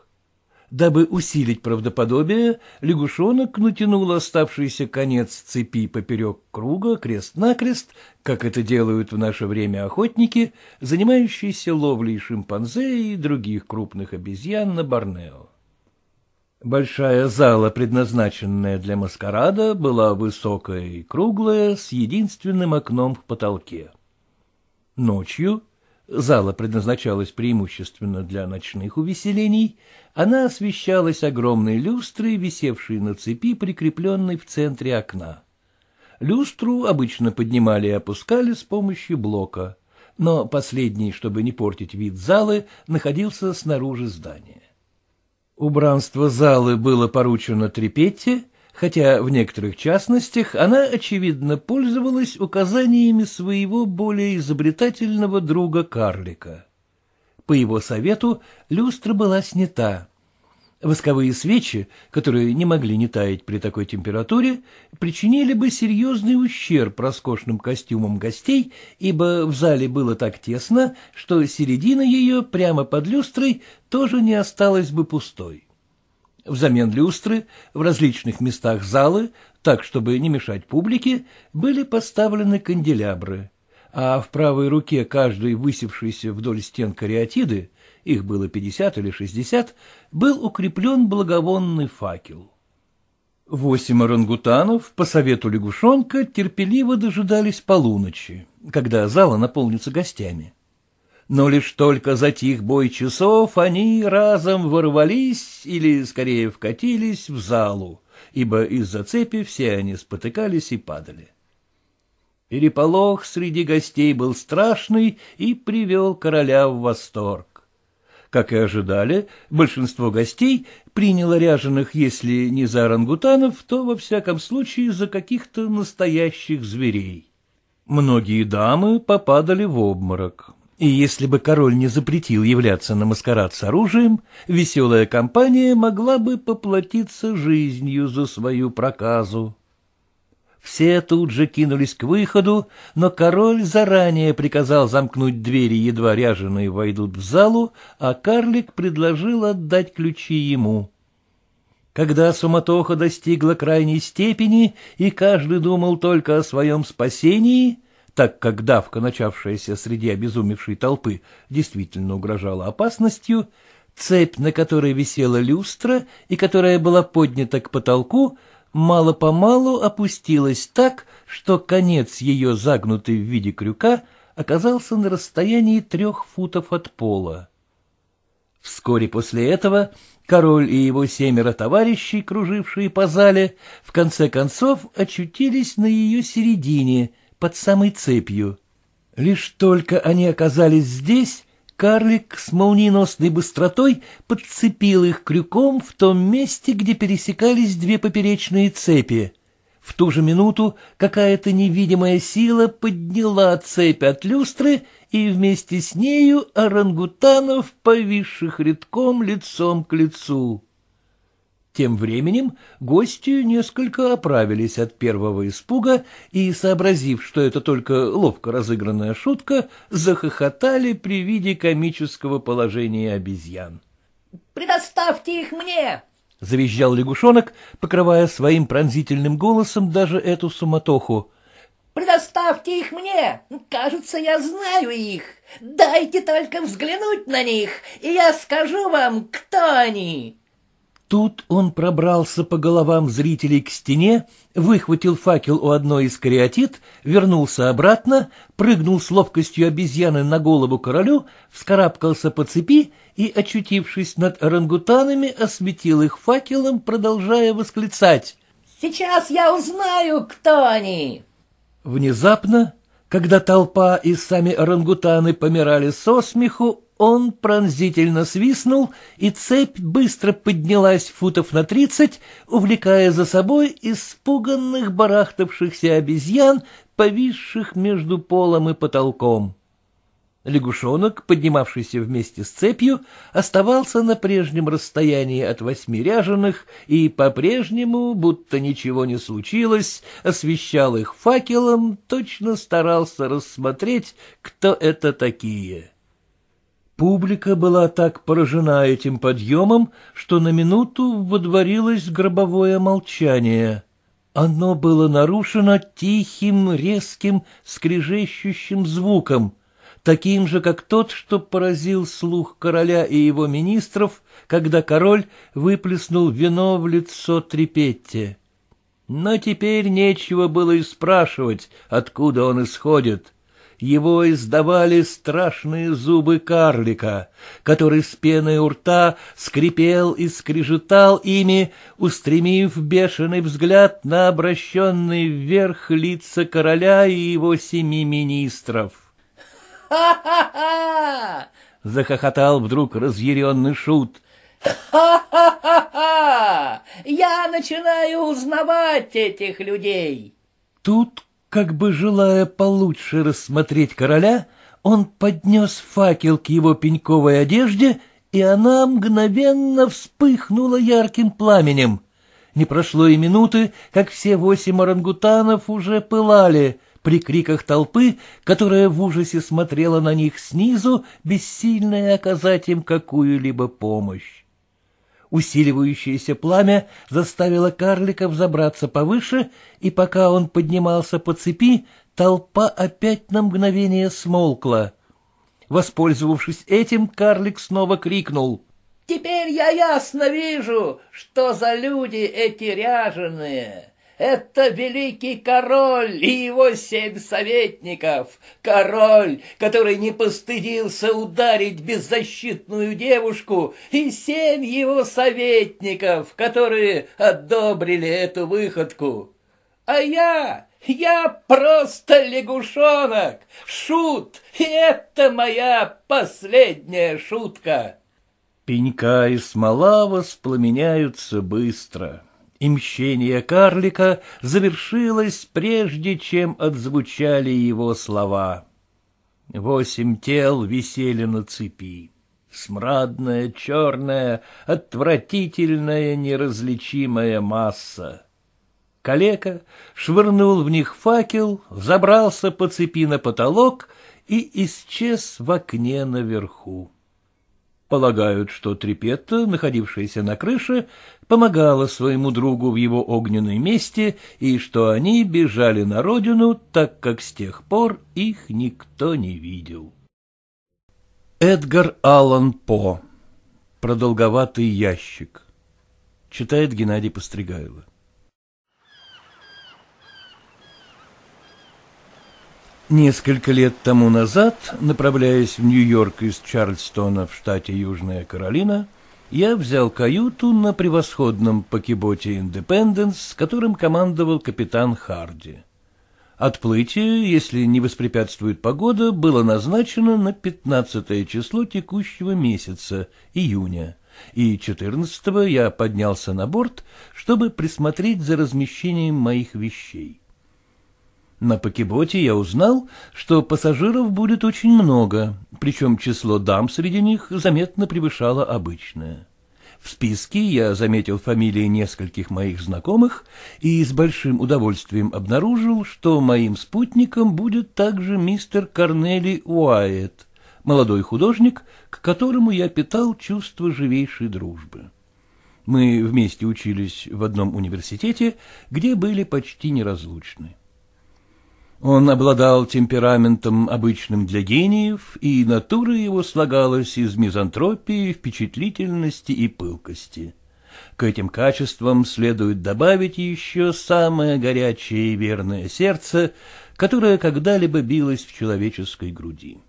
Дабы усилить правдоподобие, лягушонок натянул оставшийся конец цепи поперек круга крест-накрест, как это делают в наше время охотники, занимающиеся ловлей шимпанзе и других крупных обезьян на Борнео. Большая зала, предназначенная для маскарада, была высокая и круглая, с единственным окном в потолке. Ночью зала предназначалась преимущественно для ночных увеселений — она освещалась огромной люстрой, висевшей на цепи, прикрепленной в центре окна. Люстру обычно поднимали и опускали с помощью блока, но последний, чтобы не портить вид залы, находился снаружи здания. Убранство залы было поручено Трепетте, хотя в некоторых частностях она, очевидно, пользовалась указаниями своего более изобретательного друга-карлика. По его совету люстра была снята. Восковые свечи, которые не могли не таять при такой температуре, причинили бы серьезный ущерб роскошным костюмам гостей, ибо в зале было так тесно, что середина ее прямо под люстрой тоже не осталась бы пустой. Взамен люстры в различных местах залы, так чтобы не мешать публике, были поставлены канделябры — а в правой руке каждой высевшейся вдоль стен кариатиды, их было пятьдесят или шестьдесят, был укреплен благовонный факел. Восемь орангутанов по совету лягушонка терпеливо дожидались полуночи, когда зала наполнится гостями. Но лишь только затих бой часов, они разом ворвались или, скорее, вкатились в залу, ибо из-за цепи все они спотыкались и падали. Переполох среди гостей был страшный и привел короля в восторг. Как и ожидали, большинство гостей приняло ряженых, если не за орангутанов, то, во всяком случае, за каких-то настоящих зверей. Многие дамы попадали в обморок. И если бы король не запретил являться на маскарад с оружием, веселая компания могла бы поплатиться жизнью за свою проказу. Все тут же кинулись к выходу, но король заранее приказал замкнуть двери, едва ряженые войдут в залу, а карлик предложил отдать ключи ему. Когда суматоха достигла крайней степени, и каждый думал только о своем спасении, так как давка, начавшаяся среди обезумевшей толпы, действительно угрожала опасностью, цепь, на которой висела люстра и которая была поднята к потолку, — мало-помалу опустилась так, что конец ее, загнутый в виде крюка, оказался на расстоянии трех футов от пола. Вскоре после этого король и его семеро товарищей, кружившие по зале, в конце концов очутились на ее середине, под самой цепью. Лишь только они оказались здесь, Карлик с молниеносной быстротой подцепил их крюком в том месте, где пересекались две поперечные цепи. В ту же минуту какая-то невидимая сила подняла цепь от люстры, и вместе с нею орангутанов, повисших редком лицом к лицу. Тем временем гости несколько оправились от первого испуга и, сообразив, что это только ловко разыгранная шутка, захохотали при виде комического положения обезьян. «Предоставьте их мне!» — завизжал лягушонок, покрывая своим пронзительным голосом даже эту суматоху. «Предоставьте их мне! Кажется, я знаю их! Дайте только взглянуть на них, и я скажу вам, кто они!» Тут он пробрался по головам зрителей к стене, выхватил факел у одной из кариатид, вернулся обратно, прыгнул с ловкостью обезьяны на голову королю, вскарабкался по цепи и, очутившись над орангутанами, осветил их факелом, продолжая восклицать. «Сейчас я узнаю, кто они!» Внезапно, когда толпа и сами орангутаны помирали со смеху, он пронзительно свистнул, и цепь быстро поднялась футов на тридцать, увлекая за собой испуганных барахтавшихся обезьян, повисших между полом и потолком. Лягушонок, поднимавшийся вместе с цепью, оставался на прежнем расстоянии от восьми ряженых и по-прежнему, будто ничего не случилось, освещал их факелом, точно старался рассмотреть, кто это такие. — Публика была так поражена этим подъемом, что на минуту водворилось гробовое молчание. Оно было нарушено тихим, резким, скрежещущим звуком, таким же, как тот, что поразил слух короля и его министров, когда король выплеснул вино в лицо Трепетте. Но теперь нечего было и спрашивать, откуда он исходит его издавали страшные зубы карлика, который с пеной у рта скрипел и скрежетал ими, устремив бешеный взгляд на обращенные вверх лица короля и его семи министров. «Ха-ха-ха!» — захохотал вдруг разъяренный шут. «Ха-ха-ха! Я начинаю узнавать этих людей!» Тут как бы желая получше рассмотреть короля, он поднес факел к его пеньковой одежде, и она мгновенно вспыхнула ярким пламенем. Не прошло и минуты, как все восемь орангутанов уже пылали при криках толпы, которая в ужасе смотрела на них снизу, бессильная оказать им какую-либо помощь. Усиливающееся пламя заставило карлика взобраться повыше, и пока он поднимался по цепи, толпа опять на мгновение смолкла. Воспользовавшись этим, карлик снова крикнул. «Теперь я ясно вижу, что за люди эти ряженые!» Это великий король и его семь советников. Король, который не постыдился ударить беззащитную девушку, и семь его советников, которые одобрили эту выходку. А я, я просто лягушонок, шут, и это моя последняя шутка. Пенька и смола воспламеняются быстро и мщение карлика завершилось, прежде чем отзвучали его слова. Восемь тел висели на цепи. Смрадная, черная, отвратительная, неразличимая масса. Калека швырнул в них факел, забрался по цепи на потолок и исчез в окне наверху. Полагают, что Трепетта, находившаяся на крыше, помогала своему другу в его огненной месте и что они бежали на родину, так как с тех пор их никто не видел. Эдгар Аллан По. Продолговатый ящик. Читает Геннадий Постригайло. Несколько лет тому назад, направляясь в Нью-Йорк из Чарльстона в штате Южная Каролина, я взял каюту на превосходном покеботе «Индепенденс», которым командовал капитан Харди. Отплытие, если не воспрепятствует погода, было назначено на 15 число текущего месяца, июня, и 14 я поднялся на борт, чтобы присмотреть за размещением моих вещей. На покеботе я узнал, что пассажиров будет очень много, причем число дам среди них заметно превышало обычное. В списке я заметил фамилии нескольких моих знакомых и с большим удовольствием обнаружил, что моим спутником будет также мистер Корнели Уайет, молодой художник, к которому я питал чувство живейшей дружбы. Мы вместе учились в одном университете, где были почти неразлучны. Он обладал темпераментом, обычным для гениев, и натура его слагалась из мизантропии, впечатлительности и пылкости. К этим качествам следует добавить еще самое горячее и верное сердце, которое когда-либо билось в человеческой груди.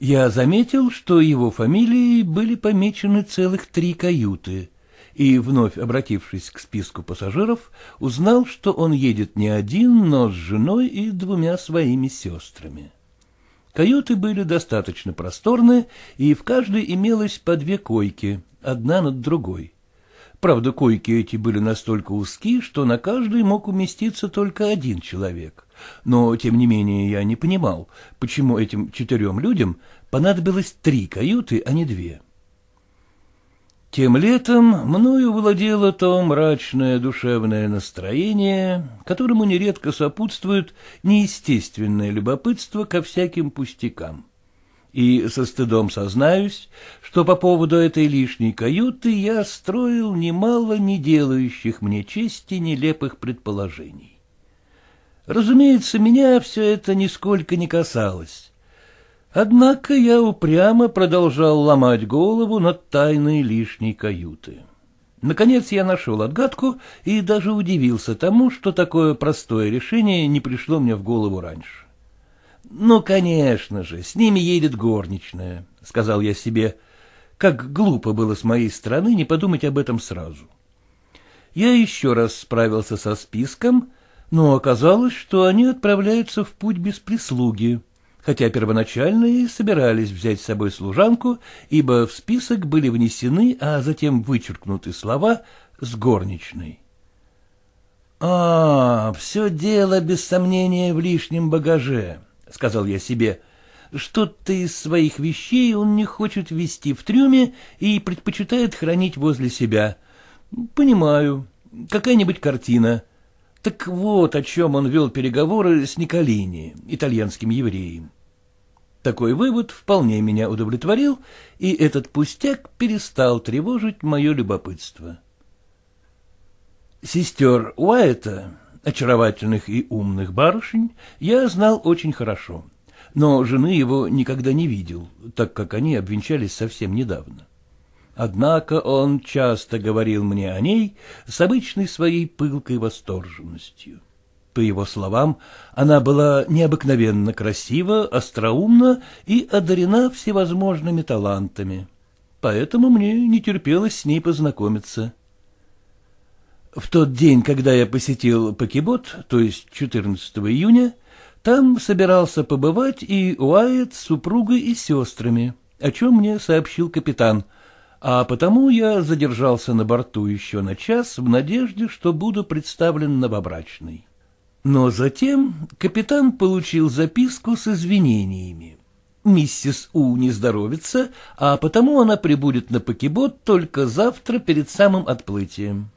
Я заметил, что его фамилии были помечены целых три каюты — и, вновь обратившись к списку пассажиров, узнал, что он едет не один, но с женой и двумя своими сестрами. Каюты были достаточно просторны, и в каждой имелось по две койки, одна над другой. Правда, койки эти были настолько узки, что на каждой мог уместиться только один человек. Но, тем не менее, я не понимал, почему этим четырем людям понадобилось три каюты, а не две. — тем летом мною владело то мрачное душевное настроение, которому нередко сопутствует неестественное любопытство ко всяким пустякам. И со стыдом сознаюсь, что по поводу этой лишней каюты я строил немало не делающих мне чести нелепых предположений. Разумеется, меня все это нисколько не касалось. Однако я упрямо продолжал ломать голову над тайной лишней каюты. Наконец я нашел отгадку и даже удивился тому, что такое простое решение не пришло мне в голову раньше. «Ну, конечно же, с ними едет горничная», — сказал я себе. Как глупо было с моей стороны не подумать об этом сразу. Я еще раз справился со списком, но оказалось, что они отправляются в путь без прислуги хотя первоначально и собирались взять с собой служанку, ибо в список были внесены, а затем вычеркнуты слова «с горничной». «А, все дело, без сомнения, в лишнем багаже», — сказал я себе. «Что-то из своих вещей он не хочет вести в трюме и предпочитает хранить возле себя. Понимаю, какая-нибудь картина». Так вот о чем он вел переговоры с Николини, итальянским евреем. Такой вывод вполне меня удовлетворил, и этот пустяк перестал тревожить мое любопытство. Сестер Уайта, очаровательных и умных барышень, я знал очень хорошо, но жены его никогда не видел, так как они обвенчались совсем недавно. Однако он часто говорил мне о ней с обычной своей пылкой восторженностью. По его словам, она была необыкновенно красива, остроумна и одарена всевозможными талантами. Поэтому мне не терпелось с ней познакомиться. В тот день, когда я посетил Покебот, то есть 14 июня, там собирался побывать и Уайт с супругой и сестрами, о чем мне сообщил капитан — а потому я задержался на борту еще на час в надежде, что буду представлен новобрачный. Но затем капитан получил записку с извинениями. Миссис У не здоровится, а потому она прибудет на покебот только завтра перед самым отплытием.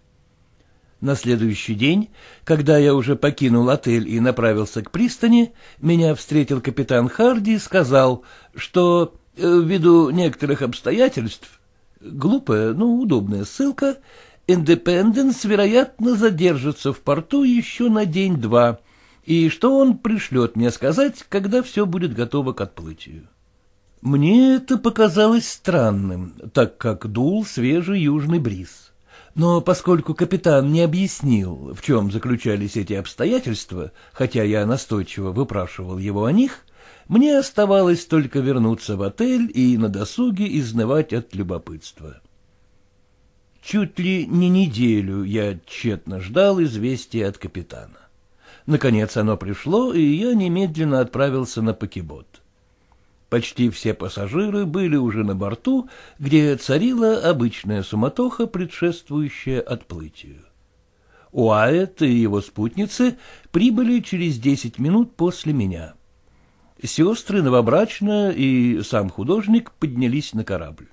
На следующий день, когда я уже покинул отель и направился к пристани, меня встретил капитан Харди и сказал, что, э, ввиду некоторых обстоятельств, Глупая, но удобная ссылка. Индепенденс, вероятно, задержится в порту еще на день-два, и что он пришлет мне сказать, когда все будет готово к отплытию. Мне это показалось странным, так как дул свежий южный бриз. Но поскольку капитан не объяснил, в чем заключались эти обстоятельства, хотя я настойчиво выпрашивал его о них, мне оставалось только вернуться в отель и на досуге изнывать от любопытства. Чуть ли не неделю я тщетно ждал известия от капитана. Наконец оно пришло, и я немедленно отправился на покебот. Почти все пассажиры были уже на борту, где царила обычная суматоха, предшествующая отплытию. Уайт и его спутницы прибыли через десять минут после меня сестры новобрачно и сам художник поднялись на корабль.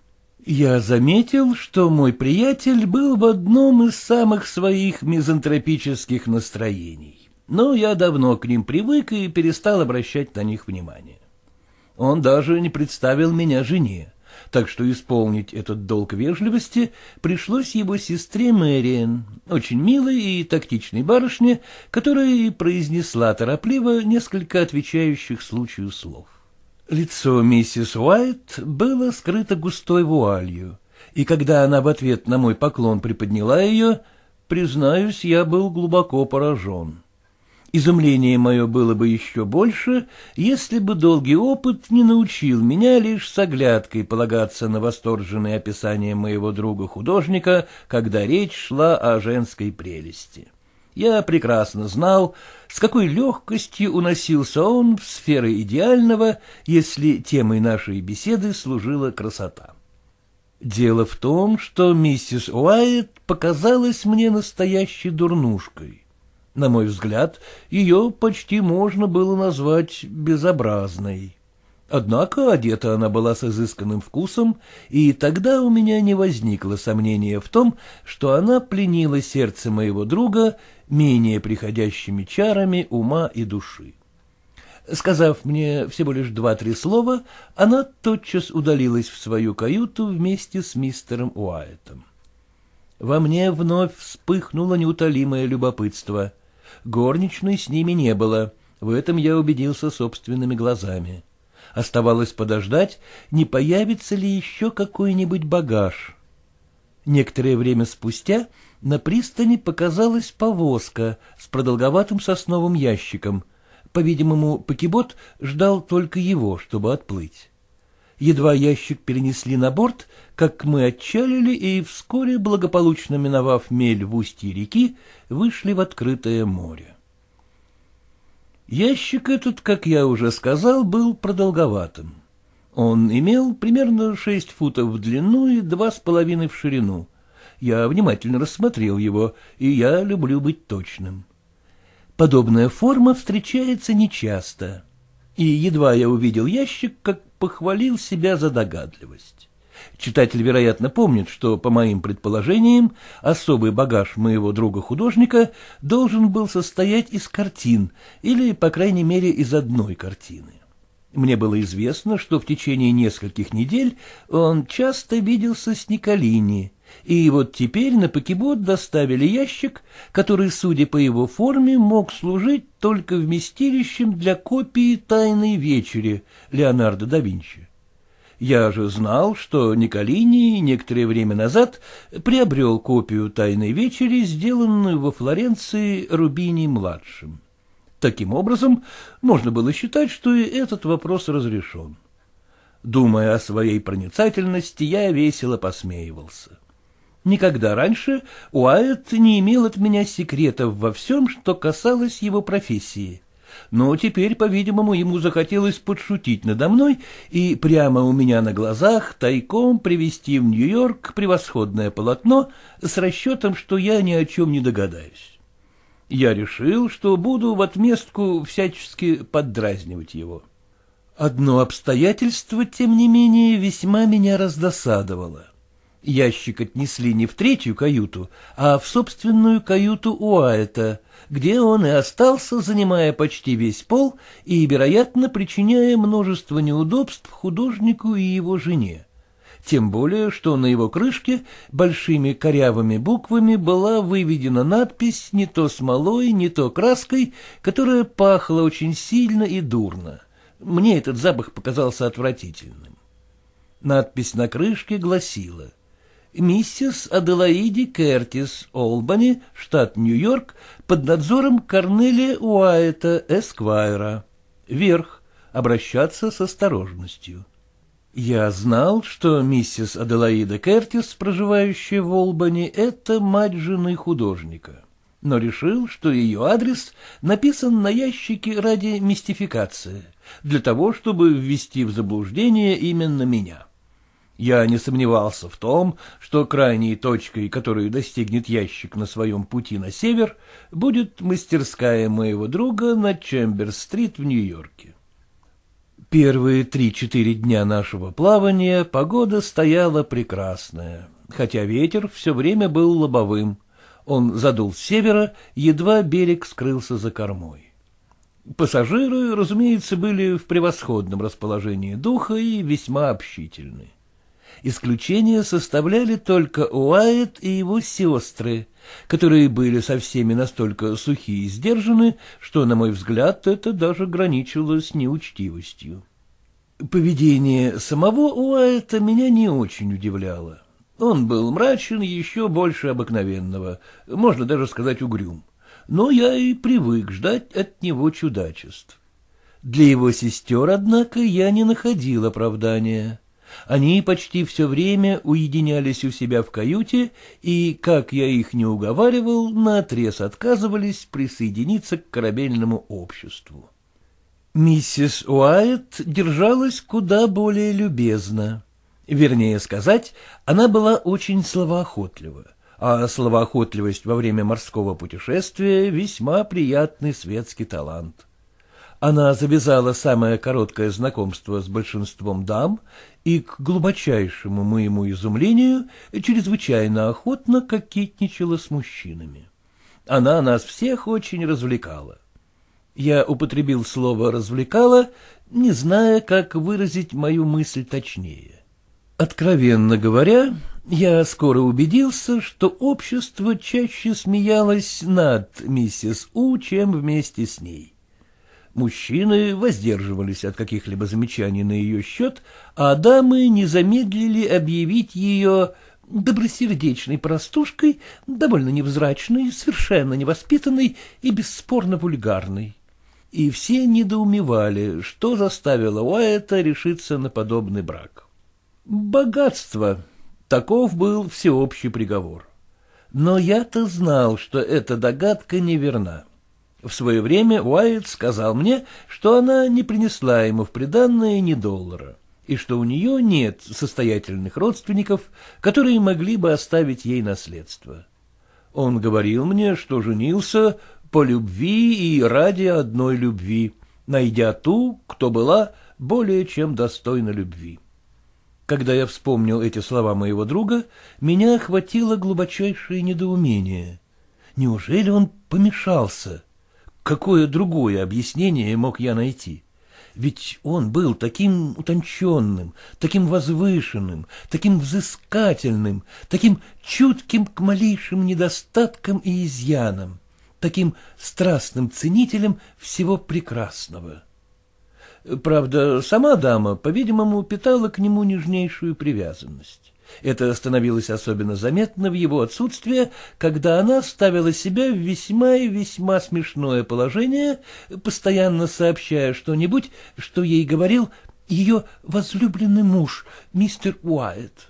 Я заметил, что мой приятель был в одном из самых своих мизантропических настроений, но я давно к ним привык и перестал обращать на них внимание. Он даже не представил меня жене так что исполнить этот долг вежливости пришлось его сестре Мэриэн, очень милой и тактичной барышне, которая и произнесла торопливо несколько отвечающих случаю слов. Лицо миссис Уайт было скрыто густой вуалью, и когда она в ответ на мой поклон приподняла ее, признаюсь, я был глубоко поражен. Изумление мое было бы еще больше, если бы долгий опыт не научил меня лишь с оглядкой полагаться на восторженное описание моего друга-художника, когда речь шла о женской прелести. Я прекрасно знал, с какой легкостью уносился он в сферы идеального, если темой нашей беседы служила красота. Дело в том, что миссис Уайт показалась мне настоящей дурнушкой. На мой взгляд, ее почти можно было назвать безобразной. Однако одета она была с изысканным вкусом, и тогда у меня не возникло сомнения в том, что она пленила сердце моего друга менее приходящими чарами ума и души. Сказав мне всего лишь два-три слова, она тотчас удалилась в свою каюту вместе с мистером Уайтом. Во мне вновь вспыхнуло неутолимое любопытство горничной с ними не было. В этом я убедился собственными глазами. Оставалось подождать, не появится ли еще какой-нибудь багаж. Некоторое время спустя на пристани показалась повозка с продолговатым сосновым ящиком. По-видимому, покебот ждал только его, чтобы отплыть. Едва ящик перенесли на борт, как мы отчалили и вскоре, благополучно миновав мель в устье реки, вышли в открытое море. Ящик этот, как я уже сказал, был продолговатым. Он имел примерно шесть футов в длину и два с половиной в ширину. Я внимательно рассмотрел его, и я люблю быть точным. Подобная форма встречается нечасто, и едва я увидел ящик, как похвалил себя за догадливость. Читатель, вероятно, помнит, что, по моим предположениям, особый багаж моего друга-художника должен был состоять из картин, или, по крайней мере, из одной картины. Мне было известно, что в течение нескольких недель он часто виделся с Николини, и вот теперь на покебот доставили ящик, который, судя по его форме, мог служить только вместилищем для копии «Тайной вечери» Леонардо да Винчи. Я же знал, что Николини некоторое время назад приобрел копию «Тайной вечери», сделанную во Флоренции Рубини-младшим. Таким образом, можно было считать, что и этот вопрос разрешен. Думая о своей проницательности, я весело посмеивался. Никогда раньше Уайт не имел от меня секретов во всем, что касалось его профессии — но теперь, по-видимому, ему захотелось подшутить надо мной и прямо у меня на глазах тайком привезти в Нью-Йорк превосходное полотно с расчетом, что я ни о чем не догадаюсь. Я решил, что буду в отместку всячески поддразнивать его. Одно обстоятельство, тем не менее, весьма меня раздосадовало. Ящик отнесли не в третью каюту, а в собственную каюту Уайта — где он и остался, занимая почти весь пол и, вероятно, причиняя множество неудобств художнику и его жене. Тем более, что на его крышке большими корявыми буквами была выведена надпись не то смолой, не то краской, которая пахла очень сильно и дурно. Мне этот запах показался отвратительным. Надпись на крышке гласила — миссис Аделаиди Кертис Олбани, штат Нью-Йорк, под надзором Корнелия Уайта Эсквайра. Вверх. Обращаться с осторожностью. Я знал, что миссис Аделаида Кертис, проживающая в Олбани, это мать жены художника, но решил, что ее адрес написан на ящике ради мистификации, для того, чтобы ввести в заблуждение именно меня. — я не сомневался в том, что крайней точкой, которую достигнет ящик на своем пути на север, будет мастерская моего друга на Чемберс-стрит в Нью-Йорке. Первые три-четыре дня нашего плавания погода стояла прекрасная, хотя ветер все время был лобовым. Он задул с севера, едва берег скрылся за кормой. Пассажиры, разумеется, были в превосходном расположении духа и весьма общительны. Исключение составляли только Уайт и его сестры, которые были со всеми настолько сухи и сдержаны, что, на мой взгляд, это даже граничило с неучтивостью. Поведение самого Уайта меня не очень удивляло. Он был мрачен еще больше обыкновенного, можно даже сказать угрюм. Но я и привык ждать от него чудачеств. Для его сестер, однако, я не находил оправдания. Они почти все время уединялись у себя в каюте и, как я их не уговаривал, наотрез отказывались присоединиться к корабельному обществу. Миссис Уайт держалась куда более любезно. Вернее сказать, она была очень словоохотлива, а словоохотливость во время морского путешествия — весьма приятный светский талант. Она завязала самое короткое знакомство с большинством дам и, к глубочайшему моему изумлению, чрезвычайно охотно кокетничала с мужчинами. Она нас всех очень развлекала. Я употребил слово «развлекала», не зная, как выразить мою мысль точнее. Откровенно говоря, я скоро убедился, что общество чаще смеялось над миссис У, чем вместе с ней. Мужчины воздерживались от каких-либо замечаний на ее счет, а дамы не замедлили объявить ее добросердечной простушкой, довольно невзрачной, совершенно невоспитанной и бесспорно вульгарной. И все недоумевали, что заставило Уайта решиться на подобный брак. Богатство. Таков был всеобщий приговор. Но я-то знал, что эта догадка неверна. В свое время Уайт сказал мне, что она не принесла ему в приданное ни доллара, и что у нее нет состоятельных родственников, которые могли бы оставить ей наследство. Он говорил мне, что женился по любви и ради одной любви, найдя ту, кто была более чем достойна любви. Когда я вспомнил эти слова моего друга, меня охватило глубочайшее недоумение. Неужели он помешался? — Какое другое объяснение мог я найти? Ведь он был таким утонченным, таким возвышенным, таким взыскательным, таким чутким к малейшим недостаткам и изъянам, таким страстным ценителем всего прекрасного. Правда, сама дама, по-видимому, питала к нему нежнейшую привязанность. Это становилось особенно заметно в его отсутствие, когда она ставила себя в весьма и весьма смешное положение, постоянно сообщая что-нибудь, что ей говорил ее возлюбленный муж, мистер Уайт.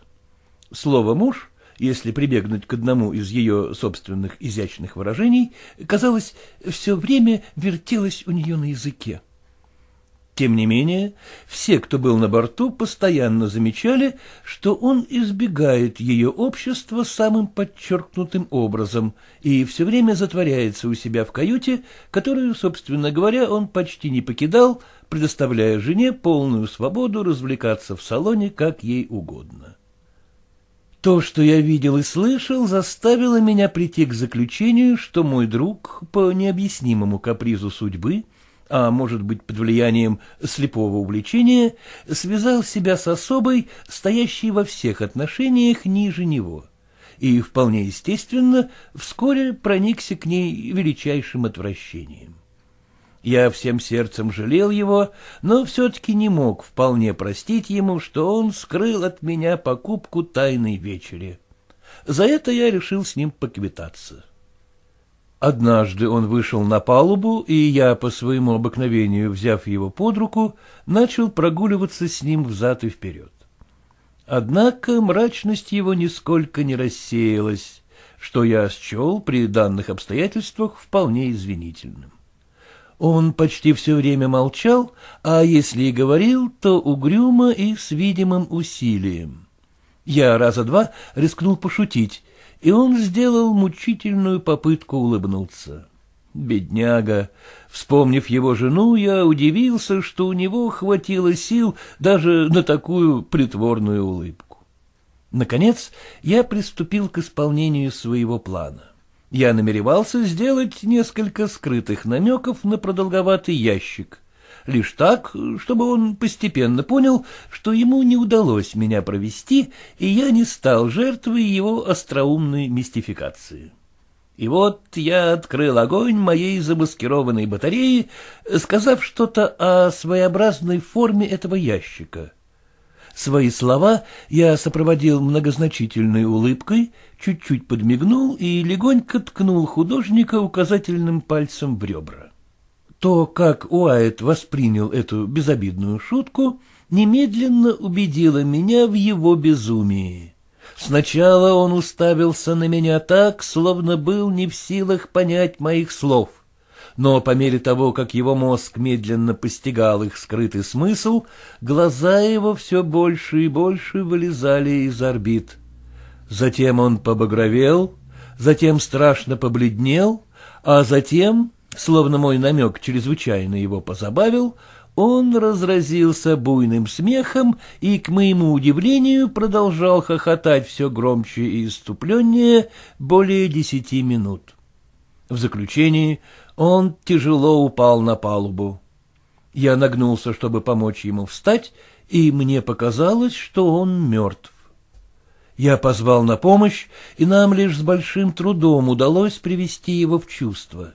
Слово «муж», если прибегнуть к одному из ее собственных изящных выражений, казалось, все время вертелось у нее на языке. Тем не менее, все, кто был на борту, постоянно замечали, что он избегает ее общества самым подчеркнутым образом и все время затворяется у себя в каюте, которую, собственно говоря, он почти не покидал, предоставляя жене полную свободу развлекаться в салоне как ей угодно. То, что я видел и слышал, заставило меня прийти к заключению, что мой друг, по необъяснимому капризу судьбы, а может быть под влиянием слепого увлечения, связал себя с особой, стоящей во всех отношениях ниже него, и, вполне естественно, вскоре проникся к ней величайшим отвращением. Я всем сердцем жалел его, но все-таки не мог вполне простить ему, что он скрыл от меня покупку тайной вечери. За это я решил с ним поквитаться. Однажды он вышел на палубу, и я, по своему обыкновению взяв его под руку, начал прогуливаться с ним взад и вперед. Однако мрачность его нисколько не рассеялась, что я счел при данных обстоятельствах вполне извинительным. Он почти все время молчал, а если и говорил, то угрюмо и с видимым усилием. Я раза два рискнул пошутить, и он сделал мучительную попытку улыбнуться. Бедняга! Вспомнив его жену, я удивился, что у него хватило сил даже на такую притворную улыбку. Наконец, я приступил к исполнению своего плана. Я намеревался сделать несколько скрытых намеков на продолговатый ящик — лишь так, чтобы он постепенно понял, что ему не удалось меня провести, и я не стал жертвой его остроумной мистификации. И вот я открыл огонь моей замаскированной батареи, сказав что-то о своеобразной форме этого ящика. Свои слова я сопроводил многозначительной улыбкой, чуть-чуть подмигнул и легонько ткнул художника указательным пальцем в ребра то, как Уайт воспринял эту безобидную шутку, немедленно убедило меня в его безумии. Сначала он уставился на меня так, словно был не в силах понять моих слов. Но по мере того, как его мозг медленно постигал их скрытый смысл, глаза его все больше и больше вылезали из орбит. Затем он побагровел, затем страшно побледнел, а затем словно мой намек чрезвычайно его позабавил, он разразился буйным смехом и, к моему удивлению, продолжал хохотать все громче и иступленнее более десяти минут. В заключении он тяжело упал на палубу. Я нагнулся, чтобы помочь ему встать, и мне показалось, что он мертв. Я позвал на помощь, и нам лишь с большим трудом удалось привести его в чувство.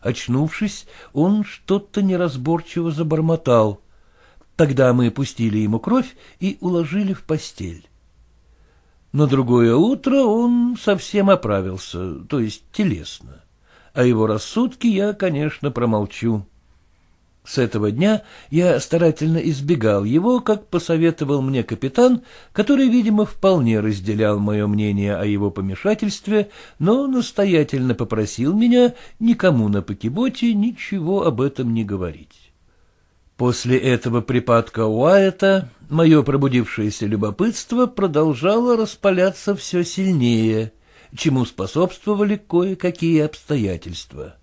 Очнувшись, он что-то неразборчиво забормотал. Тогда мы пустили ему кровь и уложили в постель. На другое утро он совсем оправился, то есть телесно. О а его рассудке я, конечно, промолчу. С этого дня я старательно избегал его, как посоветовал мне капитан, который, видимо, вполне разделял мое мнение о его помешательстве, но настоятельно попросил меня никому на покиботе ничего об этом не говорить. После этого припадка Уайта мое пробудившееся любопытство продолжало распаляться все сильнее, чему способствовали кое-какие обстоятельства.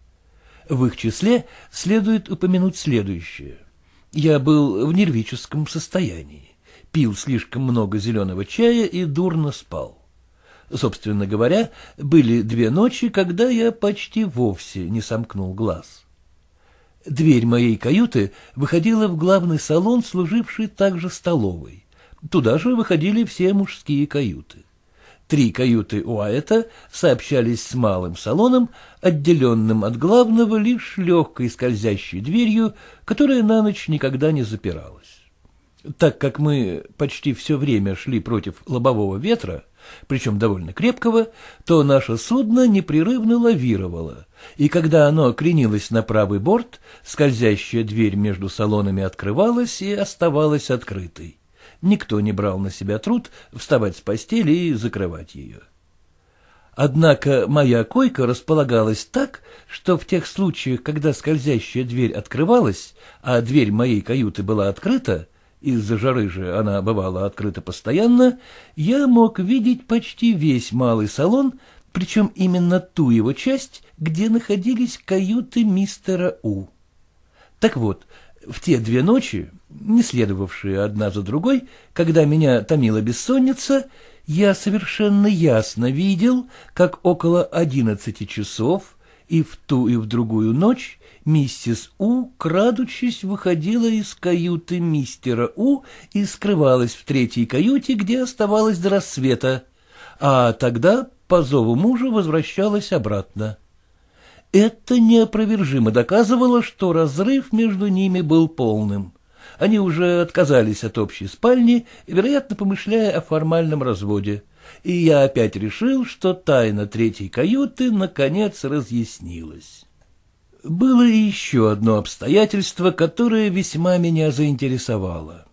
В их числе следует упомянуть следующее. Я был в нервическом состоянии, пил слишком много зеленого чая и дурно спал. Собственно говоря, были две ночи, когда я почти вовсе не сомкнул глаз. Дверь моей каюты выходила в главный салон, служивший также столовой. Туда же выходили все мужские каюты. Три каюты Уайта сообщались с малым салоном, отделенным от главного лишь легкой скользящей дверью, которая на ночь никогда не запиралась. Так как мы почти все время шли против лобового ветра, причем довольно крепкого, то наше судно непрерывно лавировало, и когда оно кренилось на правый борт, скользящая дверь между салонами открывалась и оставалась открытой никто не брал на себя труд вставать с постели и закрывать ее. Однако моя койка располагалась так, что в тех случаях, когда скользящая дверь открывалась, а дверь моей каюты была открыта, из-за жары же она бывала открыта постоянно, я мог видеть почти весь малый салон, причем именно ту его часть, где находились каюты мистера У. Так вот, в те две ночи, не следовавшие одна за другой, когда меня томила бессонница, я совершенно ясно видел, как около одиннадцати часов и в ту и в другую ночь миссис У, крадучись, выходила из каюты мистера У и скрывалась в третьей каюте, где оставалась до рассвета, а тогда по зову мужа возвращалась обратно. Это неопровержимо доказывало, что разрыв между ними был полным они уже отказались от общей спальни, вероятно, помышляя о формальном разводе. И я опять решил, что тайна третьей каюты наконец разъяснилась. Было еще одно обстоятельство, которое весьма меня заинтересовало.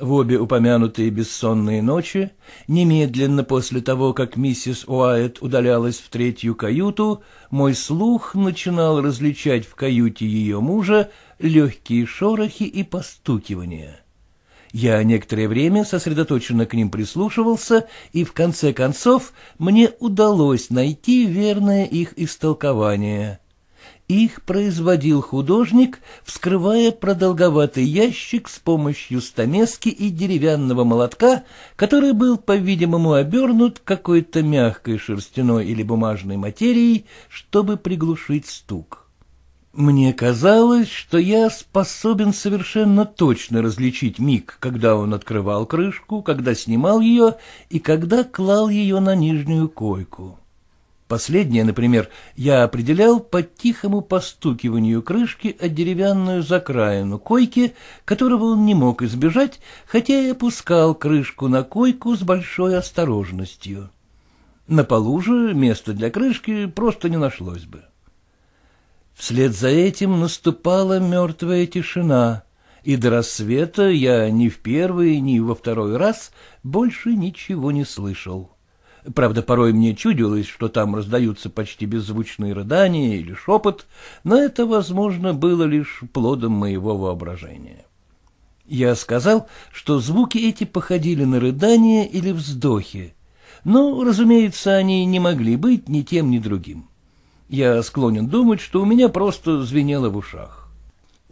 В обе упомянутые бессонные ночи, немедленно после того, как миссис Уайт удалялась в третью каюту, мой слух начинал различать в каюте ее мужа легкие шорохи и постукивания. Я некоторое время сосредоточенно к ним прислушивался, и в конце концов мне удалось найти верное их истолкование — их производил художник, вскрывая продолговатый ящик с помощью стамески и деревянного молотка, который был, по-видимому, обернут какой-то мягкой шерстяной или бумажной материей, чтобы приглушить стук. Мне казалось, что я способен совершенно точно различить миг, когда он открывал крышку, когда снимал ее и когда клал ее на нижнюю койку. Последнее, например, я определял по тихому постукиванию крышки о деревянную закраину койки, которого он не мог избежать, хотя и опускал крышку на койку с большой осторожностью. На полу же места для крышки просто не нашлось бы. Вслед за этим наступала мертвая тишина, и до рассвета я ни в первый, ни во второй раз больше ничего не слышал. Правда, порой мне чудилось, что там раздаются почти беззвучные рыдания или шепот, но это, возможно, было лишь плодом моего воображения. Я сказал, что звуки эти походили на рыдания или вздохи, но, разумеется, они не могли быть ни тем, ни другим. Я склонен думать, что у меня просто звенело в ушах.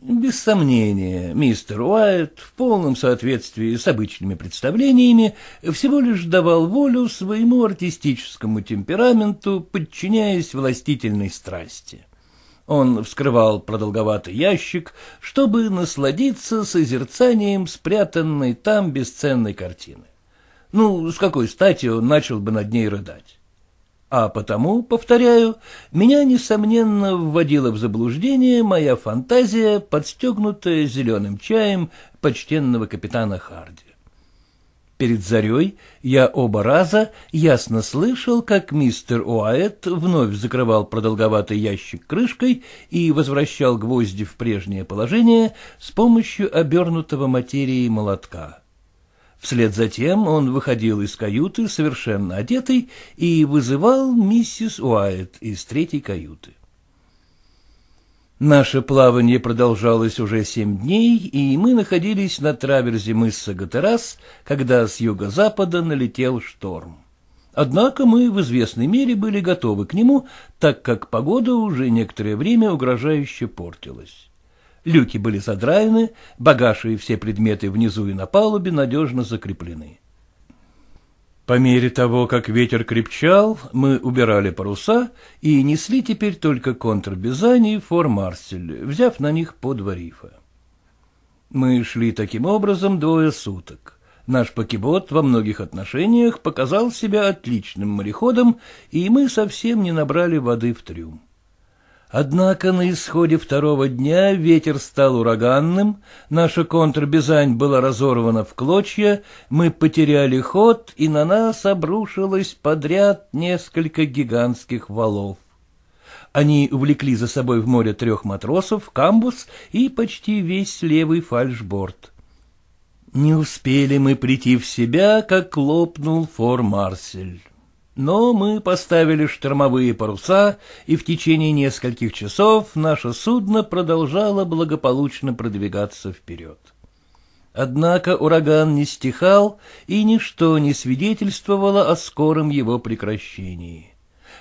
Без сомнения, мистер Уайт в полном соответствии с обычными представлениями всего лишь давал волю своему артистическому темпераменту, подчиняясь властительной страсти. Он вскрывал продолговатый ящик, чтобы насладиться созерцанием спрятанной там бесценной картины. Ну, с какой стати он начал бы над ней рыдать? А потому, повторяю, меня, несомненно, вводила в заблуждение моя фантазия, подстегнутая зеленым чаем почтенного капитана Харди. Перед зарей я оба раза ясно слышал, как мистер Уайт вновь закрывал продолговатый ящик крышкой и возвращал гвозди в прежнее положение с помощью обернутого материи молотка. Вслед за тем он выходил из каюты совершенно одетый и вызывал миссис Уайт из третьей каюты. Наше плавание продолжалось уже семь дней, и мы находились на траверзе мыса Гатерас, когда с юго-запада налетел шторм. Однако мы в известной мере были готовы к нему, так как погода уже некоторое время угрожающе портилась люки были задраены, багаж и все предметы внизу и на палубе надежно закреплены. По мере того, как ветер крепчал, мы убирали паруса и несли теперь только контрбизани и фор-марсель, взяв на них по два рифа. Мы шли таким образом двое суток. Наш покебот во многих отношениях показал себя отличным мореходом, и мы совсем не набрали воды в трюм. Однако на исходе второго дня ветер стал ураганным, наша контрбизань была разорвана в клочья, мы потеряли ход, и на нас обрушилось подряд несколько гигантских валов. Они увлекли за собой в море трех матросов, камбус и почти весь левый фальшборд. Не успели мы прийти в себя, как лопнул фор Марсель но мы поставили штормовые паруса, и в течение нескольких часов наше судно продолжало благополучно продвигаться вперед. Однако ураган не стихал, и ничто не свидетельствовало о скором его прекращении.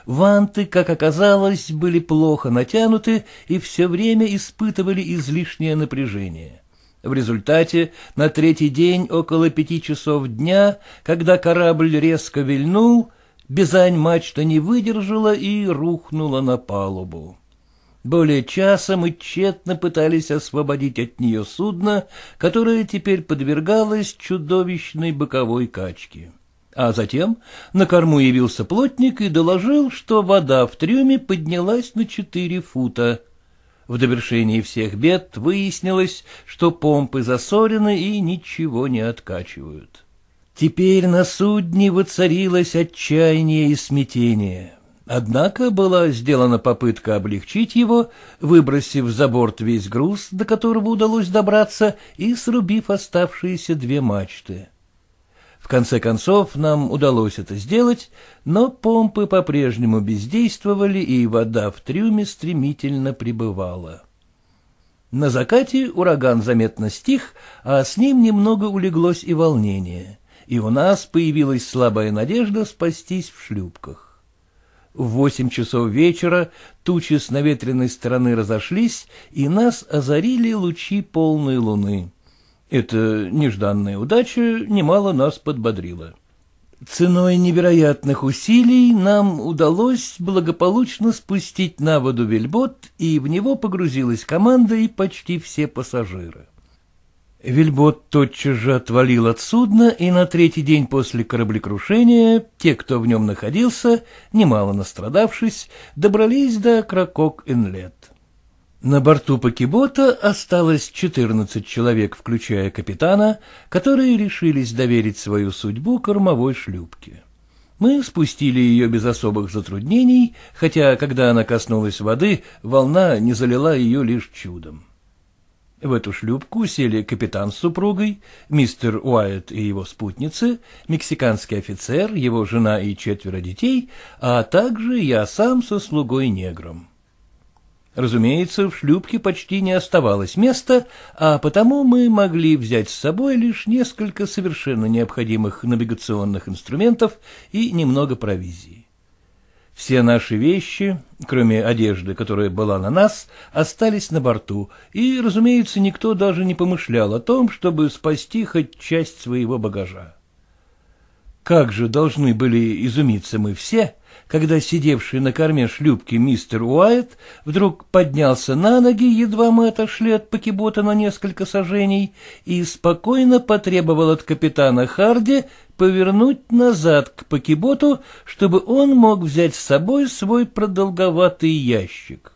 Ванты, как оказалось, были плохо натянуты и все время испытывали излишнее напряжение. В результате на третий день около пяти часов дня, когда корабль резко вильнул, Бизань мачта не выдержала и рухнула на палубу. Более часа мы тщетно пытались освободить от нее судно, которое теперь подвергалось чудовищной боковой качке. А затем на корму явился плотник и доложил, что вода в трюме поднялась на четыре фута. В довершении всех бед выяснилось, что помпы засорены и ничего не откачивают. Теперь на судне воцарилось отчаяние и смятение. Однако была сделана попытка облегчить его, выбросив за борт весь груз, до которого удалось добраться, и срубив оставшиеся две мачты. В конце концов, нам удалось это сделать, но помпы по-прежнему бездействовали, и вода в трюме стремительно прибывала. На закате ураган заметно стих, а с ним немного улеглось и волнение и у нас появилась слабая надежда спастись в шлюпках. В восемь часов вечера тучи с наветренной стороны разошлись, и нас озарили лучи полной луны. Эта нежданная удача немало нас подбодрила. Ценой невероятных усилий нам удалось благополучно спустить на воду вельбот, и в него погрузилась команда и почти все пассажиры. Вильбот тотчас же отвалил от судна, и на третий день после кораблекрушения те, кто в нем находился, немало настрадавшись, добрались до кракок энлет На борту Пакибота осталось 14 человек, включая капитана, которые решились доверить свою судьбу кормовой шлюпке. Мы спустили ее без особых затруднений, хотя, когда она коснулась воды, волна не залила ее лишь чудом. В эту шлюпку сели капитан с супругой, мистер Уайт и его спутницы, мексиканский офицер, его жена и четверо детей, а также я сам со слугой-негром. Разумеется, в шлюпке почти не оставалось места, а потому мы могли взять с собой лишь несколько совершенно необходимых навигационных инструментов и немного провизии. Все наши вещи, кроме одежды, которая была на нас, остались на борту, и, разумеется, никто даже не помышлял о том, чтобы спасти хоть часть своего багажа. Как же должны были изумиться мы все, когда сидевший на корме шлюпки мистер Уайт вдруг поднялся на ноги, едва мы отошли от пакебота на несколько сажений, и спокойно потребовал от капитана Харди повернуть назад к пакеботу, чтобы он мог взять с собой свой продолговатый ящик.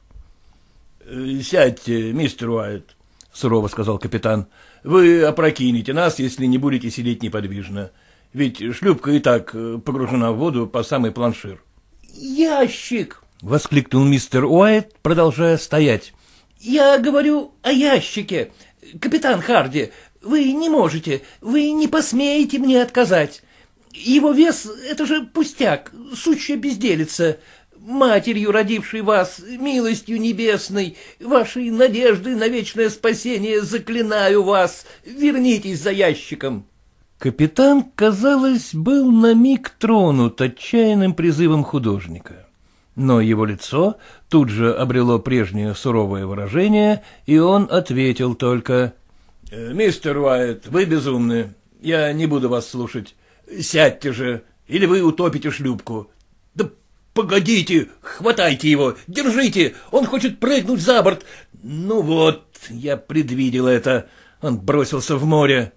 «Э, — Сядьте, мистер Уайт, — сурово сказал капитан, — вы опрокинете нас, если не будете сидеть неподвижно. — ведь шлюпка и так э, погружена в воду по самый планшир. «Ящик!» — воскликнул мистер Уайт, продолжая стоять. «Я говорю о ящике. Капитан Харди, вы не можете, вы не посмеете мне отказать. Его вес — это же пустяк, сущая безделица. Матерью, родившей вас, милостью небесной, вашей надежды на вечное спасение заклинаю вас, вернитесь за ящиком». Капитан, казалось, был на миг тронут отчаянным призывом художника. Но его лицо тут же обрело прежнее суровое выражение, и он ответил только. «Э, — Мистер Уайт, вы безумны. Я не буду вас слушать. Сядьте же, или вы утопите шлюпку. Да погодите, хватайте его, держите, он хочет прыгнуть за борт. Ну вот, я предвидел это. Он бросился в море.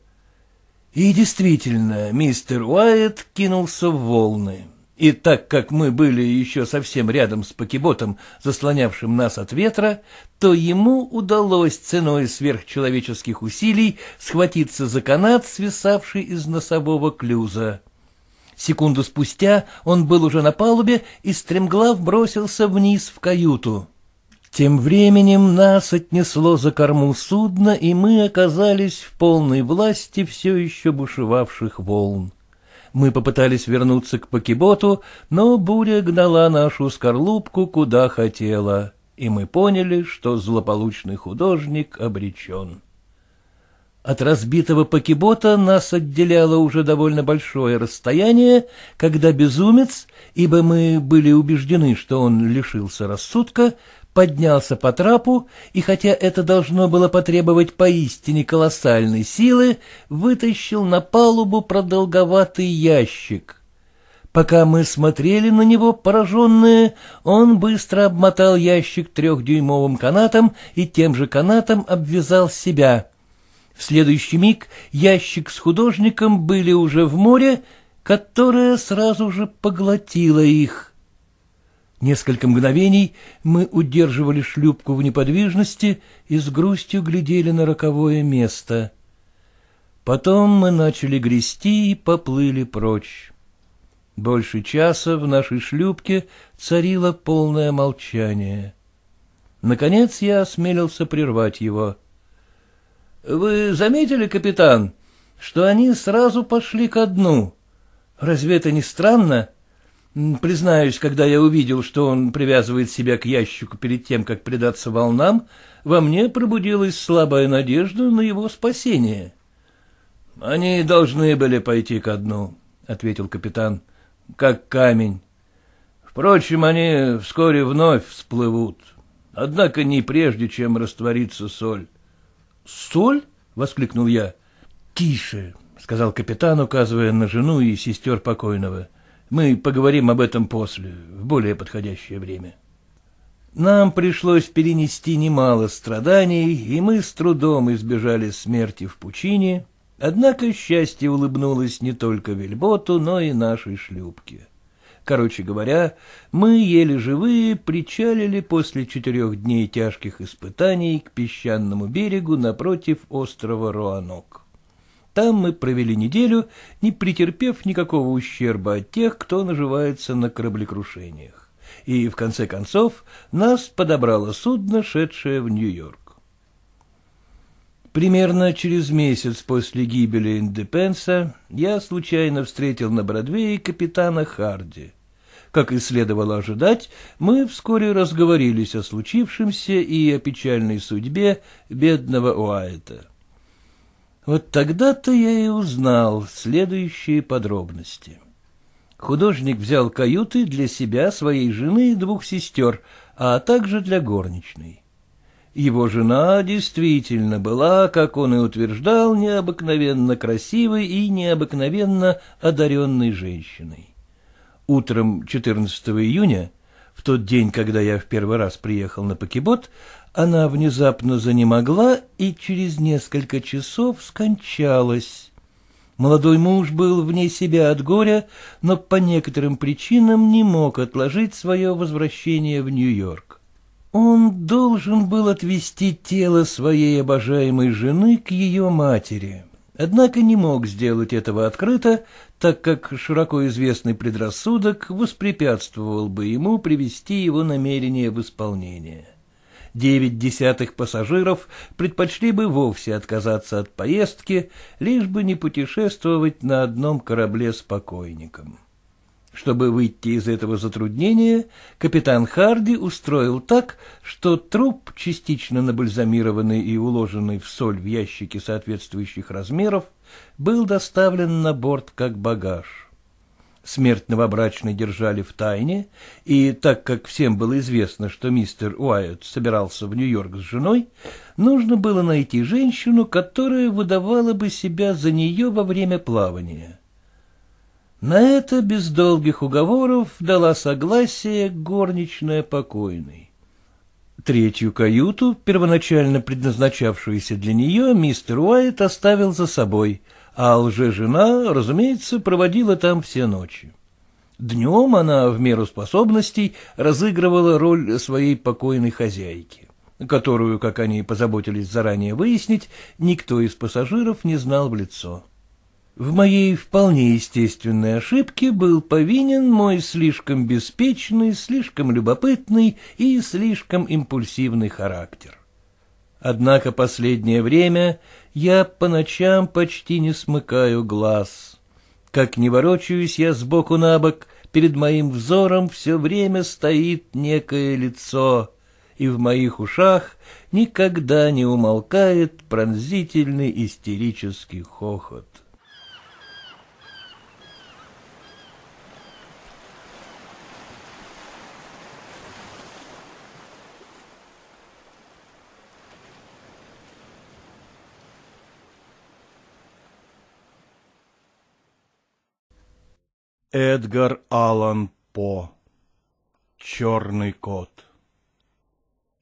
И действительно, мистер Уайт кинулся в волны. И так как мы были еще совсем рядом с покеботом, заслонявшим нас от ветра, то ему удалось ценой сверхчеловеческих усилий схватиться за канат, свисавший из носового клюза. Секунду спустя он был уже на палубе и стремглав бросился вниз в каюту. Тем временем нас отнесло за корму судна, и мы оказались в полной власти все еще бушевавших волн. Мы попытались вернуться к Покиботу, но буря гнала нашу скорлупку куда хотела, и мы поняли, что злополучный художник обречен. От разбитого покибота нас отделяло уже довольно большое расстояние, когда безумец, ибо мы были убеждены, что он лишился рассудка, поднялся по трапу и, хотя это должно было потребовать поистине колоссальной силы, вытащил на палубу продолговатый ящик. Пока мы смотрели на него, пораженные, он быстро обмотал ящик трехдюймовым канатом и тем же канатом обвязал себя. В следующий миг ящик с художником были уже в море, которое сразу же поглотило их. Несколько мгновений мы удерживали шлюпку в неподвижности и с грустью глядели на роковое место. Потом мы начали грести и поплыли прочь. Больше часа в нашей шлюпке царило полное молчание. Наконец я осмелился прервать его. — Вы заметили, капитан, что они сразу пошли ко дну? Разве это не странно? — Признаюсь, когда я увидел, что он привязывает себя к ящику перед тем, как предаться волнам, во мне пробудилась слабая надежда на его спасение. — Они должны были пойти ко дну, — ответил капитан, — как камень. Впрочем, они вскоре вновь всплывут, однако не прежде, чем растворится соль. — Соль? — воскликнул я. — Тише, — сказал капитан, указывая на жену и сестер покойного. — мы поговорим об этом после, в более подходящее время. Нам пришлось перенести немало страданий, и мы с трудом избежали смерти в пучине, однако счастье улыбнулось не только Вельботу, но и нашей шлюпке. Короче говоря, мы, еле живые, причалили после четырех дней тяжких испытаний к песчаному берегу напротив острова Руанок. Там мы провели неделю, не претерпев никакого ущерба от тех, кто наживается на кораблекрушениях. И, в конце концов, нас подобрало судно, шедшее в Нью-Йорк. Примерно через месяц после гибели Индепенса я случайно встретил на Бродвее капитана Харди. Как и следовало ожидать, мы вскоре разговорились о случившемся и о печальной судьбе бедного Уайта. Вот тогда-то я и узнал следующие подробности. Художник взял каюты для себя, своей жены и двух сестер, а также для горничной. Его жена действительно была, как он и утверждал, необыкновенно красивой и необыкновенно одаренной женщиной. Утром 14 июня, в тот день, когда я в первый раз приехал на Покебот, она внезапно занемогла и через несколько часов скончалась. Молодой муж был вне себя от горя, но по некоторым причинам не мог отложить свое возвращение в Нью-Йорк. Он должен был отвести тело своей обожаемой жены к ее матери, однако не мог сделать этого открыто, так как широко известный предрассудок воспрепятствовал бы ему привести его намерение в исполнение. Девять десятых пассажиров предпочли бы вовсе отказаться от поездки, лишь бы не путешествовать на одном корабле с покойником. Чтобы выйти из этого затруднения, капитан Харди устроил так, что труп, частично набальзамированный и уложенный в соль в ящике соответствующих размеров, был доставлен на борт как багаж смерть новобрачной держали в тайне, и так как всем было известно, что мистер Уайт собирался в Нью-Йорк с женой, нужно было найти женщину, которая выдавала бы себя за нее во время плавания. На это без долгих уговоров дала согласие горничная покойной. Третью каюту, первоначально предназначавшуюся для нее, мистер Уайт оставил за собой — а жена, разумеется, проводила там все ночи. Днем она, в меру способностей, разыгрывала роль своей покойной хозяйки, которую, как они позаботились заранее выяснить, никто из пассажиров не знал в лицо. В моей вполне естественной ошибке был повинен мой слишком беспечный, слишком любопытный и слишком импульсивный характер. Однако последнее время я по ночам почти не смыкаю глаз. Как не ворочаюсь я сбоку на бок, перед моим взором все время стоит некое лицо, и в моих ушах никогда не умолкает пронзительный истерический хохот. Эдгар Аллан По. «Черный кот».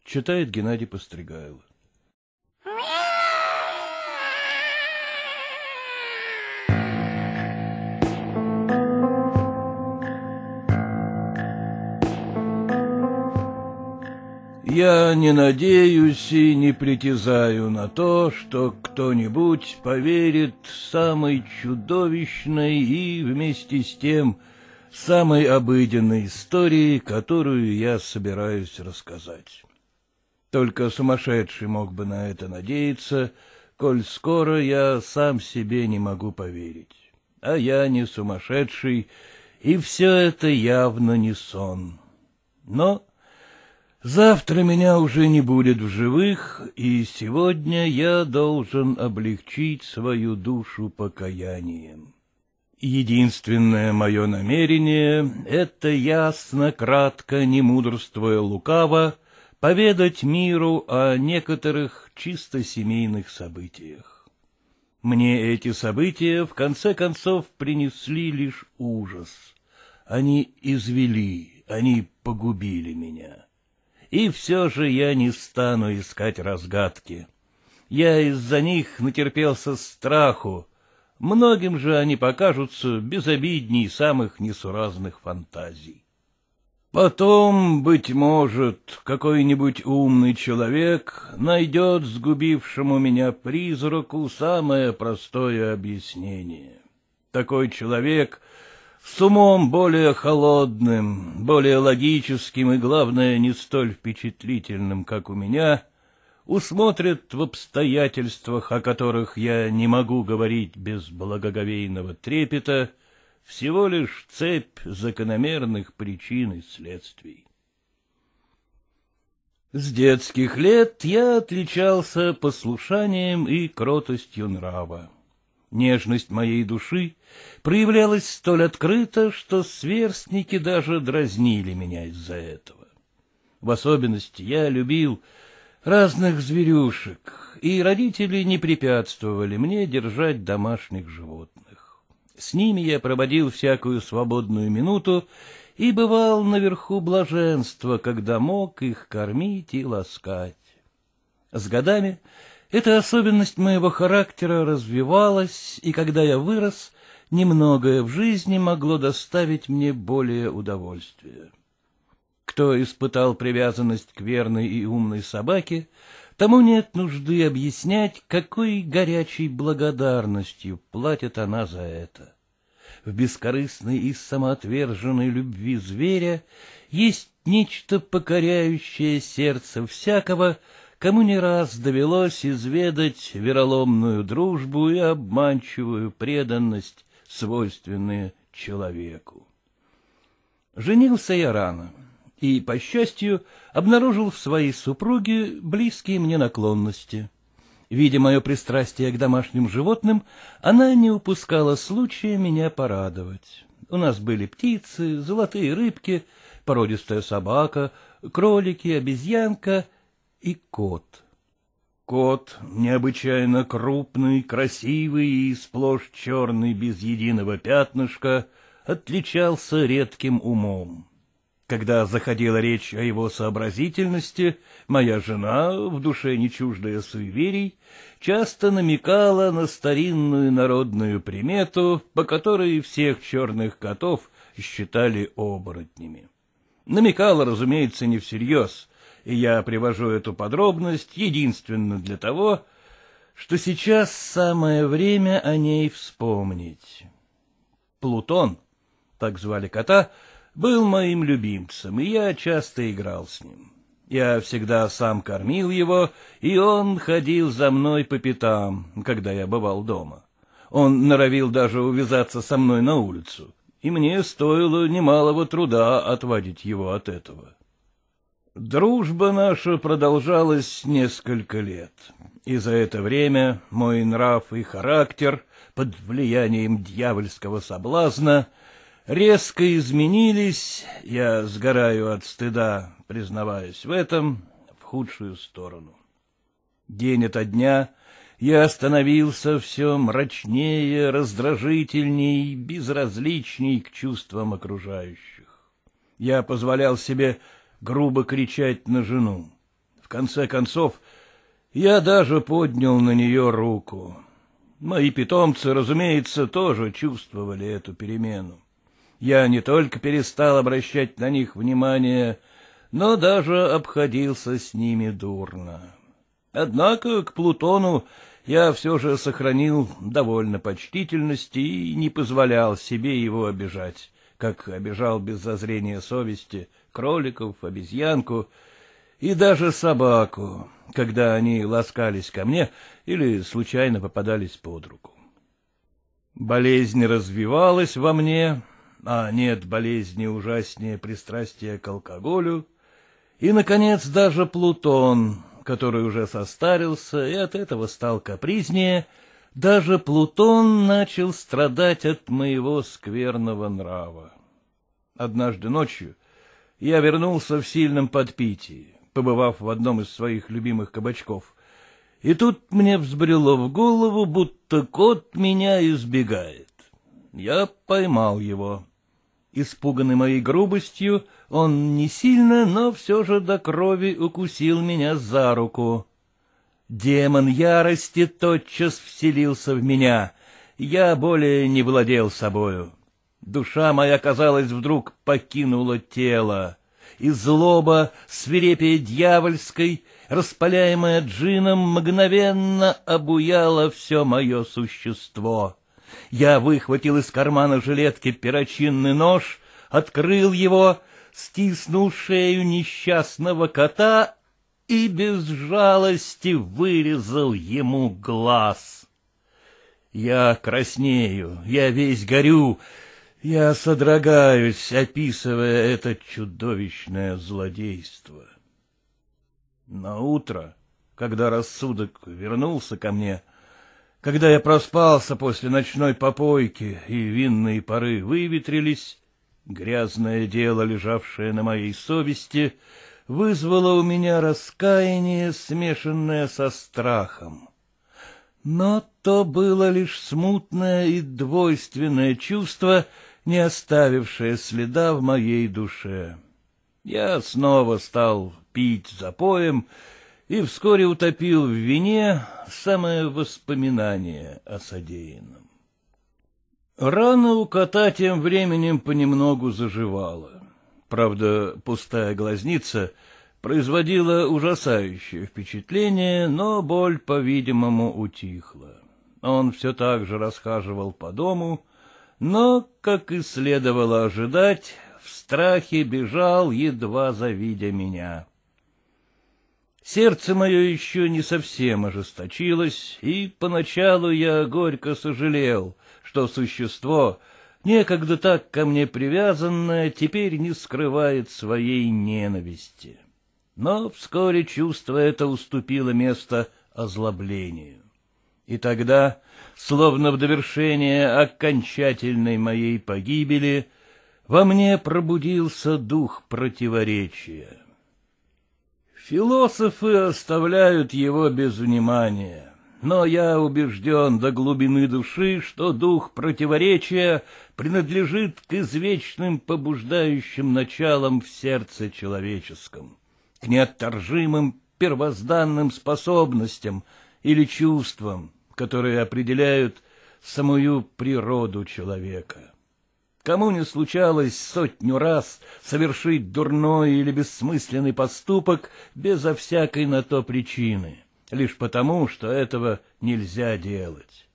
Читает Геннадий Постригайло. Я не надеюсь и не притязаю на то, что кто-нибудь поверит самой чудовищной и, вместе с тем, самой обыденной истории, которую я собираюсь рассказать. Только сумасшедший мог бы на это надеяться, коль скоро я сам себе не могу поверить. А я не сумасшедший, и все это явно не сон. Но Завтра меня уже не будет в живых, и сегодня я должен облегчить свою душу покаянием. Единственное мое намерение — это ясно, кратко, не мудрствуя лукаво, поведать миру о некоторых чисто семейных событиях. Мне эти события, в конце концов, принесли лишь ужас. Они извели, они погубили меня и все же я не стану искать разгадки. Я из-за них натерпелся страху. Многим же они покажутся безобидней самых несуразных фантазий. Потом, быть может, какой-нибудь умный человек найдет сгубившему меня призраку самое простое объяснение. Такой человек — с умом более холодным, более логическим и, главное, не столь впечатлительным, как у меня, усмотрят в обстоятельствах, о которых я не могу говорить без благоговейного трепета, всего лишь цепь закономерных причин и следствий. С детских лет я отличался послушанием и кротостью нрава. Нежность моей души проявлялась столь открыто, что сверстники даже дразнили меня из-за этого. В особенности я любил разных зверюшек, и родители не препятствовали мне держать домашних животных. С ними я проводил всякую свободную минуту и бывал наверху блаженства, когда мог их кормить и ласкать. С годами эта особенность моего характера развивалась, и когда я вырос, немногое в жизни могло доставить мне более удовольствия. Кто испытал привязанность к верной и умной собаке, тому нет нужды объяснять, какой горячей благодарностью платит она за это. В бескорыстной и самоотверженной любви зверя есть нечто покоряющее сердце всякого, кому не раз довелось изведать вероломную дружбу и обманчивую преданность, свойственные человеку. Женился я рано и, по счастью, обнаружил в своей супруге близкие мне наклонности. Видя мое пристрастие к домашним животным, она не упускала случая меня порадовать. У нас были птицы, золотые рыбки, породистая собака, кролики, обезьянка — и кот. Кот, необычайно крупный, красивый и сплошь черный без единого пятнышка, отличался редким умом. Когда заходила речь о его сообразительности, моя жена, в душе не чуждая суеверий, часто намекала на старинную народную примету, по которой всех черных котов считали оборотнями. Намекала, разумеется, не всерьез, и я привожу эту подробность единственно для того, что сейчас самое время о ней вспомнить. Плутон, так звали кота, был моим любимцем, и я часто играл с ним. Я всегда сам кормил его, и он ходил за мной по пятам, когда я бывал дома. Он норовил даже увязаться со мной на улицу, и мне стоило немалого труда отводить его от этого. Дружба наша продолжалась несколько лет, и за это время мой нрав и характер под влиянием дьявольского соблазна резко изменились, я сгораю от стыда, признаваясь в этом, в худшую сторону. День ото дня я становился все мрачнее, раздражительней, безразличней к чувствам окружающих. Я позволял себе грубо кричать на жену. В конце концов, я даже поднял на нее руку. Мои питомцы, разумеется, тоже чувствовали эту перемену. Я не только перестал обращать на них внимание, но даже обходился с ними дурно. Однако к Плутону я все же сохранил довольно почтительность и не позволял себе его обижать как обижал без зазрения совести кроликов, обезьянку и даже собаку, когда они ласкались ко мне или случайно попадались под руку. Болезнь развивалась во мне, а нет болезни ужаснее пристрастия к алкоголю, и, наконец, даже Плутон, который уже состарился и от этого стал капризнее — даже Плутон начал страдать от моего скверного нрава. Однажды ночью я вернулся в сильном подпитии, побывав в одном из своих любимых кабачков, и тут мне взбрело в голову, будто кот меня избегает. Я поймал его. Испуганный моей грубостью, он не сильно, но все же до крови укусил меня за руку. Демон ярости тотчас вселился в меня. Я более не владел собою. Душа моя, казалось, вдруг покинула тело. И злоба, свирепие дьявольской, распаляемая джином, мгновенно обуяла все мое существо. Я выхватил из кармана жилетки перочинный нож, открыл его, стиснул шею несчастного кота и без жалости вырезал ему глаз. Я краснею, я весь горю, я содрогаюсь, описывая это чудовищное злодейство. На утро, когда рассудок вернулся ко мне, когда я проспался после ночной попойки и винные пары выветрились, грязное дело, лежавшее на моей совести — вызвало у меня раскаяние, смешанное со страхом. Но то было лишь смутное и двойственное чувство, не оставившее следа в моей душе. Я снова стал пить запоем и вскоре утопил в вине самое воспоминание о содеянном. Рана у кота тем временем понемногу заживала. Правда, пустая глазница производила ужасающее впечатление, но боль, по-видимому, утихла. Он все так же расхаживал по дому, но, как и следовало ожидать, в страхе бежал, едва завидя меня. Сердце мое еще не совсем ожесточилось, и поначалу я горько сожалел, что существо — некогда так ко мне привязанная, теперь не скрывает своей ненависти. Но вскоре чувство это уступило место озлоблению. И тогда, словно в довершение окончательной моей погибели, во мне пробудился дух противоречия. Философы оставляют его без внимания, но я убежден до глубины души, что дух противоречия принадлежит к извечным побуждающим началам в сердце человеческом, к неотторжимым первозданным способностям или чувствам, которые определяют самую природу человека. Кому не случалось сотню раз совершить дурной или бессмысленный поступок безо всякой на то причины, лишь потому, что этого нельзя делать.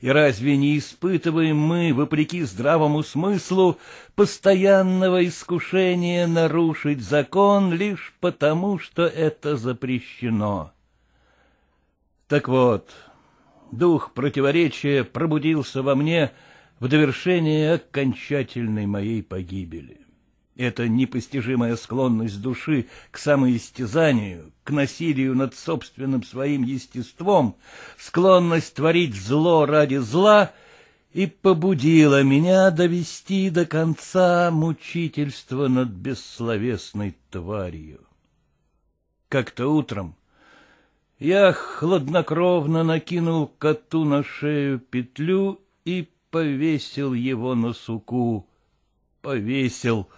И разве не испытываем мы, вопреки здравому смыслу, постоянного искушения нарушить закон лишь потому, что это запрещено? Так вот, дух противоречия пробудился во мне в довершение окончательной моей погибели. Эта непостижимая склонность души к самоистязанию, к насилию над собственным своим естеством, склонность творить зло ради зла и побудила меня довести до конца мучительство над бессловесной тварью. Как-то утром я хладнокровно накинул коту на шею петлю и повесил его на суку. Повесил —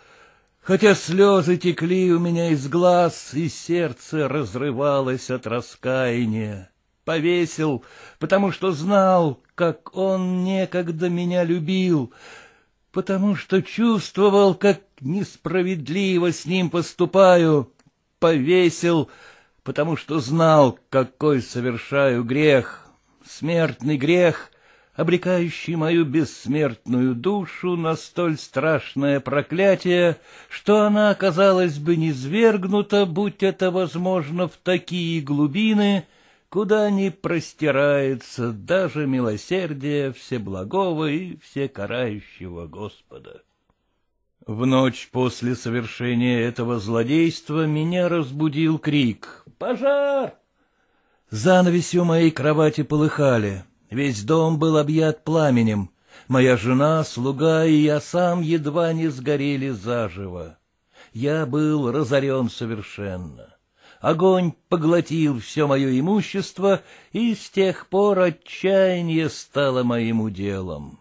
Хотя слезы текли у меня из глаз, и сердце разрывалось от раскаяния. Повесил, потому что знал, как он некогда меня любил, потому что чувствовал, как несправедливо с ним поступаю. Повесил, потому что знал, какой совершаю грех, смертный грех, обрекающий мою бессмертную душу на столь страшное проклятие, что она оказалась бы низвергнута, будь это возможно, в такие глубины, куда не простирается даже милосердие Всеблагого и Всекарающего Господа. В ночь после совершения этого злодейства меня разбудил крик «Пожар!». Занавесью моей кровати полыхали. Весь дом был объят пламенем. Моя жена, слуга и я сам едва не сгорели заживо. Я был разорен совершенно. Огонь поглотил все мое имущество, и с тех пор отчаяние стало моим делом.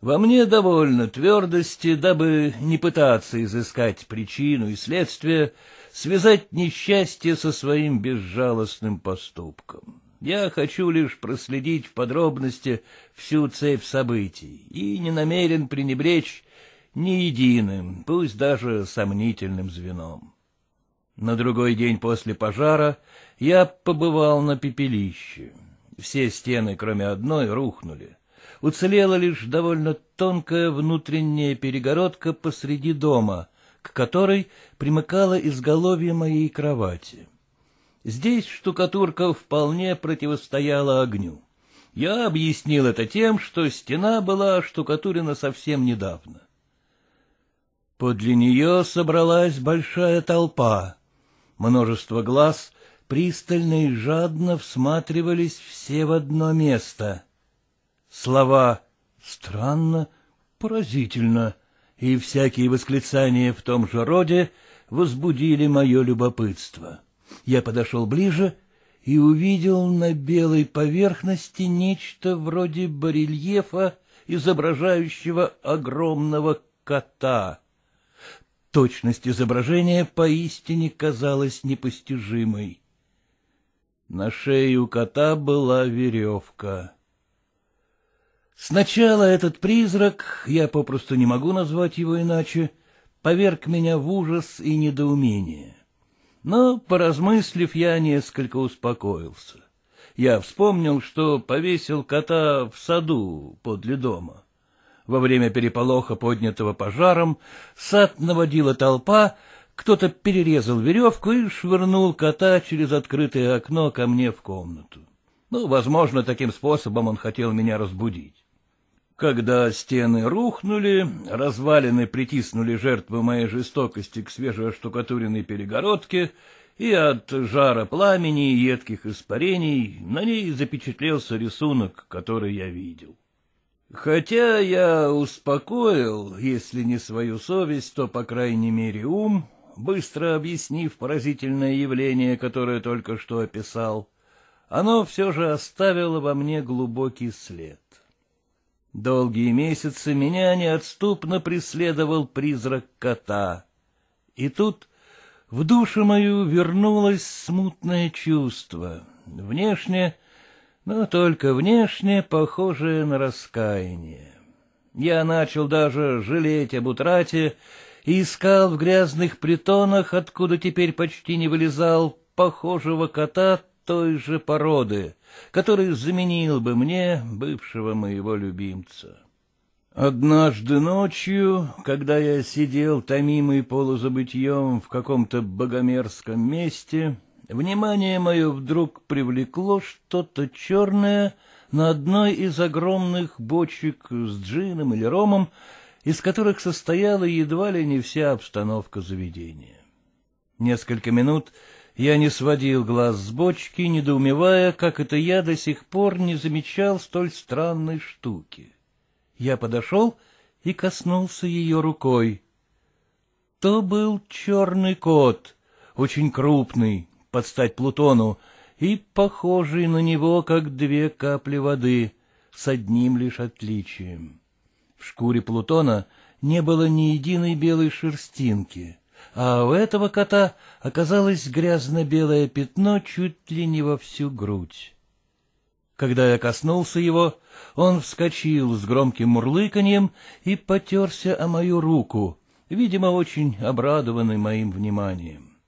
Во мне довольно твердости, дабы не пытаться изыскать причину и следствие, связать несчастье со своим безжалостным поступком. Я хочу лишь проследить в подробности всю цепь событий и не намерен пренебречь ни единым, пусть даже сомнительным звеном. На другой день после пожара я побывал на пепелище. Все стены, кроме одной, рухнули. Уцелела лишь довольно тонкая внутренняя перегородка посреди дома, к которой примыкала изголовье моей кровати. — Здесь штукатурка вполне противостояла огню. Я объяснил это тем, что стена была штукатурена совсем недавно. Подле нее собралась большая толпа. Множество глаз пристально и жадно всматривались все в одно место. Слова «странно», «поразительно» и всякие восклицания в том же роде возбудили мое любопытство. Я подошел ближе и увидел на белой поверхности нечто вроде барельефа, изображающего огромного кота. Точность изображения поистине казалась непостижимой. На шее у кота была веревка. Сначала этот призрак, я попросту не могу назвать его иначе, поверг меня в ужас и недоумение. Но, поразмыслив, я несколько успокоился. Я вспомнил, что повесил кота в саду подле дома. Во время переполоха, поднятого пожаром, сад наводила толпа, кто-то перерезал веревку и швырнул кота через открытое окно ко мне в комнату. Ну, возможно, таким способом он хотел меня разбудить. Когда стены рухнули, развалины притиснули жертвы моей жестокости к свежеоштукатуренной перегородке, и от жара пламени и едких испарений на ней запечатлелся рисунок, который я видел. Хотя я успокоил, если не свою совесть, то, по крайней мере, ум, быстро объяснив поразительное явление, которое только что описал, оно все же оставило во мне глубокий след. Долгие месяцы меня неотступно преследовал призрак кота. И тут в душу мою вернулось смутное чувство, внешне, но только внешне похожее на раскаяние. Я начал даже жалеть об утрате и искал в грязных притонах, откуда теперь почти не вылезал, похожего кота той же породы, который заменил бы мне бывшего моего любимца. Однажды ночью, когда я сидел томимый полузабытьем в каком-то богомерзком месте, внимание мое вдруг привлекло что-то черное на одной из огромных бочек с джином или ромом, из которых состояла едва ли не вся обстановка заведения. Несколько минут я не сводил глаз с бочки, недоумевая, как это я до сих пор не замечал столь странной штуки. Я подошел и коснулся ее рукой. То был черный кот, очень крупный, под стать Плутону, и похожий на него, как две капли воды, с одним лишь отличием. В шкуре Плутона не было ни единой белой шерстинки — а у этого кота оказалось грязно-белое пятно чуть ли не во всю грудь. Когда я коснулся его, он вскочил с громким мурлыканьем и потерся о мою руку, видимо, очень обрадованный моим вниманием.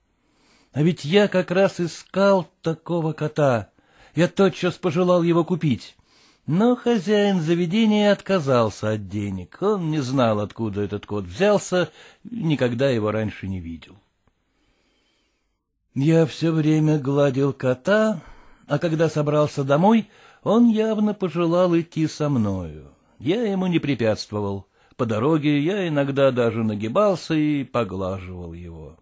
А ведь я как раз искал такого кота. Я тотчас пожелал его купить. Но хозяин заведения отказался от денег, он не знал, откуда этот кот взялся, никогда его раньше не видел. Я все время гладил кота, а когда собрался домой, он явно пожелал идти со мною. Я ему не препятствовал. По дороге я иногда даже нагибался и поглаживал его.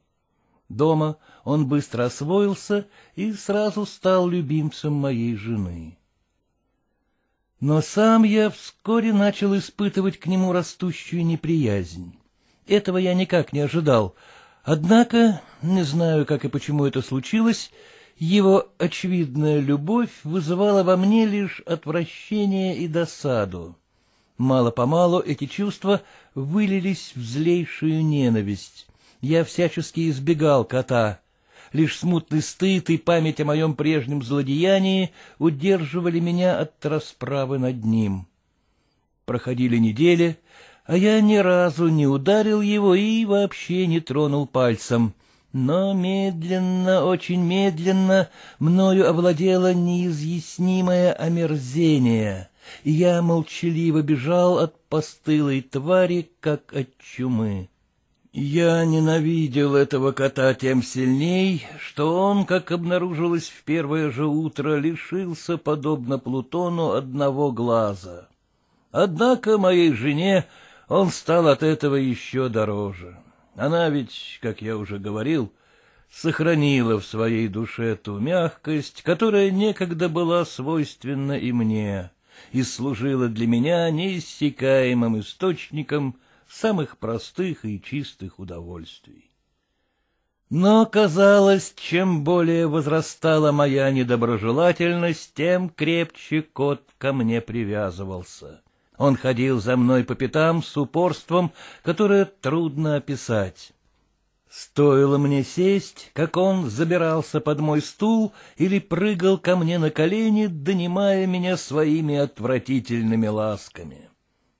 Дома он быстро освоился и сразу стал любимцем моей жены. Но сам я вскоре начал испытывать к нему растущую неприязнь. Этого я никак не ожидал. Однако, не знаю, как и почему это случилось, его очевидная любовь вызывала во мне лишь отвращение и досаду. Мало-помалу эти чувства вылились в злейшую ненависть. Я всячески избегал кота — лишь смутный стыд и память о моем прежнем злодеянии удерживали меня от расправы над ним. Проходили недели, а я ни разу не ударил его и вообще не тронул пальцем. Но медленно, очень медленно мною овладело неизъяснимое омерзение, и я молчаливо бежал от постылой твари, как от чумы. Я ненавидел этого кота тем сильней, что он, как обнаружилось в первое же утро, лишился, подобно Плутону, одного глаза. Однако моей жене он стал от этого еще дороже. Она ведь, как я уже говорил, сохранила в своей душе ту мягкость, которая некогда была свойственна и мне, и служила для меня неиссякаемым источником — самых простых и чистых удовольствий. Но, казалось, чем более возрастала моя недоброжелательность, тем крепче кот ко мне привязывался. Он ходил за мной по пятам с упорством, которое трудно описать. Стоило мне сесть, как он забирался под мой стул или прыгал ко мне на колени, донимая меня своими отвратительными ласками.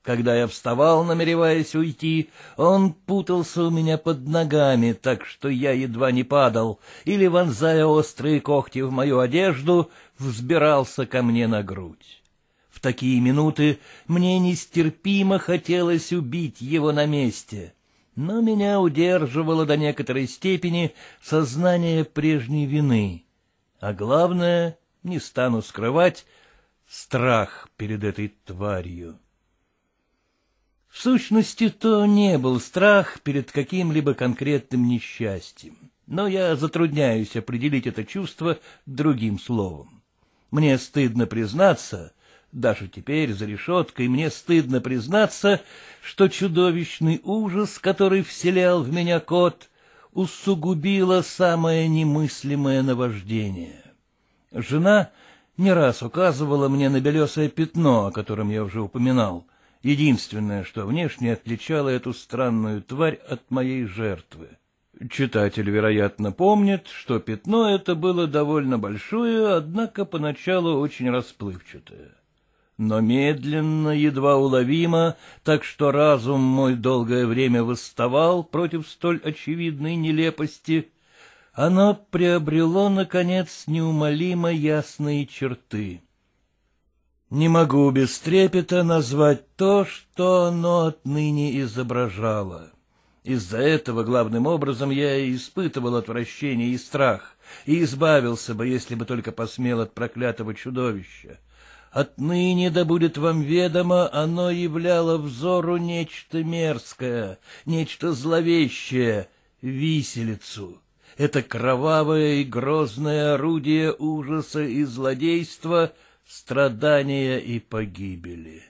Когда я вставал, намереваясь уйти, он путался у меня под ногами, так что я едва не падал, или, вонзая острые когти в мою одежду, взбирался ко мне на грудь. В такие минуты мне нестерпимо хотелось убить его на месте, но меня удерживало до некоторой степени сознание прежней вины, а главное, не стану скрывать, страх перед этой тварью. В сущности, то не был страх перед каким-либо конкретным несчастьем, но я затрудняюсь определить это чувство другим словом. Мне стыдно признаться, даже теперь за решеткой мне стыдно признаться, что чудовищный ужас, который вселял в меня кот, усугубило самое немыслимое наваждение. Жена не раз указывала мне на белесое пятно, о котором я уже упоминал — единственное, что внешне отличало эту странную тварь от моей жертвы. Читатель, вероятно, помнит, что пятно это было довольно большое, однако поначалу очень расплывчатое. Но медленно, едва уловимо, так что разум мой долгое время восставал против столь очевидной нелепости, оно приобрело, наконец, неумолимо ясные черты не могу без трепета назвать то, что оно отныне изображало. Из-за этого главным образом я и испытывал отвращение и страх, и избавился бы, если бы только посмел от проклятого чудовища. Отныне, да будет вам ведомо, оно являло взору нечто мерзкое, нечто зловещее, виселицу. Это кровавое и грозное орудие ужаса и злодейства — страдания и погибели.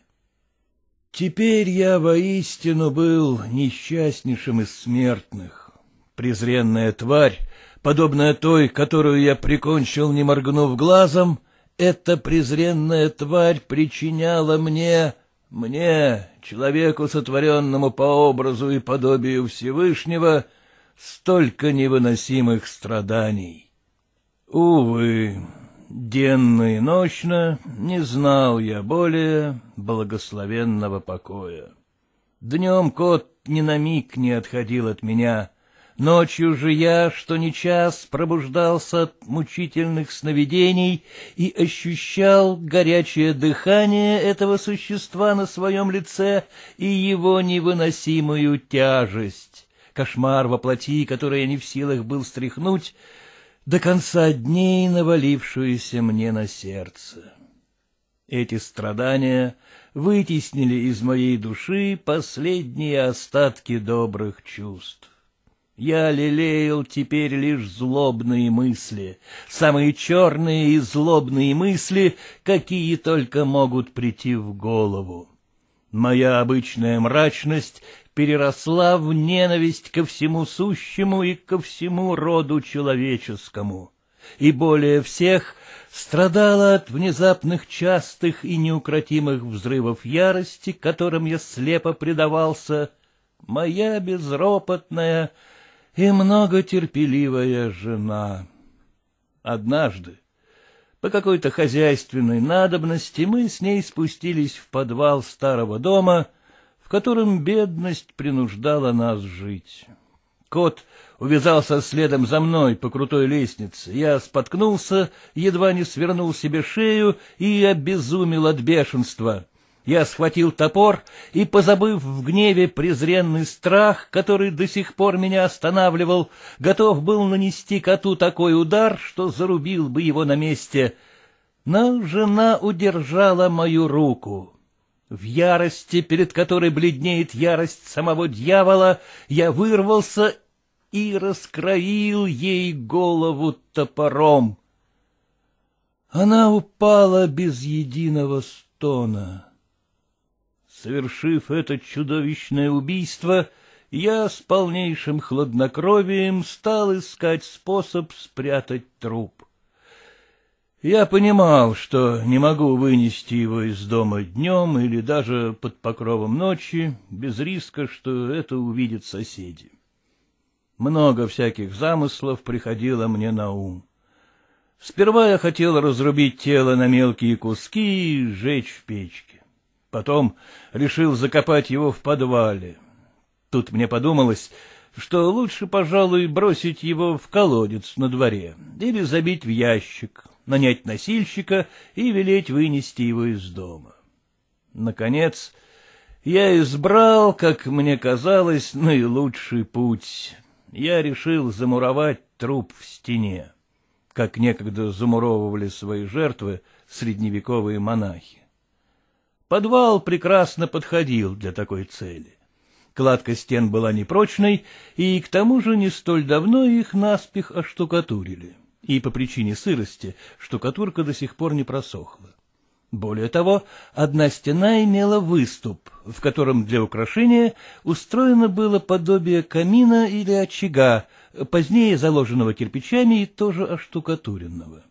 Теперь я воистину был несчастнейшим из смертных. Презренная тварь, подобная той, которую я прикончил, не моргнув глазом, эта презренная тварь причиняла мне, мне, человеку, сотворенному по образу и подобию Всевышнего, столько невыносимых страданий. Увы, денно и ночно, не знал я более благословенного покоя. Днем кот ни на миг не отходил от меня, ночью же я, что ни час, пробуждался от мучительных сновидений и ощущал горячее дыхание этого существа на своем лице и его невыносимую тяжесть. Кошмар воплоти, который я не в силах был стряхнуть, до конца дней навалившуюся мне на сердце. Эти страдания вытеснили из моей души последние остатки добрых чувств. Я лелеял теперь лишь злобные мысли, самые черные и злобные мысли, какие только могут прийти в голову. Моя обычная мрачность переросла в ненависть ко всему сущему и ко всему роду человеческому, и более всех страдала от внезапных частых и неукротимых взрывов ярости, которым я слепо предавался, моя безропотная и многотерпеливая жена. Однажды, по какой-то хозяйственной надобности, мы с ней спустились в подвал старого дома — в котором бедность принуждала нас жить. Кот увязался следом за мной по крутой лестнице. Я споткнулся, едва не свернул себе шею и обезумел от бешенства. Я схватил топор и, позабыв в гневе презренный страх, который до сих пор меня останавливал, готов был нанести коту такой удар, что зарубил бы его на месте. Но жена удержала мою руку. В ярости, перед которой бледнеет ярость самого дьявола, я вырвался и раскроил ей голову топором. Она упала без единого стона. Совершив это чудовищное убийство, я с полнейшим хладнокровием стал искать способ спрятать труп. Я понимал, что не могу вынести его из дома днем или даже под покровом ночи, без риска, что это увидят соседи. Много всяких замыслов приходило мне на ум. Сперва я хотел разрубить тело на мелкие куски и сжечь в печке. Потом решил закопать его в подвале. Тут мне подумалось, что лучше, пожалуй, бросить его в колодец на дворе или забить в ящик, нанять носильщика и велеть вынести его из дома. Наконец, я избрал, как мне казалось, наилучший путь. Я решил замуровать труп в стене, как некогда замуровывали свои жертвы средневековые монахи. Подвал прекрасно подходил для такой цели. Кладка стен была непрочной, и к тому же не столь давно их наспех оштукатурили и по причине сырости штукатурка до сих пор не просохла. Более того, одна стена имела выступ, в котором для украшения устроено было подобие камина или очага, позднее заложенного кирпичами и тоже оштукатуренного.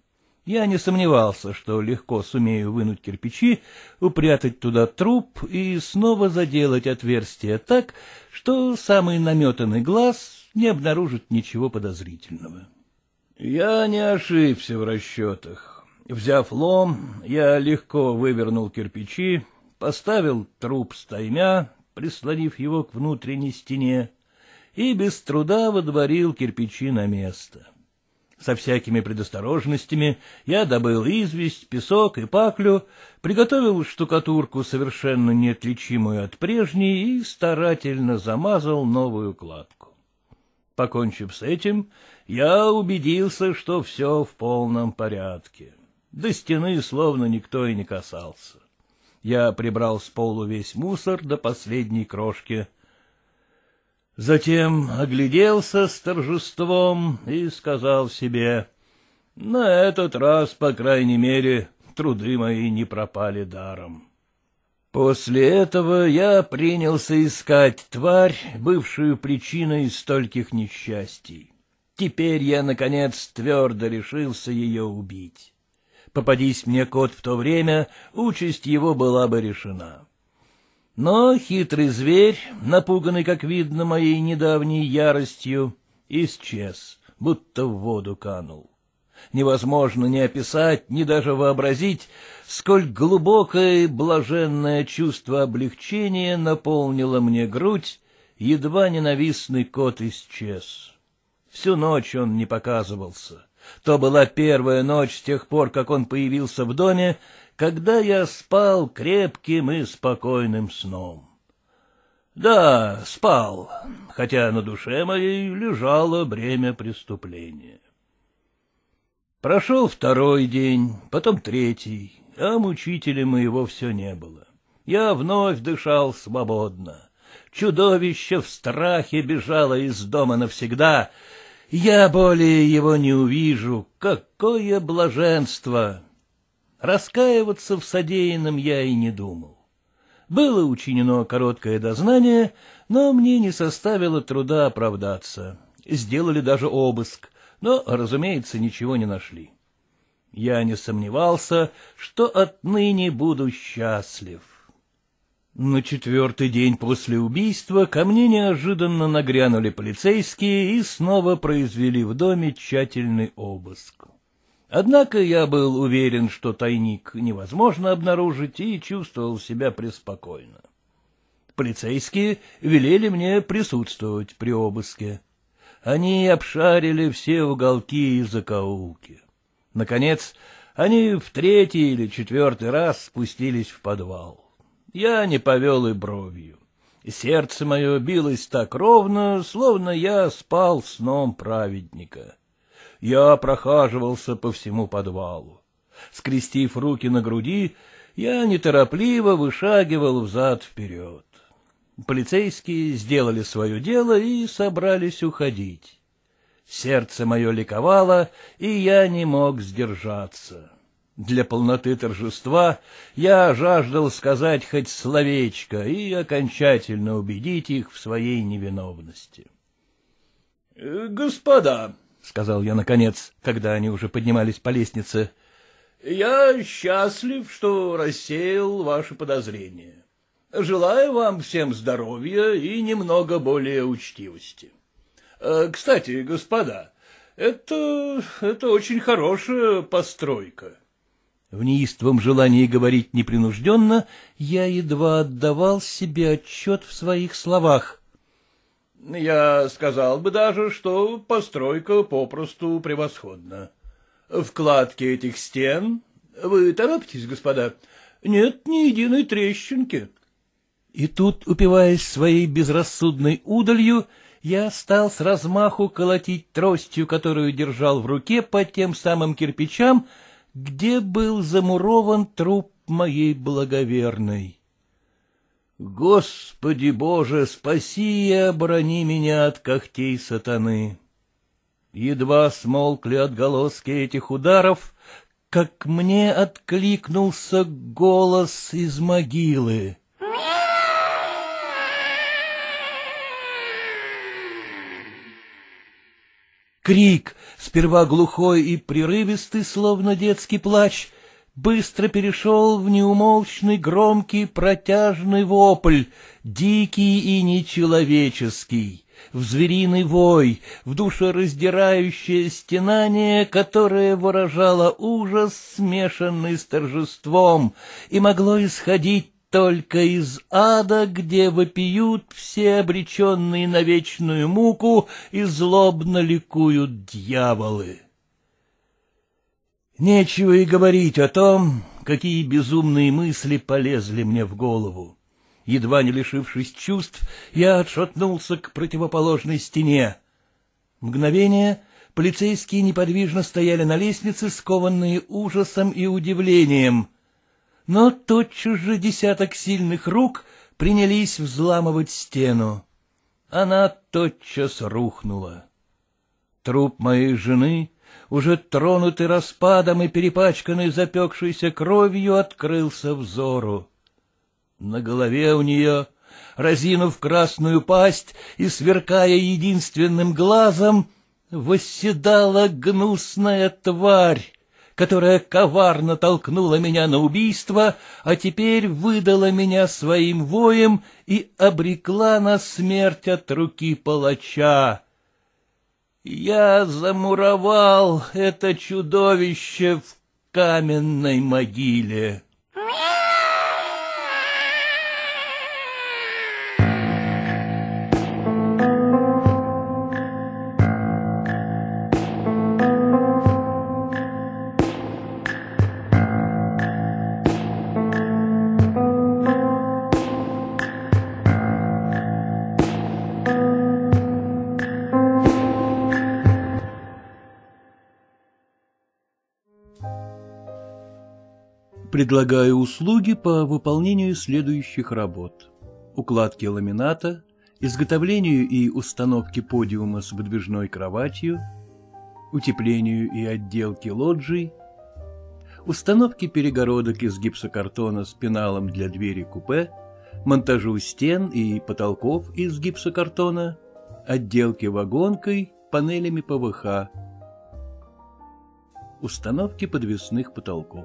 Я не сомневался, что легко сумею вынуть кирпичи, упрятать туда труп и снова заделать отверстие так, что самый наметанный глаз не обнаружит ничего подозрительного. Я не ошибся в расчетах. Взяв лом, я легко вывернул кирпичи, поставил труп стаймя, прислонив его к внутренней стене, и без труда водворил кирпичи на место. Со всякими предосторожностями я добыл известь, песок и паклю, приготовил штукатурку, совершенно неотличимую от прежней, и старательно замазал новую кладку. Покончив с этим, я убедился, что все в полном порядке. До стены словно никто и не касался. Я прибрал с полу весь мусор до последней крошки. Затем огляделся с торжеством и сказал себе, «На этот раз, по крайней мере, труды мои не пропали даром». После этого я принялся искать тварь, бывшую причиной стольких несчастий. Теперь я, наконец, твердо решился ее убить. Попадись мне кот в то время, участь его была бы решена. Но хитрый зверь, напуганный, как видно, моей недавней яростью, исчез, будто в воду канул. Невозможно ни описать, ни даже вообразить, сколь глубокое и блаженное чувство облегчения наполнило мне грудь, едва ненавистный кот исчез. Всю ночь он не показывался. То была первая ночь с тех пор, как он появился в доме, когда я спал крепким и спокойным сном. Да, спал, хотя на душе моей лежало бремя преступления. Прошел второй день, потом третий, а мучителя моего все не было. Я вновь дышал свободно. Чудовище в страхе бежало из дома навсегда — я более его не увижу. Какое блаженство! Раскаиваться в содеянном я и не думал. Было учинено короткое дознание, но мне не составило труда оправдаться. Сделали даже обыск, но, разумеется, ничего не нашли. Я не сомневался, что отныне буду счастлив. На четвертый день после убийства ко мне неожиданно нагрянули полицейские и снова произвели в доме тщательный обыск. Однако я был уверен, что тайник невозможно обнаружить, и чувствовал себя преспокойно. Полицейские велели мне присутствовать при обыске. Они обшарили все уголки и закоулки. Наконец, они в третий или четвертый раз спустились в подвал я не повел и бровью. Сердце мое билось так ровно, словно я спал сном праведника. Я прохаживался по всему подвалу. Скрестив руки на груди, я неторопливо вышагивал взад-вперед. Полицейские сделали свое дело и собрались уходить. Сердце мое ликовало, и я не мог сдержаться. Для полноты торжества я жаждал сказать хоть словечко и окончательно убедить их в своей невиновности. Э, — Господа, — сказал я наконец, когда они уже поднимались по лестнице, — я счастлив, что рассеял ваши подозрения. Желаю вам всем здоровья и немного более учтивости. Э, кстати, господа, это, это очень хорошая постройка. — в неистовом желании говорить непринужденно я едва отдавал себе отчет в своих словах. Я сказал бы даже, что постройка попросту превосходна. Вкладки этих стен... Вы торопитесь, господа. Нет ни единой трещинки. И тут, упиваясь своей безрассудной удалью, я стал с размаху колотить тростью, которую держал в руке, по тем самым кирпичам, где был замурован труп моей благоверной. Господи Боже, спаси и оборони меня от когтей сатаны. Едва смолкли отголоски этих ударов, как мне откликнулся голос из могилы. Крик, сперва глухой и прерывистый, словно детский плач, быстро перешел в неумолчный громкий протяжный вопль, дикий и нечеловеческий, в звериный вой, в душераздирающее стенание, которое выражало ужас, смешанный с торжеством, и могло исходить только из ада, где вопиют все обреченные на вечную муку и злобно ликуют дьяволы. Нечего и говорить о том, какие безумные мысли полезли мне в голову. Едва не лишившись чувств, я отшатнулся к противоположной стене. Мгновение полицейские неподвижно стояли на лестнице, скованные ужасом и удивлением — но тотчас же десяток сильных рук принялись взламывать стену. Она тотчас рухнула. Труп моей жены, уже тронутый распадом и перепачканный запекшейся кровью, открылся взору. На голове у нее, разинув красную пасть и сверкая единственным глазом, восседала гнусная тварь, которая коварно толкнула меня на убийство, а теперь выдала меня своим воем и обрекла на смерть от руки палача. Я замуровал это чудовище в каменной могиле. Предлагаю услуги по выполнению следующих работ. Укладки ламината, изготовлению и установке подиума с выдвижной кроватью, утеплению и отделке лоджий, установке перегородок из гипсокартона с пеналом для двери купе, монтажу стен и потолков из гипсокартона, отделке вагонкой, панелями ПВХ, установке подвесных потолков.